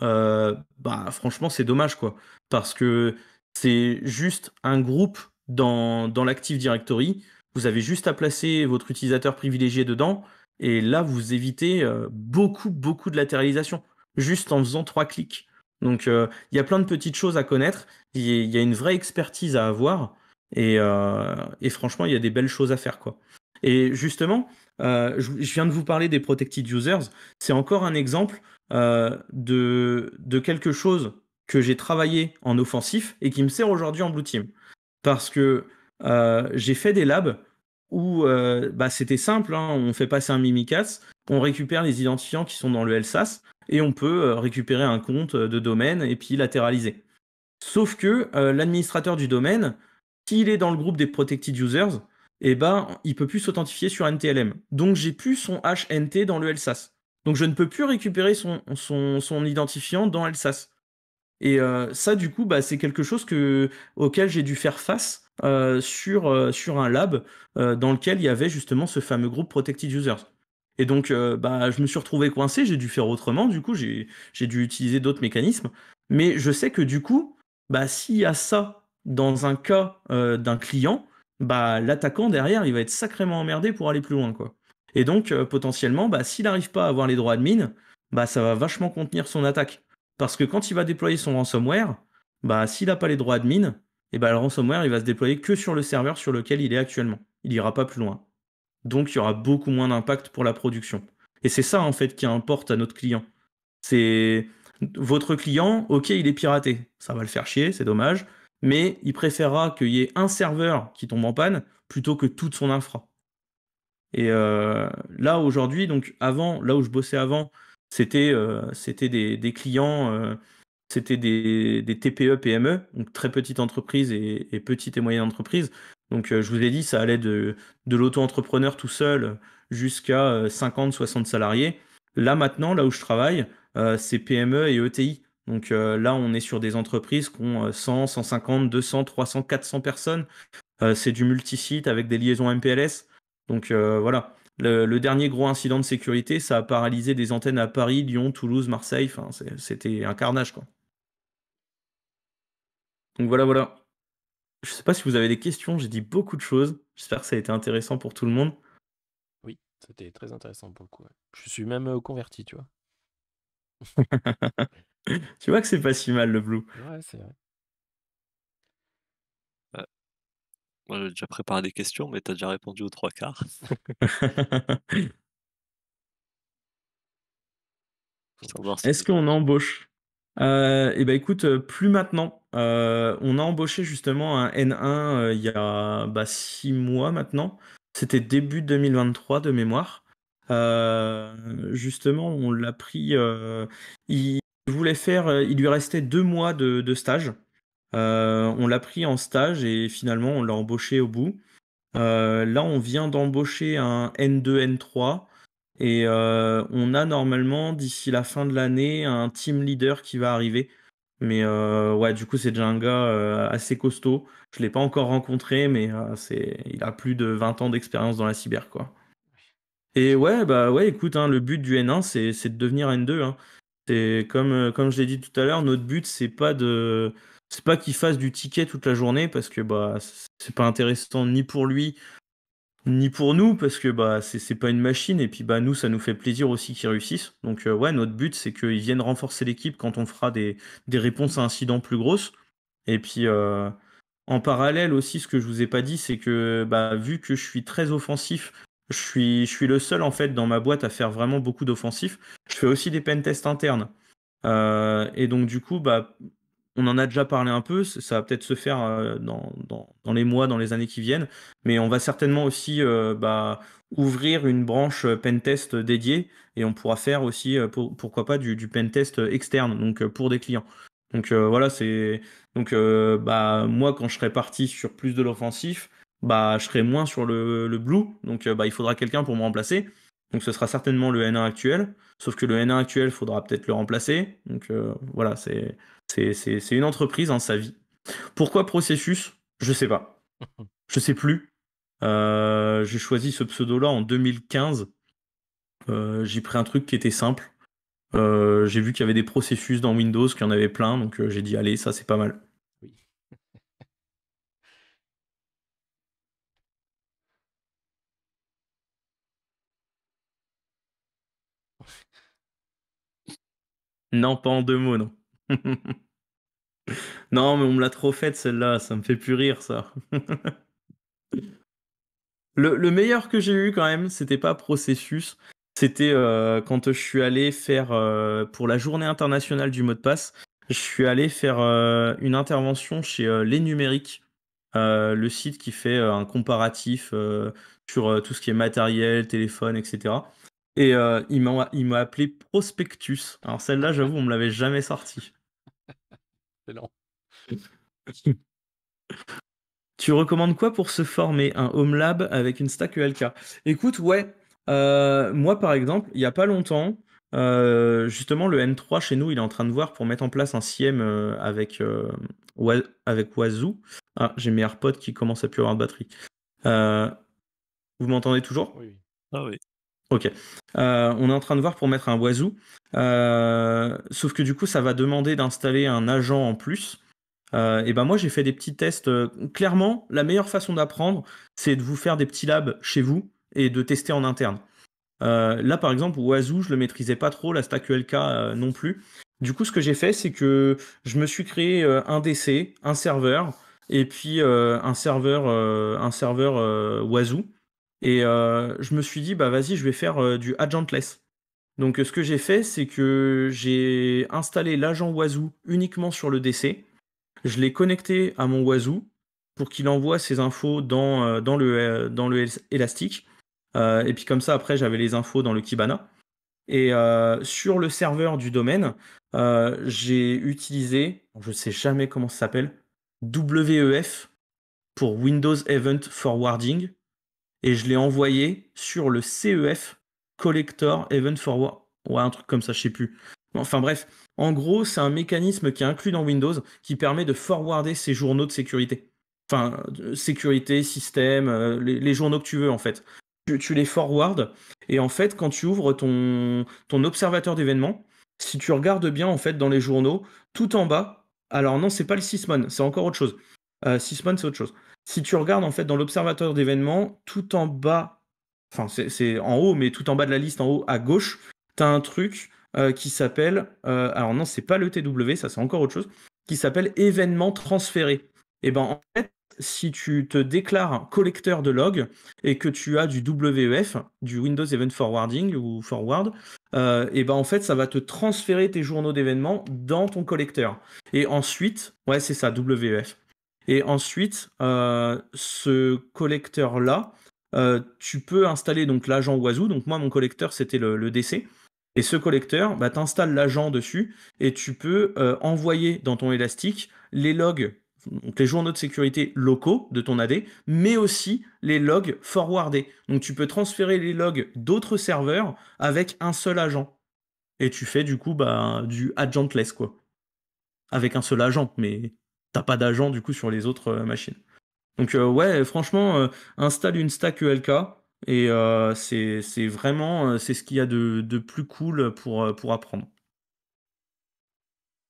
bah franchement c'est dommage quoi, parce que c'est juste un groupe dans, dans l'Active Directory. Vous avez juste à placer votre utilisateur privilégié dedans, et là vous évitez beaucoup beaucoup de latéralisation juste en faisant trois clics. Donc il y a plein de petites choses à connaître, il y, a une vraie expertise à avoir. Euh, et, franchement, il y a des belles choses à faire. Quoi. Et justement, euh, je, viens de vous parler des protected users. C'est encore un exemple euh, de, quelque chose que j'ai travaillé en offensif et qui me sert aujourd'hui en blue team. Parce que j'ai fait des labs où bah, c'était simple, hein. on fait passer un Mimikatz, on récupère les identifiants qui sont dans le LSAS et on peut récupérer un compte de domaine et puis latéraliser. Sauf que l'administrateur du domaine, il est dans le groupe des protected users, eh ben, il peut plus s'authentifier sur NTLM. Donc j'ai plus son HNT dans le LSAS. Donc je ne peux plus récupérer son, identifiant dans LSAS. Et euh, ça, du coup, bah, c'est quelque chose que, auquel j'ai dû faire face euh, sur, euh, sur un lab dans lequel il y avait justement ce fameux groupe Protected Users. Et donc, bah, je me suis retrouvé coincé, j'ai dû faire autrement, du coup, j'ai dû utiliser d'autres mécanismes. Mais je sais que du coup, bah, s'il y a ça dans un cas euh, d'un client, bah, l'attaquant derrière, il va être sacrément emmerdé pour aller plus loin. Quoi. Et donc, euh, potentiellement, bah, s'il n'arrive pas à avoir les droits admin, bah, ça va vachement contenir son attaque. Parce que quand il va déployer son ransomware, bah, s'il n'a pas les droits admin, et eh bah, le ransomware, il va se déployer que sur le serveur sur lequel il est actuellement. Il n'ira pas plus loin. Donc, il y aura beaucoup moins d'impact pour la production. Et c'est ça, en fait, qui importe à notre client. C'est votre client, ok, il est piraté. Ça va le faire chier, c'est dommage mais il préférera qu'il y ait un serveur qui tombe en panne plutôt que toute son infra. Et euh, là aujourd'hui, donc avant, là où je bossais avant, c'était euh, des, clients, euh, c'était des, TPE, PME, donc très petites entreprises et, et petites et moyennes entreprises. Donc je vous ai dit, ça allait de, de l'auto-entrepreneur tout seul jusqu'à 50, 60 salariés. Là maintenant, là où je travaille, c'est PME et ETI. Donc euh, là, on est sur des entreprises qui ont 100, 150, 200, 300, 400 personnes. Euh, c'est du multisite avec des liaisons MPLS. Donc euh, voilà. Le, dernier gros incident de sécurité, ça a paralysé des antennes à Paris, Lyon, Toulouse, Marseille. Enfin, c'était un carnage, quoi. Donc voilà, voilà. Je ne sais pas si vous avez des questions. J'ai dit beaucoup de choses. J'espère que ça a été intéressant pour tout le monde. Oui, c'était très intéressant pour le coup. Je suis même converti, tu vois. Tu vois que c'est pas si mal le Blue. Ouais, c'est vrai. Bah, moi, j'ai déjà préparé des questions, mais t'as déjà répondu aux trois quarts. Est-ce qu'on embauche euh, Eh ben écoute, euh, plus maintenant. Euh, on a embauché justement un N1 il y a bah, six mois maintenant. C'était début 2023 de mémoire. justement, on l'a pris voulais faire, euh, il lui restait deux mois de, stage. Euh, on l'a pris en stage et finalement on l'a embauché au bout. Euh, là, on vient d'embaucher un N2, N3 et on a normalement d'ici la fin de l'année un team leader qui va arriver. Mais ouais, du coup, c'est déjà un gars assez costaud. Je l'ai pas encore rencontré, mais c'est, il a plus de 20 ans d'expérience dans la cyber, quoi. Et ouais, bah ouais, écoute, hein, le but du N1, c'est, de devenir N2. Euh, comme, je l'ai dit tout à l'heure, notre but, c'est pas de. pas qu'il fasse du ticket toute la journée parce que bah c'est pas intéressant ni pour lui ni pour nous parce que bah c'est pas une machine et puis bah nous ça nous fait plaisir aussi qu'ils réussissent donc euh, ouais notre but c'est qu'ils viennent renforcer l'équipe quand on fera des, réponses à incidents plus grosses et puis euh, en parallèle aussi ce que je vous ai pas dit c'est que bah, vu que je suis très offensif je suis, le seul en fait dans ma boîte à faire vraiment beaucoup d'offensifs. Je fais aussi des pentests internes. Euh, et donc du coup, bah, on en a déjà parlé un peu, ça va peut-être se faire euh, dans, les mois, dans les années qui viennent, mais on va certainement aussi euh, bah, ouvrir une branche pentest dédiée et on pourra faire aussi, pourquoi pas, du, pen pentest externe, donc pour des clients. Donc voilà, c'est. Donc bah, moi, quand je serai parti sur plus de l'offensif, bah, je serai moins sur le, blue, donc euh, bah, il faudra quelqu'un pour me remplacer. Donc ce sera certainement le N1 actuel, sauf que le N1 actuel, faudra peut-être le remplacer. Donc euh, voilà, c'est une entreprise, en hein, sa vie. Pourquoi processus Je sais pas. Je sais plus. Euh, j'ai choisi ce pseudo-là en 2015. J'ai pris un truc qui était simple. J'ai vu qu'il y avait des processus dans Windows, qu'il y en avait plein, donc j'ai dit allez, ça c'est pas mal. Non, pas en deux mots, non. non, mais on me l'a trop faite celle-là, ça me fait plus rire ça. le, meilleur que j'ai eu quand même, c'était pas processus, c'était euh, quand euh, je suis allé faire euh, pour la journée internationale du mot de passe, je suis allé faire une intervention chez Les Numériques, le site qui fait un comparatif sur tout ce qui est matériel, téléphone, etc. Et euh, il m'a appelé Prospectus. Alors celle-là, j'avoue, on me l'avait jamais sortie. C'est long. tu recommandes quoi pour se former Un Home Lab avec une stack ELK Écoute, ouais. Euh, moi, par exemple, il n'y a pas longtemps, euh, justement, le N3 chez nous, il est en train de voir pour mettre en place un CIEM avec, avec Wazoo. Ah, j'ai mes AirPods qui commencent à plus avoir de batterie. vous m'entendez toujours Oui. Ah oui. Ok. Euh, on est en train de voir pour mettre un oiseau. Euh, sauf que du coup, ça va demander d'installer un agent en plus. Euh, et ben moi, j'ai fait des petits tests. Clairement, la meilleure façon d'apprendre, c'est de vous faire des petits labs chez vous et de tester en interne. là, par exemple, oiseau, je le maîtrisais pas trop, la stack e non plus. Du coup, ce que j'ai fait, c'est que je me suis créé un DC, un serveur, et puis un serveur, un serveur et euh, je me suis dit, bah vas-y, je vais faire euh, du agentless. Donc ce que j'ai fait, c'est que j'ai installé l'agent Wazoo uniquement sur le DC. Je l'ai connecté à mon Wazoo pour qu'il envoie ses infos dans, euh, le, dans Elastic. et puis comme ça, après, j'avais les infos dans le Kibana. Et sur le serveur du domaine, j'ai utilisé, je ne sais jamais comment ça s'appelle, WEF pour Windows Event Forwarding et je l'ai envoyé sur le CEF Collector Event Forward. Ouais, un truc comme ça, je sais plus. Enfin bref, en gros, c'est un mécanisme qui est inclus dans Windows qui permet de forwarder ces journaux de sécurité. Enfin, sécurité, système, euh, les, journaux que tu veux en fait. Tu, les forwardes et en fait, quand tu ouvres ton, ton observateur d'événements, si tu regardes bien en fait dans les journaux, tout en bas, alors non, c'est pas le Sysmon, c'est encore autre chose. Euh, Sysmon, c'est autre chose si tu regardes en fait dans l'observateur d'événements, tout en bas, enfin c'est en haut, mais tout en bas de la liste, en haut à gauche, tu as un truc euh, qui s'appelle, euh, alors non, c'est pas le TW, ça c'est encore autre chose, qui s'appelle événement transféré. Et eh ben en fait, si tu te déclares collecteur de log et que tu as du WEF, du Windows Event Forwarding ou Forward, et euh, eh ben en fait ça va te transférer tes journaux d'événements dans ton collecteur. Et ensuite, ouais c'est ça, WEF. Et ensuite, euh, ce collecteur-là, euh, tu peux installer donc l'agent Oiseau. Donc moi, mon collecteur, c'était le, DC. Et ce collecteur, bah, tu installes l'agent dessus et tu peux euh, envoyer dans ton élastique les logs donc les journaux de sécurité locaux de ton AD, mais aussi les logs forwardés. Donc tu peux transférer les logs d'autres serveurs avec un seul agent. Et tu fais du coup bah, du agentless, quoi. Avec un seul agent, mais t'as pas d'agent du coup sur les autres euh, machines. Donc euh, ouais, franchement, euh, installe une stack ELK et c'est vraiment c'est ce qu'il y a de, plus cool pour, pour apprendre.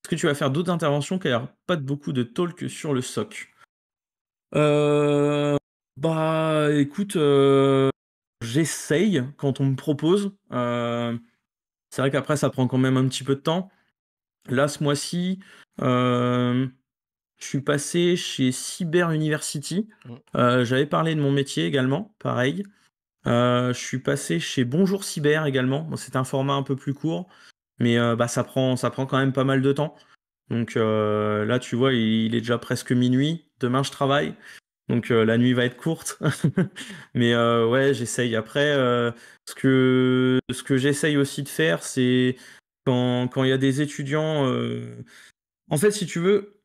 Est-ce que tu vas faire d'autres interventions qui pas de beaucoup de talk sur le SOC Bah écoute, j'essaye quand on me propose. c'est vrai qu'après ça prend quand même un petit peu de temps. Là ce mois-ci, je suis passé chez Cyber University. Mm. Euh, j'avais parlé de mon métier également, pareil. Euh, je suis passé chez Bonjour Cyber également. c'est un format un peu plus court, mais euh, bah, ça, prend, ça prend quand même pas mal de temps. Donc là, tu vois, il, est déjà presque minuit. Demain, je travaille. Donc la nuit va être courte. mais ouais, j'essaye. Après, ce que, ce que j'essaye aussi de faire, c'est quand il y a des étudiants. En fait, si tu veux,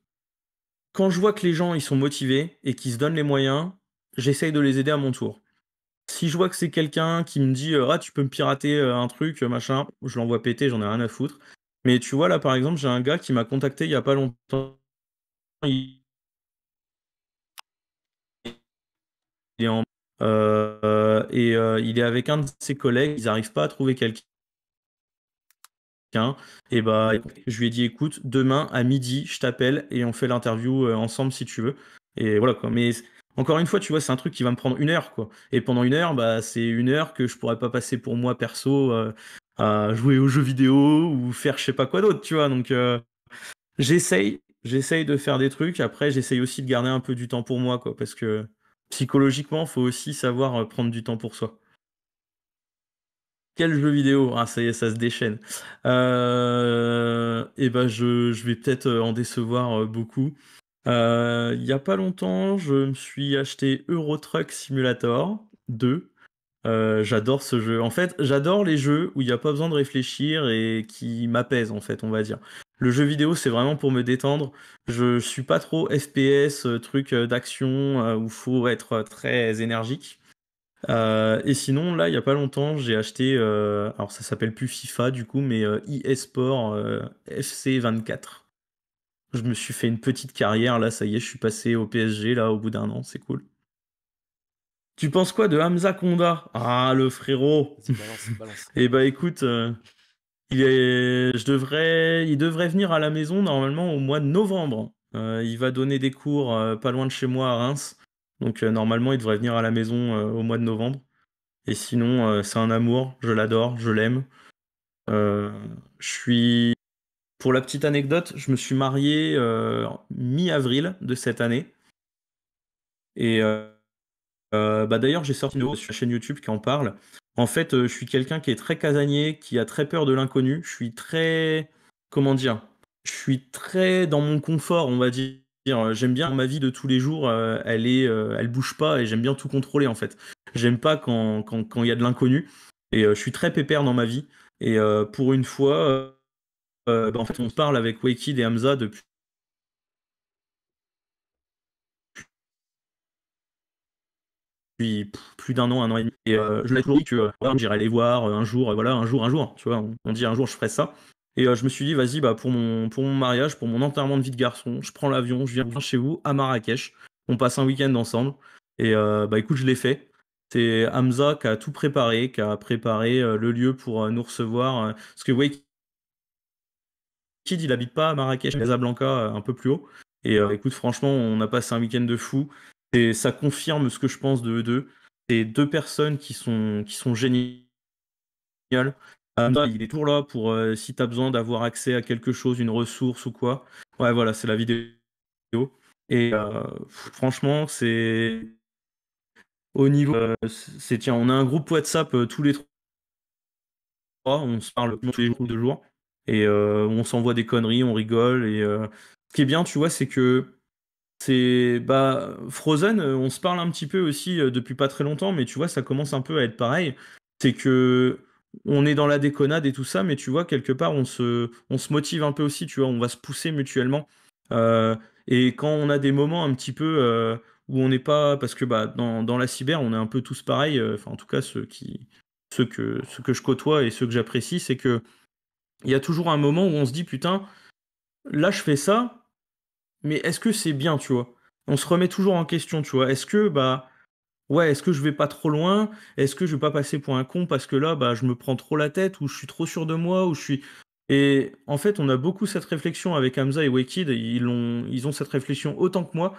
quand je vois que les gens ils sont motivés et qu'ils se donnent les moyens, j'essaye de les aider à mon tour. Si je vois que c'est quelqu'un qui me dit euh, ah tu peux me pirater euh, un truc euh, machin, je l'envoie péter, j'en ai rien à foutre. Mais tu vois là par exemple j'ai un gars qui m'a contacté il y a pas longtemps. et il est avec un de ses collègues, ils n'arrivent pas à trouver quelqu'un. Et bah, je lui ai dit, écoute, demain à midi, je t'appelle et on fait l'interview euh, ensemble si tu veux. Et voilà quoi. Mais encore une fois, tu vois, c'est un truc qui va me prendre une heure quoi. Et pendant une heure, bah, c'est une heure que je pourrais pas passer pour moi perso euh, à jouer aux jeux vidéo ou faire je sais pas quoi d'autre, tu vois. Donc euh, j'essaye, j'essaye de faire des trucs. Après, j'essaye aussi de garder un peu du temps pour moi quoi, parce que psychologiquement, faut aussi savoir prendre du temps pour soi. Quel jeu vidéo Ah, ça y est, ça se déchaîne. et euh, eh ben, je, vais peut-être euh, en décevoir euh, beaucoup. Il n'y a pas longtemps, je me suis acheté Euro Truck Simulator 2. j'adore ce jeu. En fait, j'adore les jeux où il n'y a pas besoin de réfléchir et qui m'apaisent, en fait, on va dire. Le jeu vidéo, c'est vraiment pour me détendre. Je suis pas trop FPS, truc d'action où faut être très énergique. Euh, et sinon, là, il n'y a pas longtemps, j'ai acheté, euh, alors ça s'appelle plus FIFA du coup, mais eSport euh, e FC24. Je me suis fait une petite carrière, là, ça y est, je suis passé au PSG, là, au bout d'un an, c'est cool. Tu penses quoi de Hamza Konda Ah, le frérot balance, balance. Eh bah écoute, il, je devrais... il devrait venir à la maison normalement au mois de novembre. il va donner des cours pas loin de chez moi à Reims. Donc euh, normalement, il devrait venir à la maison euh, au mois de novembre. Et sinon, euh, c'est un amour, je l'adore, je l'aime. je suis pour la petite anecdote, je me suis marié mi-avril de cette année. Et bah, d'ailleurs, j'ai sorti une vidéo sur la chaîne YouTube qui en parle. En fait, je suis quelqu'un qui est très casanier, qui a très peur de l'inconnu. Je suis très. Comment dire Je suis très dans mon confort, on va dire. Euh, j'aime bien ma vie de tous les jours, euh, elle est, euh, elle bouge pas et j'aime bien tout contrôler en fait. J'aime pas quand il quand, y a de l'inconnu et je suis très pépère dans ma vie. Et pour une fois, bah, en fait, on se parle avec Wakid et Hamza depuis plus d'un an, un an et demi. Et je l'ai toujours dit que j'irai les voir un jour, voilà, un jour, un jour. Tu vois, on, dit un jour je ferai ça. Et euh, je me suis dit, vas-y, bah, pour, mon, mariage, pour mon enterrement de vie de garçon, je prends l'avion, je viens chez vous, à Marrakech. On passe un week-end ensemble. Et euh, bah, écoute, je l'ai fait. C'est Hamza qui a tout préparé, qui a préparé euh, le lieu pour nous recevoir. parce que Wake Kid, il n'habite pas à Marrakech, à Casablanca, un peu plus haut. Et écoute, franchement, on a passé un week-end de fou. Et ça confirme ce que je pense de eux deux. C'est deux personnes qui sont géniales Mmh. il est toujours là pour euh, si tu as besoin d'avoir accès à quelque chose, une ressource ou quoi. Ouais, voilà, c'est la vidéo. Et euh, franchement, c'est au niveau. Euh, c'est tiens, on a un groupe WhatsApp tous les trois. On se parle tous les jours, deux jours. Et on s'envoie des conneries, on rigole. Et ce qui est bien, tu vois, c'est que c'est bah Frozen, on se parle un petit peu aussi depuis pas très longtemps, mais tu vois, ça commence un peu à être pareil. C'est que on est dans la déconnade et tout ça, mais tu vois, quelque part, on se, on se motive un peu aussi, tu vois, on va se pousser mutuellement. Euh, et quand on a des moments un petit peu euh, où on n'est pas. Parce que bah, dans, la cyber, on est un peu tous pareils, euh, enfin, en tout cas, ceux, qui, ceux, que, que je côtoie et ceux que j'apprécie, c'est que il y a toujours un moment où on se dit, putain, là, je fais ça, mais est-ce que c'est bien, tu vois On se remet toujours en question, tu vois. Est-ce que, bah Ouais, est-ce que je vais pas trop loin? Est-ce que je vais pas passer pour un con parce que là, bah, je me prends trop la tête ou je suis trop sûr de moi ou je suis. Et en fait, on a beaucoup cette réflexion avec Hamza et Wakid, Ils ont, ils ont cette réflexion autant que moi.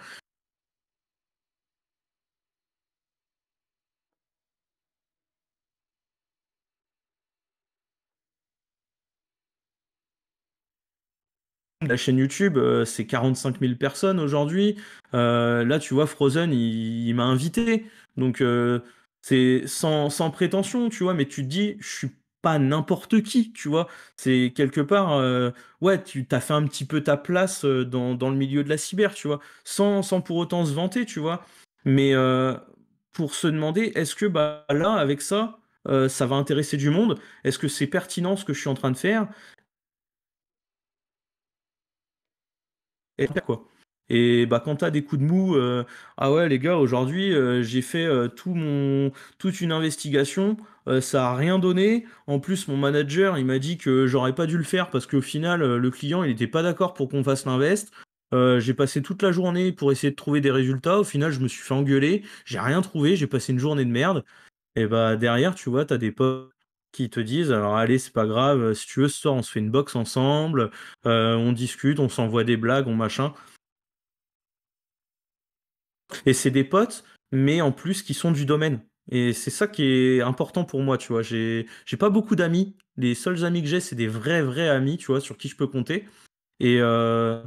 la chaîne YouTube, euh, c'est 45 000 personnes aujourd'hui. Euh, là, tu vois, Frozen, il, m'a invité. Donc, euh, c'est sans, prétention, tu vois, mais tu te dis, je suis pas n'importe qui, tu vois. C'est quelque part, ouais, tu t'as fait un petit peu ta place dans, le milieu de la cyber, tu vois, sans, pour autant se vanter, tu vois. Mais pour se demander, est-ce que bah, là, avec ça, ça va intéresser du monde Est-ce que c'est pertinent ce que je suis en train de faire et Et bah, quand tu as des coups de mou, euh, ah ouais, les gars, aujourd'hui, euh, j'ai fait euh, tout mon, toute une investigation, ça a rien donné. En plus, mon manager, il m'a dit que j'aurais pas dû le faire parce qu'au final, le client, il n'était pas d'accord pour qu'on fasse l'invest. j'ai passé toute la journée pour essayer de trouver des résultats. Au final, je me suis fait engueuler. J'ai rien trouvé. J'ai passé une journée de merde. Et bah, derrière, tu vois, tu as des potes qui te disent alors allez c'est pas grave si tu veux ce soir on se fait une boxe ensemble euh, on discute on s'envoie des blagues on machin et c'est des potes mais en plus qui sont du domaine et c'est ça qui est important pour moi tu vois j'ai j'ai pas beaucoup d'amis les seuls amis que j'ai c'est des vrais vrais amis tu vois sur qui je peux compter et euh,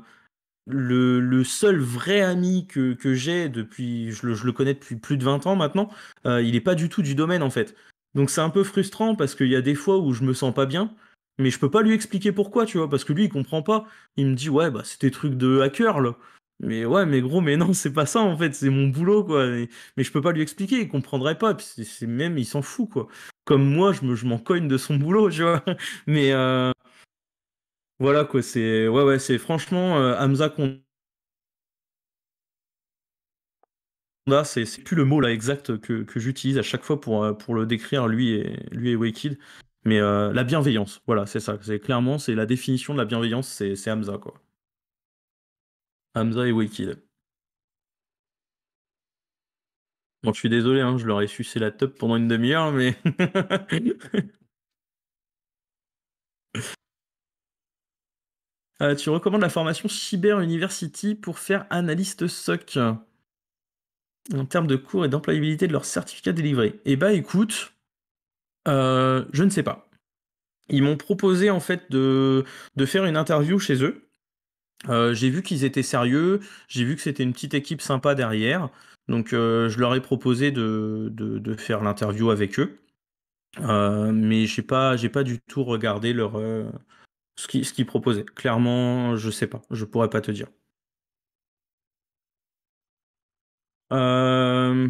le, seul vrai ami que, que j'ai depuis, je le, connais depuis plus de 20 ans maintenant, euh, il n'est pas du tout du domaine en fait. Donc c'est un peu frustrant parce qu'il y a des fois où je me sens pas bien, mais je peux pas lui expliquer pourquoi, tu vois, parce que lui il comprend pas. Il me dit ouais bah c'est tes trucs de hacker là. Mais ouais, mais gros, mais non, c'est pas ça en fait, c'est mon boulot quoi. Mais, je peux pas lui expliquer, il comprendrait pas. C'est même, il s'en fout quoi. Comme moi, je je m'en cogne de son boulot, tu vois. Mais euh, voilà quoi, c'est ouais ouais, c'est franchement euh, Hamza qu'on c'est plus le mot là exact que, j'utilise à chaque fois euh, pour, le décrire lui et lui Mais euh, la bienveillance, voilà, c'est ça. C'est clairement, c'est la définition de la bienveillance, c'est Hamza quoi. Hamza et Wicked. Bon, je suis désolé, hein, je leur ai sucé la top pendant une demi-heure, mais. Euh, tu recommandes la formation Cyber University pour faire analyste SOC en termes de cours et d'employabilité de leur certificat délivré Eh bah écoute, euh, je ne sais pas. Ils m'ont proposé en fait de, faire une interview chez eux. Euh, j'ai vu qu'ils étaient sérieux, j'ai vu que c'était une petite équipe sympa derrière. Donc euh, je leur ai proposé de, faire l'interview avec eux. mais je n'ai pas, pas du tout regardé leur, ce qu'ils ce proposaient. Clairement, je sais pas, je pourrais pas te dire. Euh,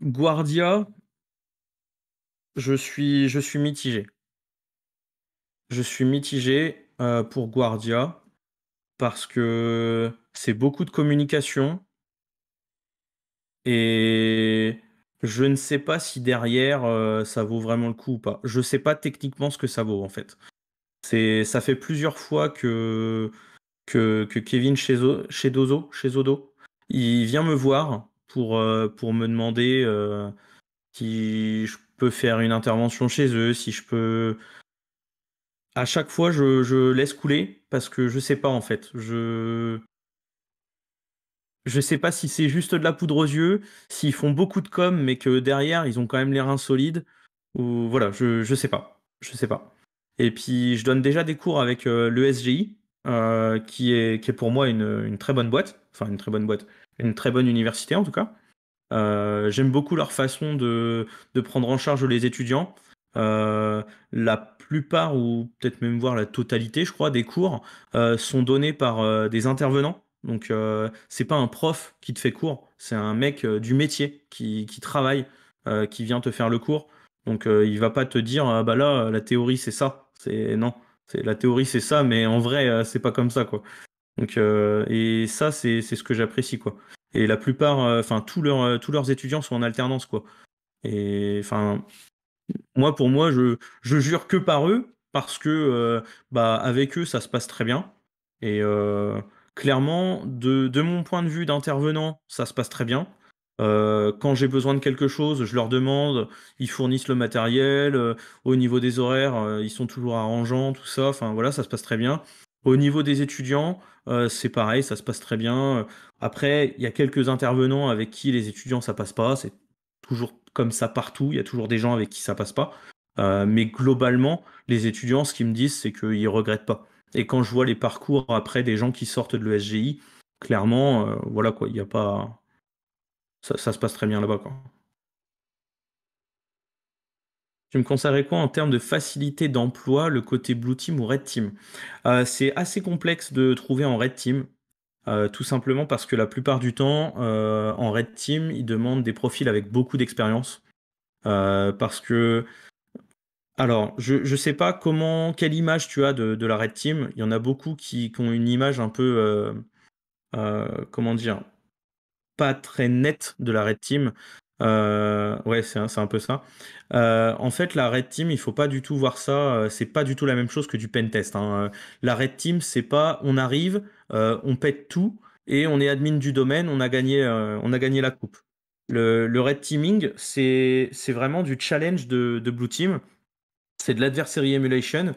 Guardia, je suis, je suis mitigé. Je suis mitigé euh, pour Guardia parce que c'est beaucoup de communication et je ne sais pas si derrière euh, ça vaut vraiment le coup ou pas. Je ne sais pas techniquement ce que ça vaut en fait. C'est, ça fait plusieurs fois que que, Kevin chez, chez Dozo, chez Odo, Il vient me voir pour, euh, pour me demander euh, si je peux faire une intervention chez eux, si je peux. À chaque fois, je, laisse couler parce que je sais pas en fait. Je je sais pas si c'est juste de la poudre aux yeux, s'ils font beaucoup de com, mais que derrière ils ont quand même les reins solides. Ou voilà, je je sais pas, je sais pas. Et puis je donne déjà des cours avec euh, le SGI, euh, qui, est, qui est pour moi une, très bonne boîte, enfin une très bonne boîte, une très bonne université en tout cas. Euh, j'aime beaucoup leur façon de, prendre en charge les étudiants. Euh, la plupart, ou peut-être même voir la totalité, je crois, des cours sont donnés par des intervenants. Donc c'est pas un prof qui te fait cours, c'est un mec du métier qui, qui travaille, qui vient te faire le cours. Donc il va pas te dire ah bah là la théorie c'est ça, c'est non la théorie c'est ça, mais en vrai euh, c'est pas comme ça quoi. Donc euh, et ça c'est ce que j'apprécie quoi. Et la plupart, euh, enfin tous leurs tous leurs étudiants sont en alternance quoi. Et enfin moi pour moi je jure que par eux parce que bah avec eux ça se passe très bien et clairement de de mon point de vue d'intervenant ça se passe très bien. Euh, quand j'ai besoin de quelque chose, je leur demande, ils fournissent le matériel. Euh, au niveau des horaires, euh, ils sont toujours arrangeants, tout ça. Enfin voilà, ça se passe très bien. Au niveau des étudiants, c'est pareil, ça se passe très bien. Après, il y a quelques intervenants avec qui les étudiants ça passe pas. C'est toujours comme ça partout. Il y a toujours des gens avec qui ça passe pas. mais globalement, les étudiants, ce qu'ils me disent, c'est qu'ils regrettent pas. Et quand je vois les parcours après des gens qui sortent de l'ESGI, clairement, voilà quoi, il n'y a pas ça, se passe très bien là-bas. Tu me conseillerais quoi en termes de facilité d'emploi, le côté Blue Team ou Red Team euh, C'est assez complexe de trouver en Red Team, euh, tout simplement parce que la plupart du temps, euh, en Red Team, ils demandent des profils avec beaucoup d'expérience. parce que. Alors, je ne sais pas comment, quelle image tu as de, la Red Team. Il y en a beaucoup qui, qui ont une image un peu. comment dire pas très net de la red team. Euh, ouais, c'est un, peu ça. Euh, en fait, la red team, il faut pas du tout voir ça. Euh, c'est pas du tout la même chose que du pentest hein. La red team, c'est pas on arrive, on pète tout et on est admin du domaine, on a gagné, on a gagné la coupe. Le, red teaming, c'est vraiment du challenge de, de blue team. C'est de l'adversary emulation.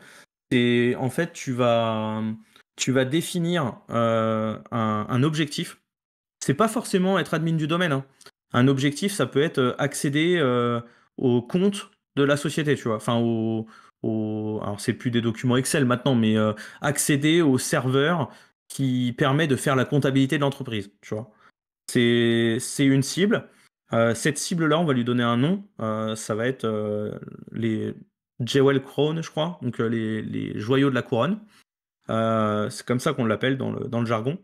C'est en fait, tu vas, tu vas définir un objectif c'est pas forcément être admin du domaine. Hein. Un objectif, ça peut être euh, accéder euh, au compte de la société, tu vois. Enfin, au, c'est plus des documents Excel maintenant, mais euh, accéder au serveur qui permet de faire la comptabilité de l'entreprise, tu vois. C'est une cible. cette cible-là, on va lui donner un nom. ça va être les Jewel Crown, je crois, donc les, joyaux de la couronne. c'est comme ça qu'on l'appelle dans le jargon.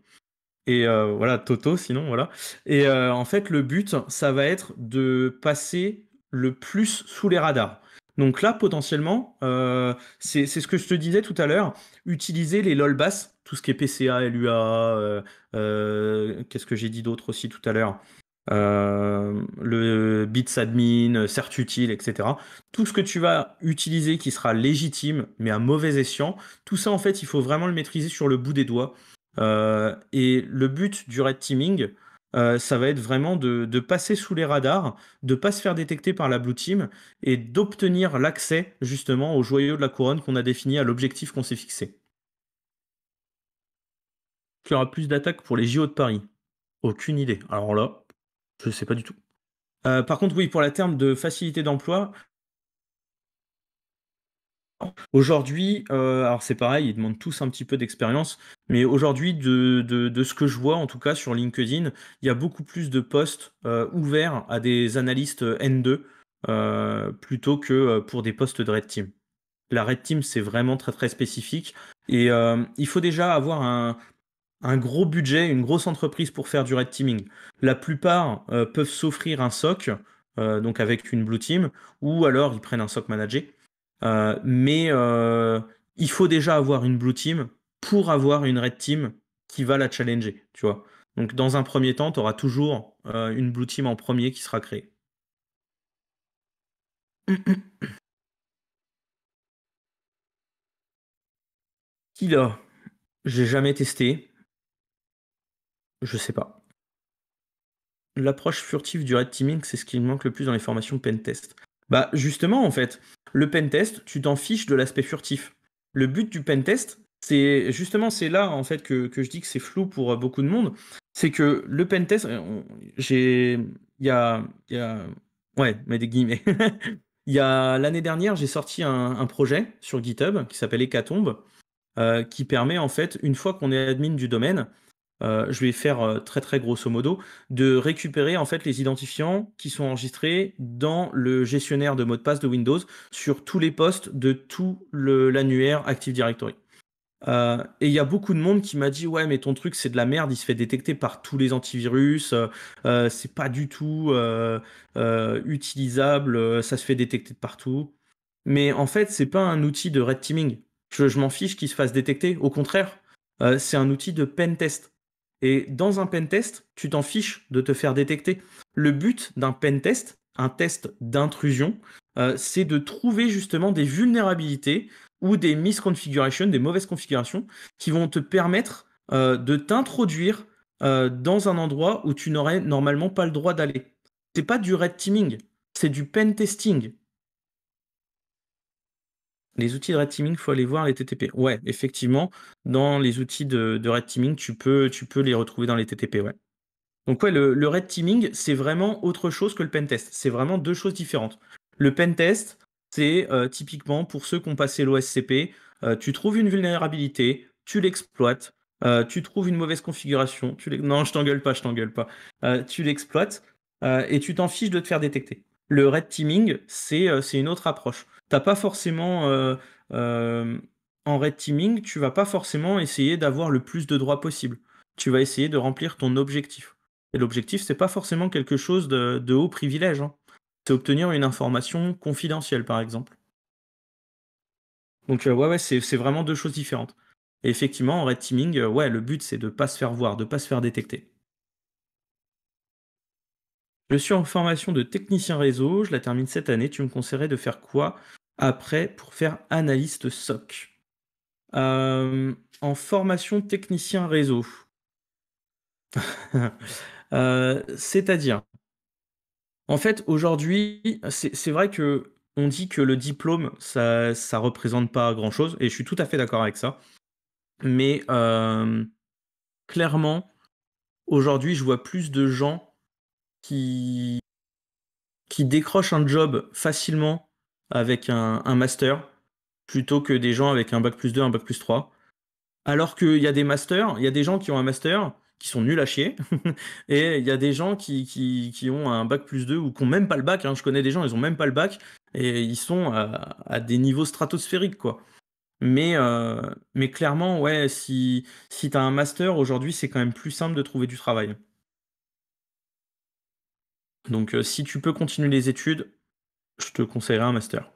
Et euh, voilà, Toto, sinon, voilà. Et euh, en fait, le but, ça va être de passer le plus sous les radars. Donc là, potentiellement, euh, c'est ce que je te disais tout à l'heure, utiliser les LOL bass tout ce qui est PCA, LUA, qu'est-ce que j'ai dit d'autre aussi tout à l'heure le bits admin, utile, etc. Tout ce que tu vas utiliser qui sera légitime, mais à mauvais escient, tout ça en fait, il faut vraiment le maîtriser sur le bout des doigts. Euh, et le but du red teaming, euh, ça va être vraiment de, passer sous les radars, de pas se faire détecter par la blue team et d'obtenir l'accès justement au joyau de la couronne qu'on a défini à l'objectif qu'on s'est fixé. Tu aura plus d'attaques pour les JO de Paris Aucune idée. Alors là, je ne sais pas du tout. Euh, par contre, oui, pour la terme de facilité d'emploi, Aujourd'hui, euh, alors c'est pareil, ils demandent tous un petit peu d'expérience, mais aujourd'hui, de, ce que je vois, en tout cas sur LinkedIn, il y a beaucoup plus de postes euh, ouverts à des analystes euh, N2 plutôt que pour des postes de Red Team. La Red Team, c'est vraiment très très spécifique et il faut déjà avoir un, gros budget, une grosse entreprise pour faire du red teaming. La plupart peuvent s'offrir un SOC, donc avec une blue team, ou alors ils prennent un SOC manager. Euh, mais euh, il faut déjà avoir une blue team pour avoir une red team qui va la challenger, tu vois. Donc dans un premier temps, tu auras toujours euh, une blue team en premier qui sera créée. qui là j'ai jamais testé. Je sais pas. L'approche furtive du red teaming, c'est ce qui me manque le plus dans les formations pentest. Bah justement en fait, le pentest, tu t'en fiches de l'aspect furtif. Le but du pentest, c'est justement c'est là en fait que, je dis que c'est flou pour euh, beaucoup de monde. C'est que le pentest, euh, j'ai il y a, ouais, mais des guillemets. Il y l'année dernière, j'ai sorti un, projet sur GitHub qui s'appelle Hécatombe, euh, qui permet en fait, une fois qu'on est admin du domaine, euh, je vais faire euh, très très grosso modo, de récupérer en fait les identifiants qui sont enregistrés dans le gestionnaire de mots de passe de Windows sur tous les postes de tout l'annuaire Active Directory. Euh, et il y a beaucoup de monde qui m'a dit ouais mais ton truc c'est de la merde, il se fait détecter par tous les antivirus, c'est pas du tout utilisable, ça se fait détecter de partout. Mais en fait c'est pas un outil de red teaming. Je, je m'en fiche qu'il se fasse détecter, au contraire, c'est un outil de pen test et dans un pen test, tu t'en fiches de te faire détecter. Le but d'un pen test, un test d'intrusion, euh, c'est de trouver justement des vulnérabilités ou des misconfigurations, des mauvaises configurations, qui vont te permettre euh, de t'introduire euh, dans un endroit où tu n'aurais normalement pas le droit d'aller. C'est pas du red teaming, c'est du pen testing. Les outils de red teaming, il faut aller voir les TTP. Ouais, effectivement, dans les outils de, red teaming, tu peux, tu peux les retrouver dans les TTP, ouais. Donc ouais, le, red teaming, c'est vraiment autre chose que le pen test. C'est vraiment deux choses différentes. Le pen test, c'est euh, typiquement pour ceux qui ont passé l'OSCP, euh, tu trouves une vulnérabilité, tu l'exploites, euh, tu trouves une mauvaise configuration, tu non, je t'engueule pas, je t'engueule pas, tu l'exploites et tu t'en fiches de te faire détecter. Le red teaming, c'est une autre approche t'as pas forcément euh, euh, en red teaming, tu vas pas forcément essayer d'avoir le plus de droits possible. Tu vas essayer de remplir ton objectif. Et l'objectif, c'est pas forcément quelque chose de, haut privilège. Hein. C'est obtenir une information confidentielle, par exemple. Donc euh, ouais, ouais, c'est vraiment deux choses différentes. Et effectivement, en red teaming, ouais, le but c'est de pas se faire voir, de pas se faire détecter. Je suis en formation de technicien réseau, je la termine cette année. Tu me conseillerais de faire quoi après pour faire analyste SOC euh, En formation technicien réseau. Euh, c'est-à-dire, en fait, aujourd'hui, c'est vrai que on dit que le diplôme, ça ça représente pas grand-chose, et je suis tout à fait d'accord avec ça. Mais euh, clairement, aujourd'hui, je vois plus de gens qui, qui décrochent un job facilement avec un, master plutôt que des gens avec un bac plus 2, un bac plus 3. Alors qu'il y a des masters, il y a des gens qui ont un master qui sont nuls à chier, et il y a des gens qui, ont un bac plus 2 ou qui n'ont même pas le bac. Hein. Je connais des gens, ils n'ont même pas le bac, et ils sont à, des niveaux stratosphériques, quoi. Mais, euh, mais clairement, ouais, si, si tu as un master, aujourd'hui, c'est quand même plus simple de trouver du travail. Donc, euh, si tu peux continuer les études, je te conseillerais un master.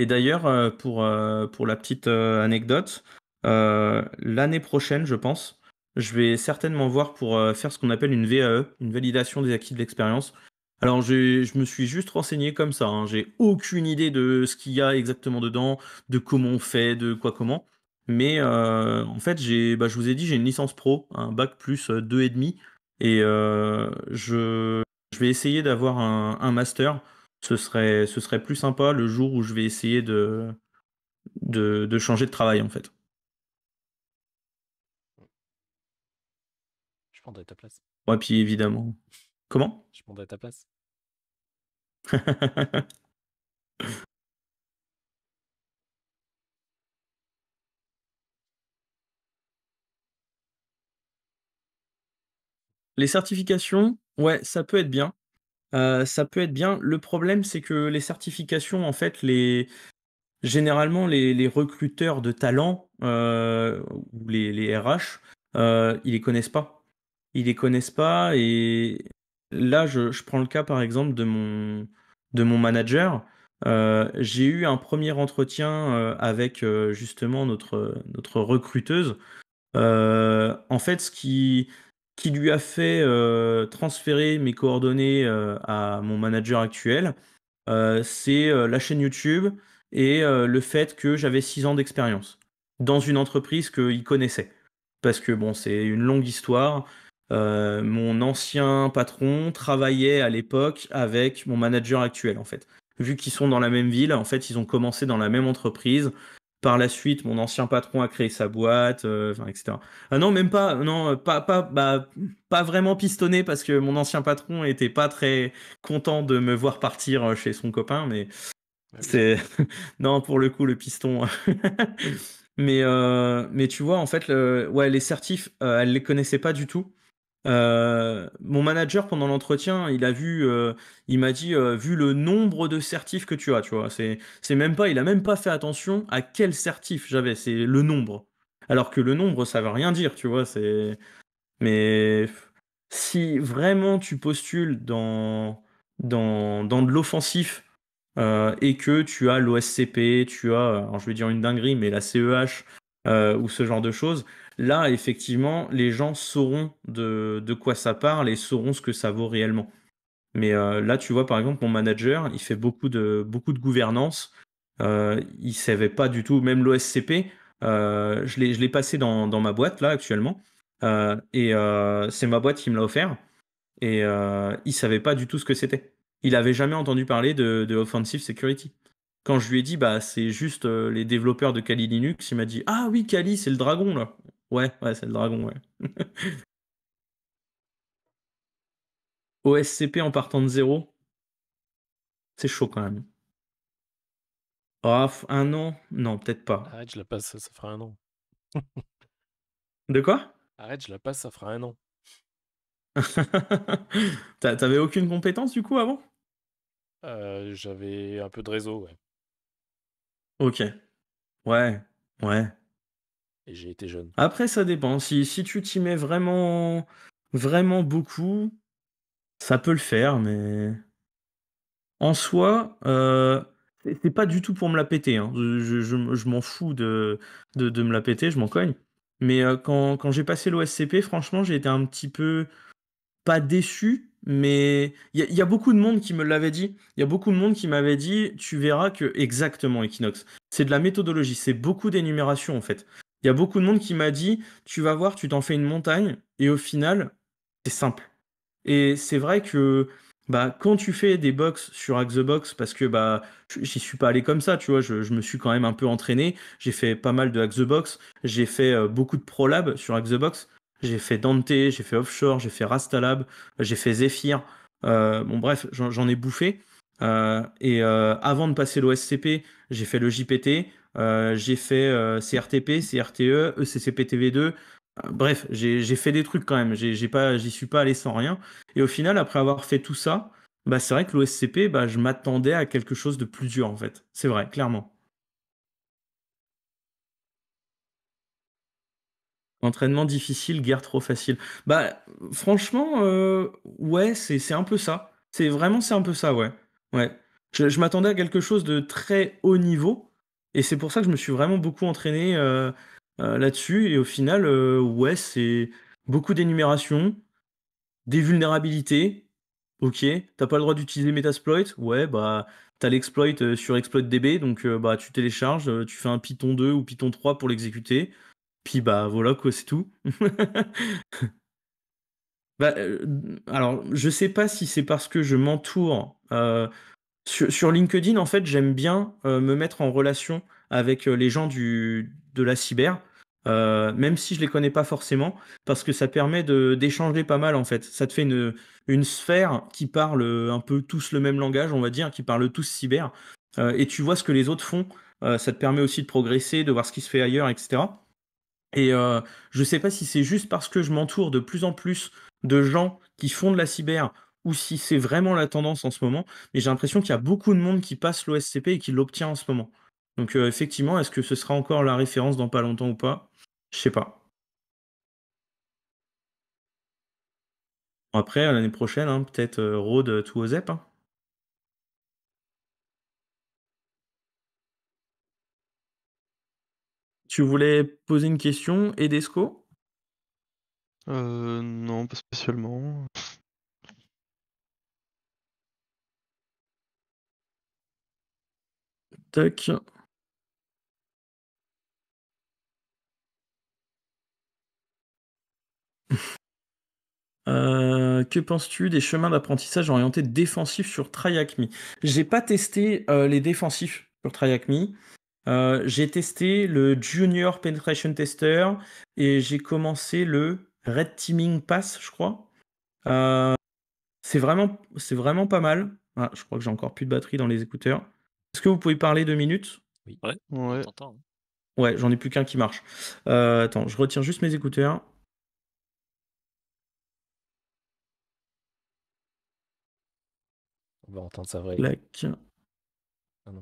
Et d'ailleurs, euh, euh, pour, la petite anecdote, l'année prochaine, je pense, je vais certainement voir pour faire ce qu'on appelle une VAE, une validation des acquis de l'expérience. Alors, je me suis juste renseigné comme ça. Hein. J'ai aucune idée de ce qu'il y a exactement dedans, de comment on fait, de quoi comment. Mais euh, en fait, bah, je vous ai dit, j'ai une licence pro, un bac plus 2,5. Euh, et euh, je, je, vais essayer d'avoir un, master. Ce serait, ce serait plus sympa le jour où je vais essayer de, changer de travail, en fait. Je prendrais ta place. Ouais, puis évidemment. Comment Je prendrais ta place. Les certifications, ouais, ça peut être bien. Euh, ça peut être bien. Le problème, c'est que les certifications, en fait, les... généralement, les, recruteurs de talent euh, ou les, RH, euh, ils les connaissent pas. Ils les connaissent pas. Et là, je, je prends le cas, par exemple, de mon, de mon manager. J'ai eu un premier entretien avec justement notre, notre recruteuse. en fait, ce qui, qui lui a fait euh, transférer mes coordonnées euh, à mon manager actuel, euh, c'est la chaîne YouTube et le fait que j'avais 6 ans d'expérience dans une entreprise qu'il connaissait. Parce que bon, c'est une longue histoire. mon ancien patron travaillait à l'époque avec mon manager actuel, en fait. Vu qu'ils sont dans la même ville, en fait, ils ont commencé dans la même entreprise. Par la suite, mon ancien patron a créé sa boîte, euh, etc. Ah non, même pas, non, euh, pas, pas, bah, pas vraiment pistonné parce que mon ancien patron était pas très content de me voir partir euh, chez son copain, mais bah c'est non pour le coup le piston. Hein. mais mais tu vois en fait, le... ouais, les certifs, elle les connaissait pas du tout. Euh, mon manager pendant l'entretien, il a vu, euh, il m'a dit euh, vu le nombre de certifs que tu as, tu vois, c'est, c'est même pas, il a même pas fait attention à quel certif j'avais, c'est le nombre. Alors que le nombre, ça veut rien dire, tu vois, c'est. Mais si vraiment tu postules dans dans, dans de l'offensif et que tu as l'OSCP, tu as, je vais dire une dinguerie, mais la CEH ou ce genre de choses, là, effectivement, les gens sauront de, quoi ça parle et sauront ce que ça vaut réellement. Mais euh, là, tu vois, par exemple, mon manager, il fait beaucoup de, beaucoup de gouvernance. Euh, il ne savait pas du tout, même l'OSCP, euh, je l'ai passé dans, ma boîte, là, actuellement. et c'est ma boîte qui me l'a offert. Et il ne savait pas du tout ce que c'était. Il n'avait jamais entendu parler de, Offensive Security quand je lui ai dit bah c'est juste les développeurs de Kali Linux, il m'a dit ah oui Kali c'est le dragon là. Ouais, ouais, c'est le dragon, ouais. OSCP en partant de zéro, c'est chaud quand même. oh, un an Non, peut-être pas. Arrête, je la passe, ça, fera un an. de quoi Arrête, je la passe, ça fera un an. T'avais aucune compétence du coup avant euh, J'avais un peu de réseau, ouais. Ok. Ouais, ouais j'ai été jeune. Après, ça dépend. Si, tu t'y mets vraiment, vraiment beaucoup, ça peut le faire, mais en soi, euh, c'est pas du tout pour me la péter. Hein. Je, m'en fous de, me la péter, je m'en cogne. Mais euh, quand, j'ai passé l'OSCP, franchement, j'ai été un petit peu pas déçu, mais il y, y, a beaucoup de monde qui me l'avait dit. Il y a beaucoup de monde qui m'avait dit, tu verras que exactement Equinox. C'est de la méthodologie, c'est beaucoup d'énumération en fait. Il y a beaucoup de monde qui m'a dit Tu vas voir, tu t'en fais une montagne, et au final, c'est simple. Et c'est vrai que bah, quand tu fais des box sur Axe the Box, parce que bah, j'y suis pas allé comme ça, tu vois, je, me suis quand même un peu entraîné. J'ai fait pas mal de Axe the Box, j'ai fait euh, beaucoup de Prolab sur Axe the Box. J'ai fait Dante, j'ai fait Offshore, j'ai fait Rastalab, j'ai fait Zephyr. Euh, bon, bref, j'en ai bouffé. Euh, et avant de passer l'OSCP, j'ai fait le JPT, euh, j'ai fait euh, CRTP, CRTE, ECCP TV2. Euh, bref, j'ai fait des trucs quand même. J'ai j'y suis pas allé sans rien. Et au final, après avoir fait tout ça, bah, c'est vrai que l'OSCP, bah, je m'attendais à quelque chose de plus dur en fait. C'est vrai, clairement. Entraînement difficile, guerre trop facile. Bah, franchement, ouais, c'est un peu ça. C'est vraiment, c'est un peu ça, ouais. Ouais. je m'attendais à quelque chose de très haut niveau, et c'est pour ça que je me suis vraiment beaucoup entraîné euh, euh, là-dessus. Et au final, euh, ouais, c'est beaucoup d'énumération, des vulnérabilités. Ok, t'as pas le droit d'utiliser Metasploit. Ouais, bah, t'as l'exploit sur ExploitDB. Donc, bah, tu télécharges, tu fais un Python 2 ou Python 3 pour l'exécuter. Puis, bah, voilà, quoi, c'est tout. Bah, alors, je sais pas si c'est parce que je m'entoure sur, LinkedIn, en fait, j'aime bien euh, me mettre en relation avec euh, les gens de la cyber, euh, même si je ne les connais pas forcément, parce que ça permet d'échanger pas mal, en fait. Ça te fait une, une, sphère qui parle un peu tous le même langage, on va dire, qui parle tous cyber, et tu vois ce que les autres font. ça te permet aussi de progresser, de voir ce qui se fait ailleurs, etc. Et je ne sais pas si c'est juste parce que je m'entoure de plus en plus de gens qui font de la cyber ou si c'est vraiment la tendance en ce moment, mais j'ai l'impression qu'il y a beaucoup de monde qui passe l'OSCP et qui l'obtient en ce moment. Donc euh, effectivement, est-ce que ce sera encore la référence dans pas longtemps ou pas Je sais pas. Après, l'année prochaine, hein, peut-être Road to OZEP. Tu voulais poser une question, Edesco euh, Non, pas spécialement. Euh, que penses-tu des chemins d'apprentissage orientés défensifs sur TryAcme J'ai pas testé euh, les défensifs sur TryAcme. Euh, j'ai testé le Junior Penetration Tester et j'ai commencé le Red Teaming Pass, je crois. c'est vraiment, vraiment, pas mal. Ah, je crois que j'ai encore plus de batterie dans les écouteurs. Est-ce que vous pouvez parler deux minutes Oui. Ouais. Ouais, hein. ouais j'en ai plus qu'un qui marche. Euh, attends, je retire juste mes écouteurs. On va entendre ça vrai. Ah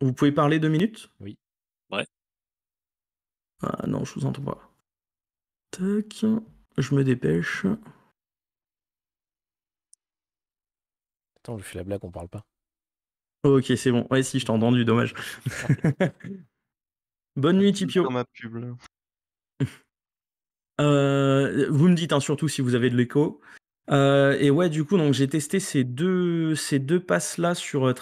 vous pouvez parler deux minutes Oui. Ouais. Ah non, je vous entends pas. Tac. Je me dépêche. je fais la blague, on parle pas. Ok, c'est bon. Ouais, si, je t'ai entendu, dommage. Bonne nuit, Tipio. Euh, vous me dites hein, surtout si vous avez de l'écho. Euh, et ouais, du coup, donc j'ai testé ces deux, ces deux passes-là sur euh,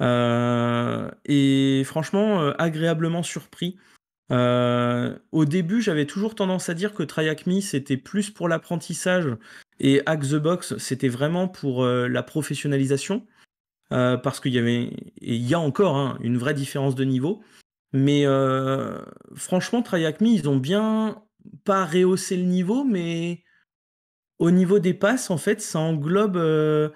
euh et franchement, agréablement surpris. au début, j'avais toujours tendance à dire que Triacme, c'était plus pour l'apprentissage et Hack the Box, c'était vraiment pour euh, la professionnalisation, euh, parce qu'il y avait, il y a encore hein, une vraie différence de niveau. Mais euh, franchement, Try ils ont bien pas rehaussé le niveau, mais au niveau des passes, en fait, ça englobe. Au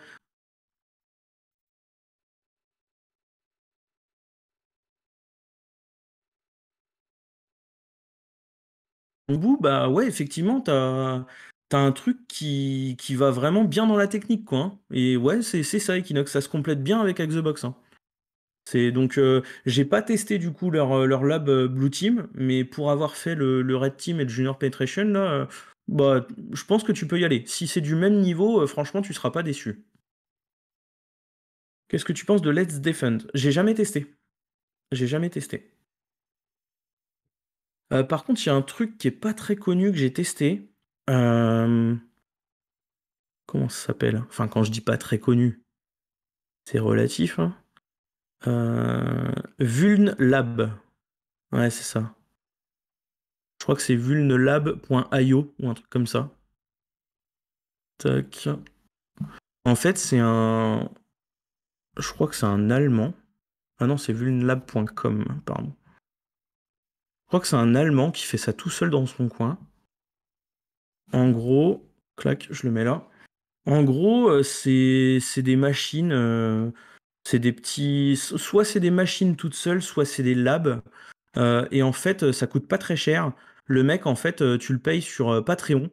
bout, bah ouais, effectivement, t'as T'as un truc qui, va vraiment bien dans la technique. Quoi, hein. Et ouais, c'est ça, Equinox, ça se complète bien avec Xbox. Hein. C'est donc euh, j'ai pas testé du coup leur, euh, leur lab euh, Blue Team, mais pour avoir fait le, Red Team et le Junior Penetration, là, bah, je pense que tu peux y aller. Si c'est du même niveau, franchement, tu seras pas déçu. Qu'est-ce que tu penses de Let's Defend J'ai jamais testé. J'ai jamais testé. par contre, il y a un truc qui est pas très connu que j'ai testé. Euh, comment ça s'appelle Enfin, quand je dis pas très connu, c'est relatif. Hein. Euh, vulnlab. Ouais, c'est ça. Je crois que c'est vulnlab.io ou un truc comme ça. Tac. En fait, c'est un. Je crois que c'est un Allemand. Ah non, c'est vulnlab.com, hein, pardon. Je crois que c'est un Allemand qui fait ça tout seul dans son coin. En gros, clac, je le mets là. En gros, euh, c'est des machines, euh, c'est des petits. Soit c'est des machines toutes seules, soit c'est des labs. Euh, et en fait, ça coûte pas très cher. Le mec, en fait, tu le payes sur Patreon. Je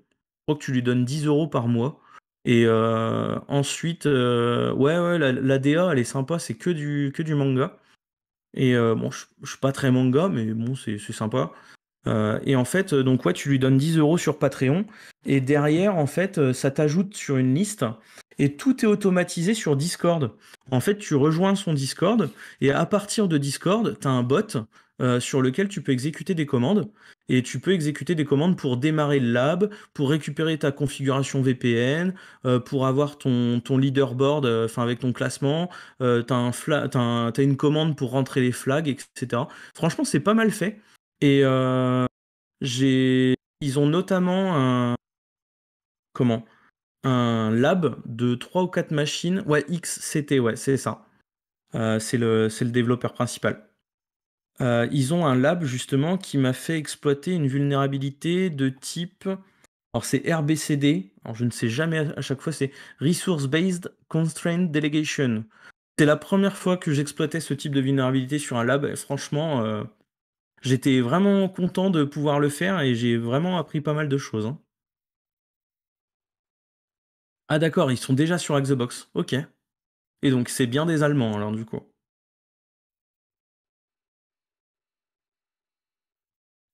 crois que tu lui donnes 10 euros par mois. Et ensuite, ouais, ouais, la, DA, elle est sympa, c'est que du, que du manga. Et bon, je, suis pas très manga, mais bon, c'est sympa. Euh, et en fait, euh, donc tu lui donnes 10 euros sur Patreon. Et derrière, en fait, euh, ça t'ajoute sur une liste. Et tout est automatisé sur Discord. En fait, tu rejoins son Discord. Et à partir de Discord, tu as un bot sur lequel tu peux exécuter des commandes. Et tu peux exécuter des commandes pour démarrer le lab, pour récupérer ta configuration VPN, pour avoir ton, leaderboard avec ton classement. tu as une commande pour rentrer les flags, etc. Franchement, c'est pas mal fait. Et euh, j'ai, ils ont notamment un, comment, un lab de 3 ou 4 machines. Ouais, XCT, ouais, c'est ça. Euh, c'est le, développeur principal. Euh, ils ont un lab justement qui m'a fait exploiter une vulnérabilité de type. Alors c'est RBCD, je ne sais jamais à chaque fois, c'est Resource Based Constraint Delegation. C'est la première fois que j'exploitais ce type de vulnérabilité sur un lab et franchement, J'étais vraiment content de pouvoir le faire et j'ai vraiment appris pas mal de choses, hein. Ah d'accord, ils sont déjà sur Xbox, OK. Et donc c'est bien des Allemands alors du coup?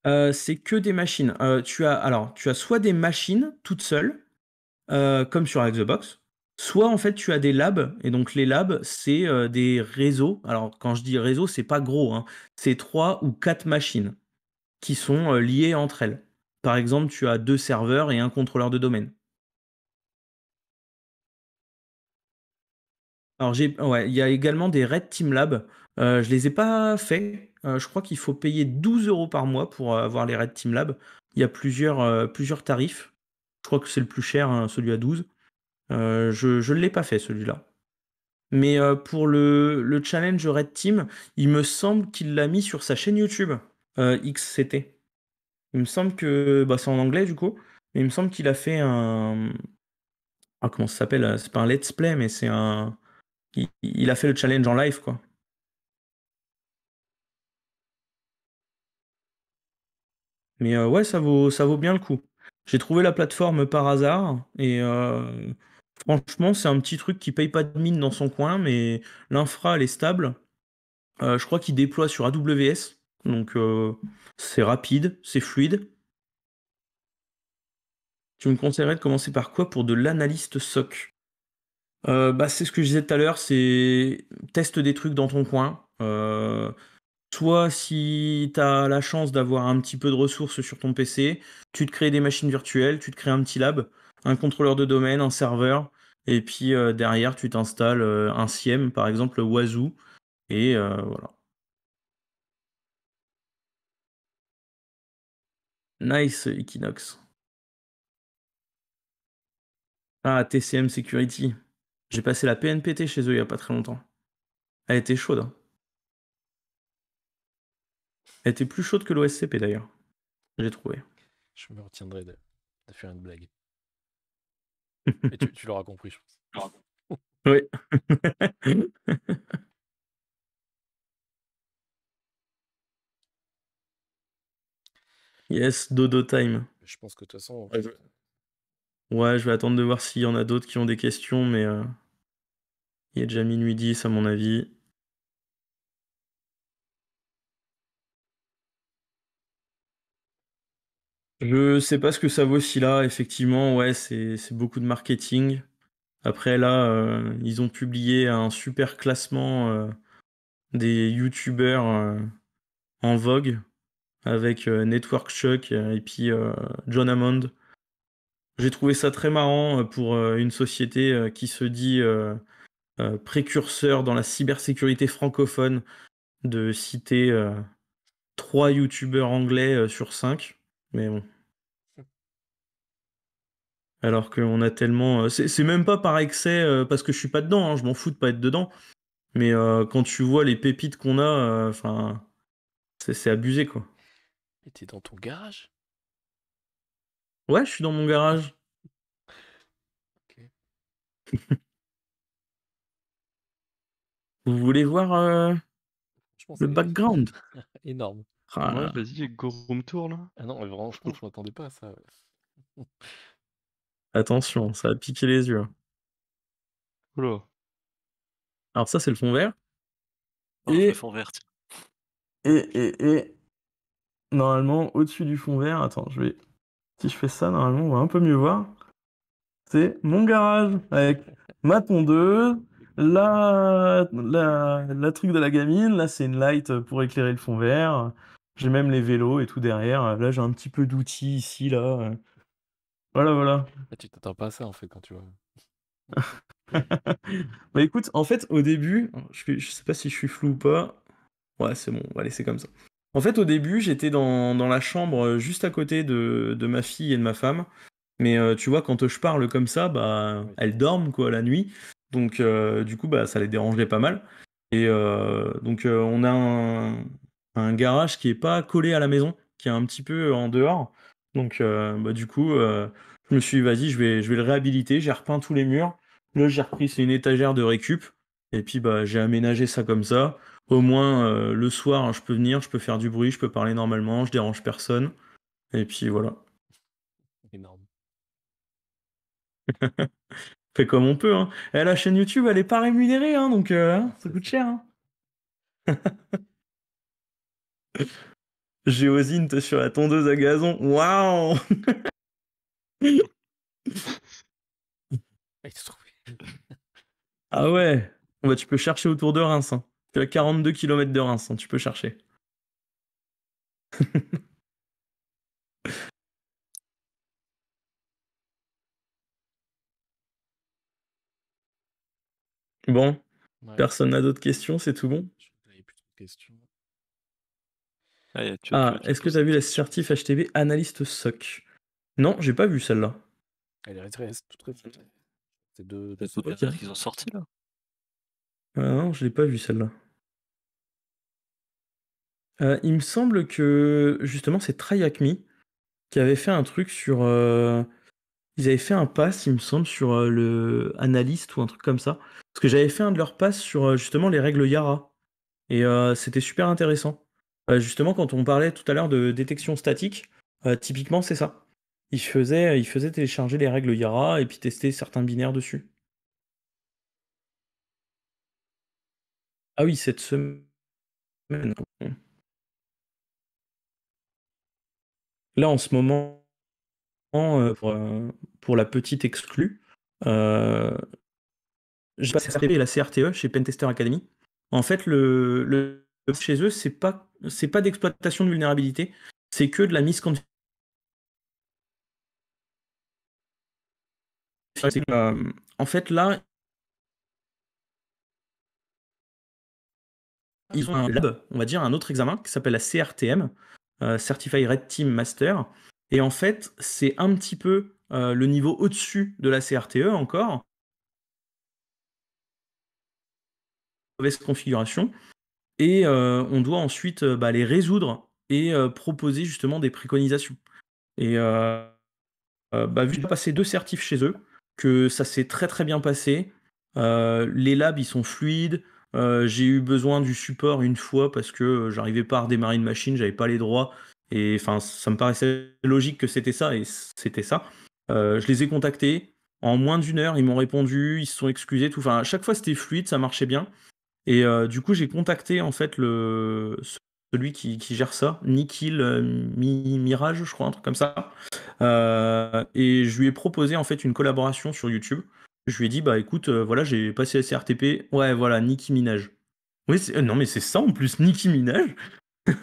Euh, c'est que des machines. Euh, tu as alors, tu as soit des machines toutes seules, euh, comme sur Xbox Soit en fait tu as des labs, et donc les labs, c'est euh, des réseaux. Alors quand je dis réseau, c'est pas gros, hein. c'est trois ou quatre machines qui sont euh, liées entre elles. Par exemple, tu as deux serveurs et un contrôleur de domaine. Alors il y a également des Red Team Labs. Je euh, je les ai pas faits. je crois qu'il faut payer 12 euros par mois pour avoir les Red Team Labs. Il y a plusieurs, plusieurs tarifs. Je crois que c'est le plus cher, hein, celui à 12. Euh, je ne l'ai pas fait celui-là. Mais euh, pour le, challenge Red Team, il me semble qu'il l'a mis sur sa chaîne YouTube, euh, XCT. Il me semble que. Bah, c'est en anglais du coup. Mais il me semble qu'il a fait un. Ah, comment ça s'appelle C'est pas un let's play, mais c'est un. Il, a fait le challenge en live, quoi. Mais ouais, ça vaut, ça vaut bien le coup. J'ai trouvé la plateforme par hasard et Franchement, c'est un petit truc qui paye pas de mine dans son coin, mais l'infra, elle est stable. Euh, je crois qu'il déploie sur AWS, donc euh, c'est rapide, c'est fluide. Tu me conseillerais de commencer par quoi pour de l'analyste SOC euh, bah, C'est ce que je disais tout à l'heure, c'est teste des trucs dans ton coin. Soit si tu as la chance d'avoir un petit peu de ressources sur ton PC, tu te crées des machines virtuelles, tu te crées un petit lab un contrôleur de domaine, un serveur, et puis euh, derrière, tu t'installes euh, un SIEM, par exemple Wazoo, et euh, voilà. Nice, Equinox. Ah, TCM Security. J'ai passé la PNPT chez eux il n'y a pas très longtemps. Elle était chaude. Hein. Elle était plus chaude que l'OSCP d'ailleurs. J'ai trouvé. Je me retiendrai de faire une blague tu, l'auras compris, je pense. Oui. yes, dodo time. Je pense que de toute façon. Euh, ouais, je... vais attendre de voir s'il y en a d'autres qui ont des questions, mais euh, il est déjà minuit 10 à mon avis. Je sais pas ce que ça vaut si là, effectivement, ouais, c'est beaucoup de marketing. Après là, euh, ils ont publié un super classement euh, des youtubeurs euh, en vogue avec Network Shock et puis John Hammond. J'ai trouvé ça très marrant pour une société qui se dit précurseur dans la cybersécurité francophone de citer trois youtubeurs anglais sur cinq. Mais bon. Alors qu'on a tellement. Euh, c'est même pas par excès, euh, parce que je suis pas dedans, hein, je m'en fous de pas être dedans. Mais euh, quand tu vois les pépites qu'on a, enfin. c'est abusé, quoi. Mais t'es dans ton garage Ouais, je suis dans mon garage. Vous voulez voir le background Énorme. Oh vas-y, go room tour là. Ah non, mais vraiment, je m'attendais pas à ça. Attention, ça a piqué les yeux. Hein. Alors ça, c'est le fond vert. Oh, et... Le fond vert. Et, et, et... Normalement, au-dessus du fond vert, attends, je vais... Si je fais ça, normalement, on va un peu mieux voir. C'est mon garage avec ma tondeuse, la, la truc de la gamine, là c'est une light pour éclairer le fond vert, j'ai même les vélos et tout derrière. Là, j'ai un petit peu d'outils ici, là. Euh. Voilà, voilà. Ah, tu t'attends pas à ça, en fait, quand tu vois. bah écoute, en fait, au début, je, sais pas si je suis flou ou pas. Ouais, c'est bon, on va laisser comme ça. En fait, au début, j'étais dans, la chambre euh, juste à côté de, ma fille et de ma femme. Mais euh, tu vois, quand je parle comme ça, bah, elles dorment quoi la nuit. Donc, du coup, bah, ça les dérangeait pas mal. Et donc, on a un, un garage qui est pas collé à la maison, qui est un petit peu euh, en dehors. Donc, euh, bah, du coup, euh, je me suis dit, vas-y, je vais, je vais le réhabiliter. J'ai repeint tous les murs. Là, j'ai repris, c'est une étagère de récup. Et puis, bah, j'ai aménagé ça comme ça. Au moins, le soir, hein, je peux venir, je peux faire du bruit, je peux parler normalement, je dérange personne. Et puis, voilà. Énorme. Fait comme on peut. Hein. Eh, la chaîne YouTube, elle n'est pas rémunérée, hein, donc hein, ça coûte cher. Hein. Géosinte sur la tondeuse à gazon. Waouh Ah ouais bah, Tu peux chercher autour de Reims. Hein. Tu as 42 km de Reims, hein, tu peux chercher. bon, personne n'a d'autres questions, c'est tout bon plus questions ah, ah est-ce que tu as vu la certif HTB Analyst SOC Non, j'ai pas vu celle-là. Elle est C'est deux. qu'ils ont sorti là. Ah non, je l'ai pas vu celle-là. Euh, il me semble que justement c'est Trayakmi qui avait fait un truc sur. Euh, ils avaient fait un pass, il me semble, sur euh, le analyste ou un truc comme ça. Parce que j'avais fait un de leurs passes sur justement les règles Yara. Et c'était super intéressant. Euh, justement, quand on parlait tout à l'heure de détection statique, euh, typiquement, c'est ça. Il faisait, il faisait télécharger les règles Yara et puis tester certains binaires dessus. Ah oui, cette semaine. Là, en ce moment, euh, pour, la petite exclue, je passe passé la CRTE chez Pentester Academy. En fait, le chez eux, c'est pas c'est pas d'exploitation de vulnérabilité, c'est que de la mise euh, en fait, là, ils ont un lab, on va dire, un autre examen qui s'appelle la CRTM, Certify euh, Certified Red Team Master. Et en fait, c'est un petit peu euh, le niveau au-dessus de la CRTE encore. Mauvaise configuration et euh, on doit ensuite euh, bah, les résoudre et euh, proposer justement des préconisations. Et bah, vu que j'ai passé deux certifs chez eux, que ça s'est très très bien passé, les labs ils sont fluides, j'ai eu besoin du support une fois parce que j'arrivais pas à redémarrer une machine, j'avais pas les droits, et enfin ça me paraissait logique que c'était ça, et c'était ça. je les ai contactés, en moins d'une heure ils m'ont répondu, ils se sont excusés, Enfin à chaque fois c'était fluide, ça marchait bien. Et euh, du coup, j'ai contacté en fait le celui qui, gère ça, Nikki euh, Mirage, je crois, un truc comme ça. Euh, et je lui ai proposé en fait une collaboration sur YouTube. Je lui ai dit, bah écoute, voilà, j'ai passé la CRTP. Ouais, voilà, Nikki Minage Oui, non, mais c'est ça en plus, Nikki Minage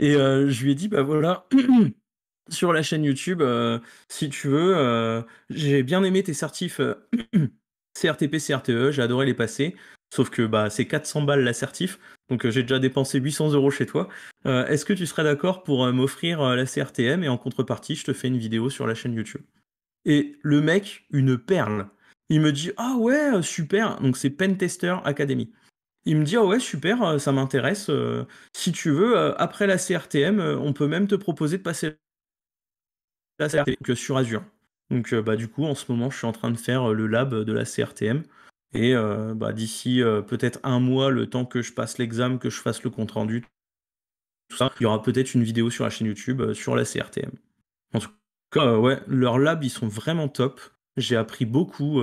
et je lui ai dit, bah voilà. sur la chaîne YouTube, si tu veux, j'ai bien aimé tes certifs CRTP, CRTE, j'ai adoré les passer. Sauf que bah, c'est 400 balles l'assertif. Donc euh, j'ai déjà dépensé 800 euros chez toi. Euh, est-ce que tu serais d'accord pour euh, m'offrir la CRTM et en contrepartie, je te fais une vidéo sur la chaîne YouTube Et le mec, une perle. Il me dit Ah ouais, super. Donc c'est Pentester Academy. Il me dit Ah ouais, super, ça m'intéresse. si tu veux, après la CRTM, on peut même te proposer de passer la CRTM sur Azure. Donc bah, du coup, en ce moment, je suis en train de faire le lab de la CRTM. Et euh, bah, d'ici euh, peut-être un mois, le temps que je passe l'examen, que je fasse le compte rendu, tout ça, il y aura peut-être une vidéo sur la chaîne YouTube euh, sur la CRTM. En tout cas, ouais, leurs labs, ils sont vraiment top. J'ai appris beaucoup.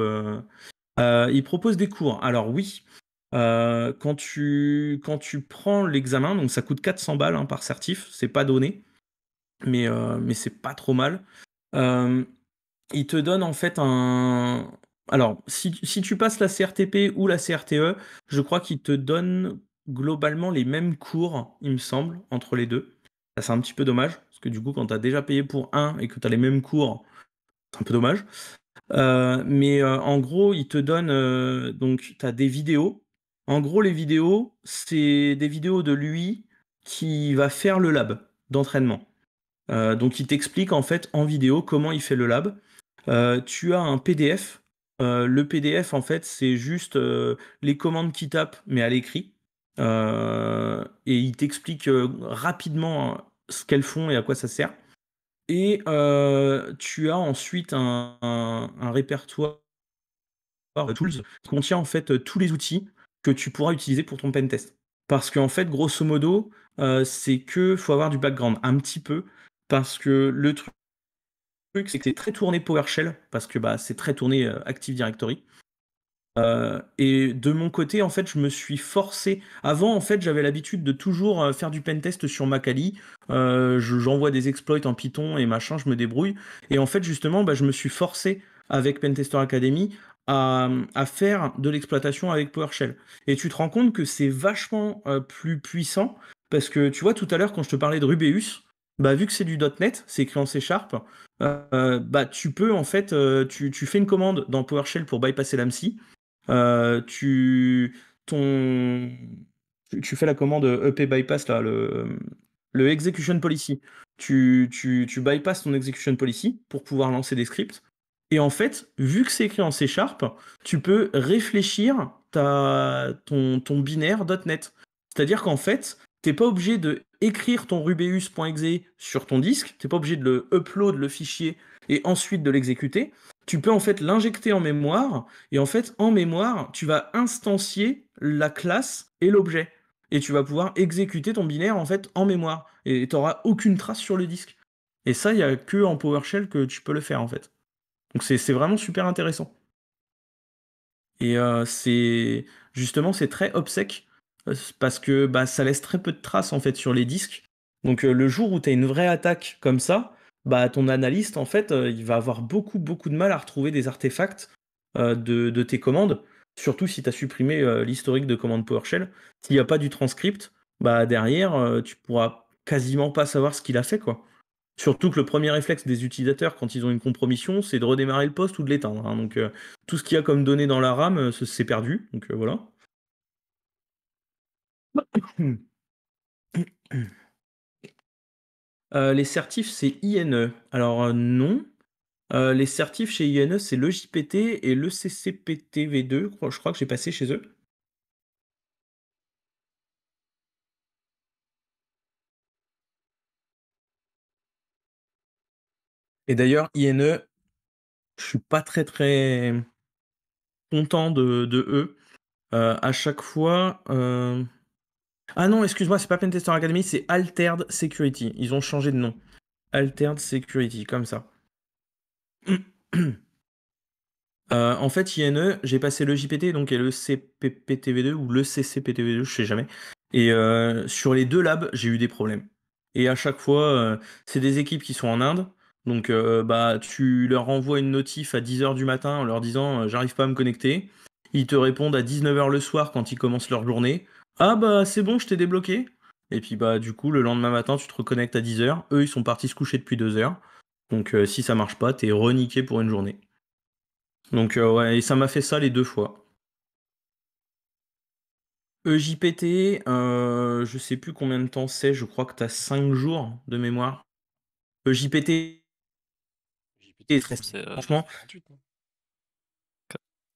ils proposent des cours. Alors oui, quand, tu, quand tu prends l'examen, donc ça coûte 400 balles hein, par certif, c'est pas donné, mais, mais c'est pas trop mal. ils te donnent en fait un, alors, si, tu passes la CRTP ou la CRTE, je crois qu'ils te donnent globalement les mêmes cours, il me semble, entre les deux. Ça, c'est un petit peu dommage, parce que du coup, quand tu as déjà payé pour un et que tu as les mêmes cours, c'est un peu dommage. Euh, mais euh, en gros, ils te donnent. Euh, donc, tu as des vidéos. En gros, les vidéos, c'est des vidéos de lui qui va faire le lab d'entraînement. donc, il t'explique en fait en vidéo comment il fait le lab. tu as un PDF euh, le PDF, en fait, c'est juste euh, les commandes qui tape, mais à l'écrit. Euh, et il t'explique rapidement hein, ce qu'elles font et à quoi ça sert. Et tu as ensuite un, répertoire de tools qui contient en fait tous les outils que tu pourras utiliser pour ton pentest. Parce qu'en fait, grosso modo, c'est que faut avoir du background un petit peu. Parce que le truc, c'est que c'est très tourné PowerShell, parce que bah, c'est très tourné euh, Active Directory. Euh, et de mon côté, en fait, je me suis forcé. Avant, en fait, j'avais l'habitude de toujours euh, faire du pentest sur Macali. J'envoie des exploits en Python et machin, je me débrouille. Et en fait, justement, bah, je me suis forcé avec Pentester Academy à, faire de l'exploitation avec PowerShell. Et tu te rends compte que c'est vachement plus puissant parce que tu vois, tout à l'heure, quand je te parlais de Rubeus, bah, vu que c'est du .NET, c'est écrit en C euh, bah, tu peux en fait, euh, tu, fais une commande dans PowerShell pour bypasser l'AMSI, euh, tu, tu fais la commande EP bypass, le, le execution policy. Tu, tu, bypasses ton execution policy pour pouvoir lancer des scripts. Et en fait, vu que c'est écrit en C tu peux réfléchir ta, ton, ton binaire .NET. C'est-à-dire qu'en fait, n'es pas obligé de écrire ton rubeus.exe sur ton disque, n'es pas obligé de le upload le fichier et ensuite de l'exécuter. Tu peux en fait l'injecter en mémoire et en fait en mémoire, tu vas instancier la classe et l'objet et tu vas pouvoir exécuter ton binaire en fait en mémoire et n'auras aucune trace sur le disque. Et ça, il n'y a que en PowerShell que tu peux le faire en fait. Donc c'est vraiment super intéressant. Et euh, c'est justement c'est très obsèque parce que bah, ça laisse très peu de traces en fait sur les disques. Donc euh, le jour où tu as une vraie attaque comme ça, bah, ton analyste en fait euh, il va avoir beaucoup beaucoup de mal à retrouver des artefacts euh, de, tes commandes, surtout si tu as supprimé l'historique de commandes PowerShell. S'il n'y a pas du transcript, bah derrière tu pourras quasiment pas savoir ce qu'il a fait quoi. Surtout que le premier réflexe des utilisateurs quand ils ont une compromission, c'est de redémarrer le poste ou de l'éteindre. Hein. Donc tout ce qu'il y a comme données dans la RAM, c'est perdu. Donc voilà. Euh, les certifs, c'est INE. Alors euh, non. Euh, les certifs chez INE, c'est le JPT et le ccptv 2 Je crois que j'ai passé chez eux. Et d'ailleurs, INE, je suis pas très très content de, de eux. à chaque fois, ah non, excuse-moi, c'est pas Pentester Academy, c'est Altered Security. Ils ont changé de nom. Altered Security, comme ça. Euh, en fait, INE, j'ai passé le JPT, donc et le CPPTV2 ou le CCPTV2, je sais jamais. Et euh, sur les deux labs, j'ai eu des problèmes. Et à chaque fois, euh, c'est des équipes qui sont en Inde. Donc, bah, tu leur envoies une notif à 10h du matin en leur disant j'arrive pas à me connecter. Ils te répondent à 19h le soir quand ils commencent leur journée. Ah bah c'est bon, je t'ai débloqué. Et puis bah du coup, le lendemain matin, tu te reconnectes à 10h. Eux, ils sont partis se coucher depuis 2 h Donc euh, si ça marche pas, t'es reniqué pour une journée. Donc euh, ouais, et ça m'a fait ça les deux fois. EJPT, euh, je sais plus combien de temps c'est, je crois que t'as 5 jours de mémoire. EJPT. EJPT, franchement. 48,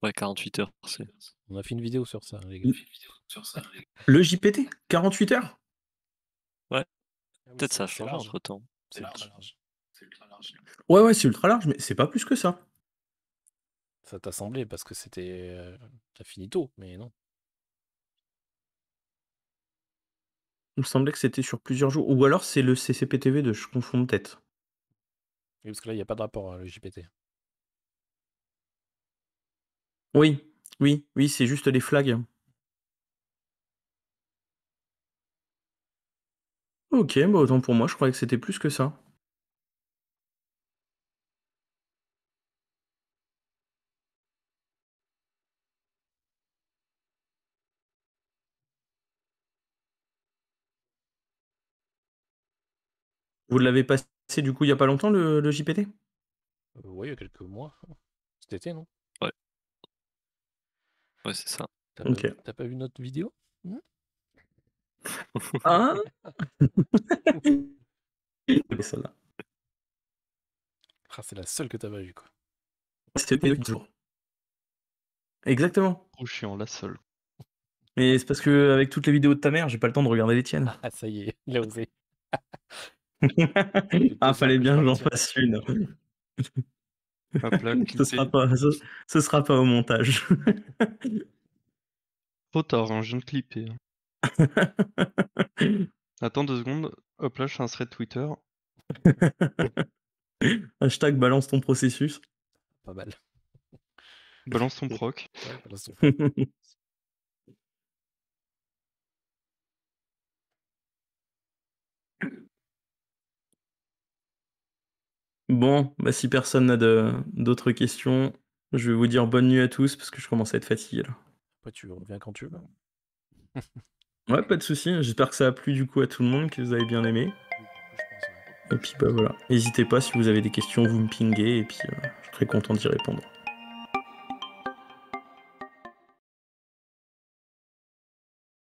Ouais, 48 heures, c'est. On a fait une vidéo sur ça, les gars. Le JPT, 48 heures Ouais. Ah peut-être ça change entre temps. C'est ultra large. Ouais, ouais, c'est ultra large, mais c'est pas plus que ça. Ça t'a semblé parce que c'était. T'as euh, fini mais non. Il me semblait que c'était sur plusieurs jours. Ou alors c'est le CCPTV de je confonds peut-être. parce que là, il n'y a pas de rapport, à euh, le JPT. Oui, oui, oui, c'est juste les flags. OK, bah, autant pour moi, je croyais que c'était plus que ça. Vous l'avez passé du coup il n'y a pas longtemps le JPT? Euh, oui, il y a quelques mois, cet été, non? Ouais, c'est ça. T'as pas, pas vu notre vidéo hmm? Hein ah, C'est la seule que t'as pas vue, quoi. C'était Exactement. Trop oh, chiant, la seule. Mais c'est parce que toutes les vidéos de ta mère, j'ai pas le temps de regarder les tiennes. Ah, ça y est, il a osé. ah, fallait bien que j'en fasse une. ce, sera pas, sera pas au montage. Trop tard, hein, je viens de clipper. Hein. Attends deux secondes. Hop là, je fais un thread Twitter. Hashtag balance ton processus. Pas mal. Balance ton proc. balance ton proc. Bon, bah si personne n'a d'autres questions, je vais vous dire bonne nuit à tous parce que je commence à être fatigué là. tu reviens quand tu veux. Ouais, pas de souci. J'espère que ça a plu du coup à tout le monde, que vous avez bien aimé. Et puis bah voilà. N'hésitez pas si vous avez des questions, vous me pinguez et puis euh, je serai content d'y répondre.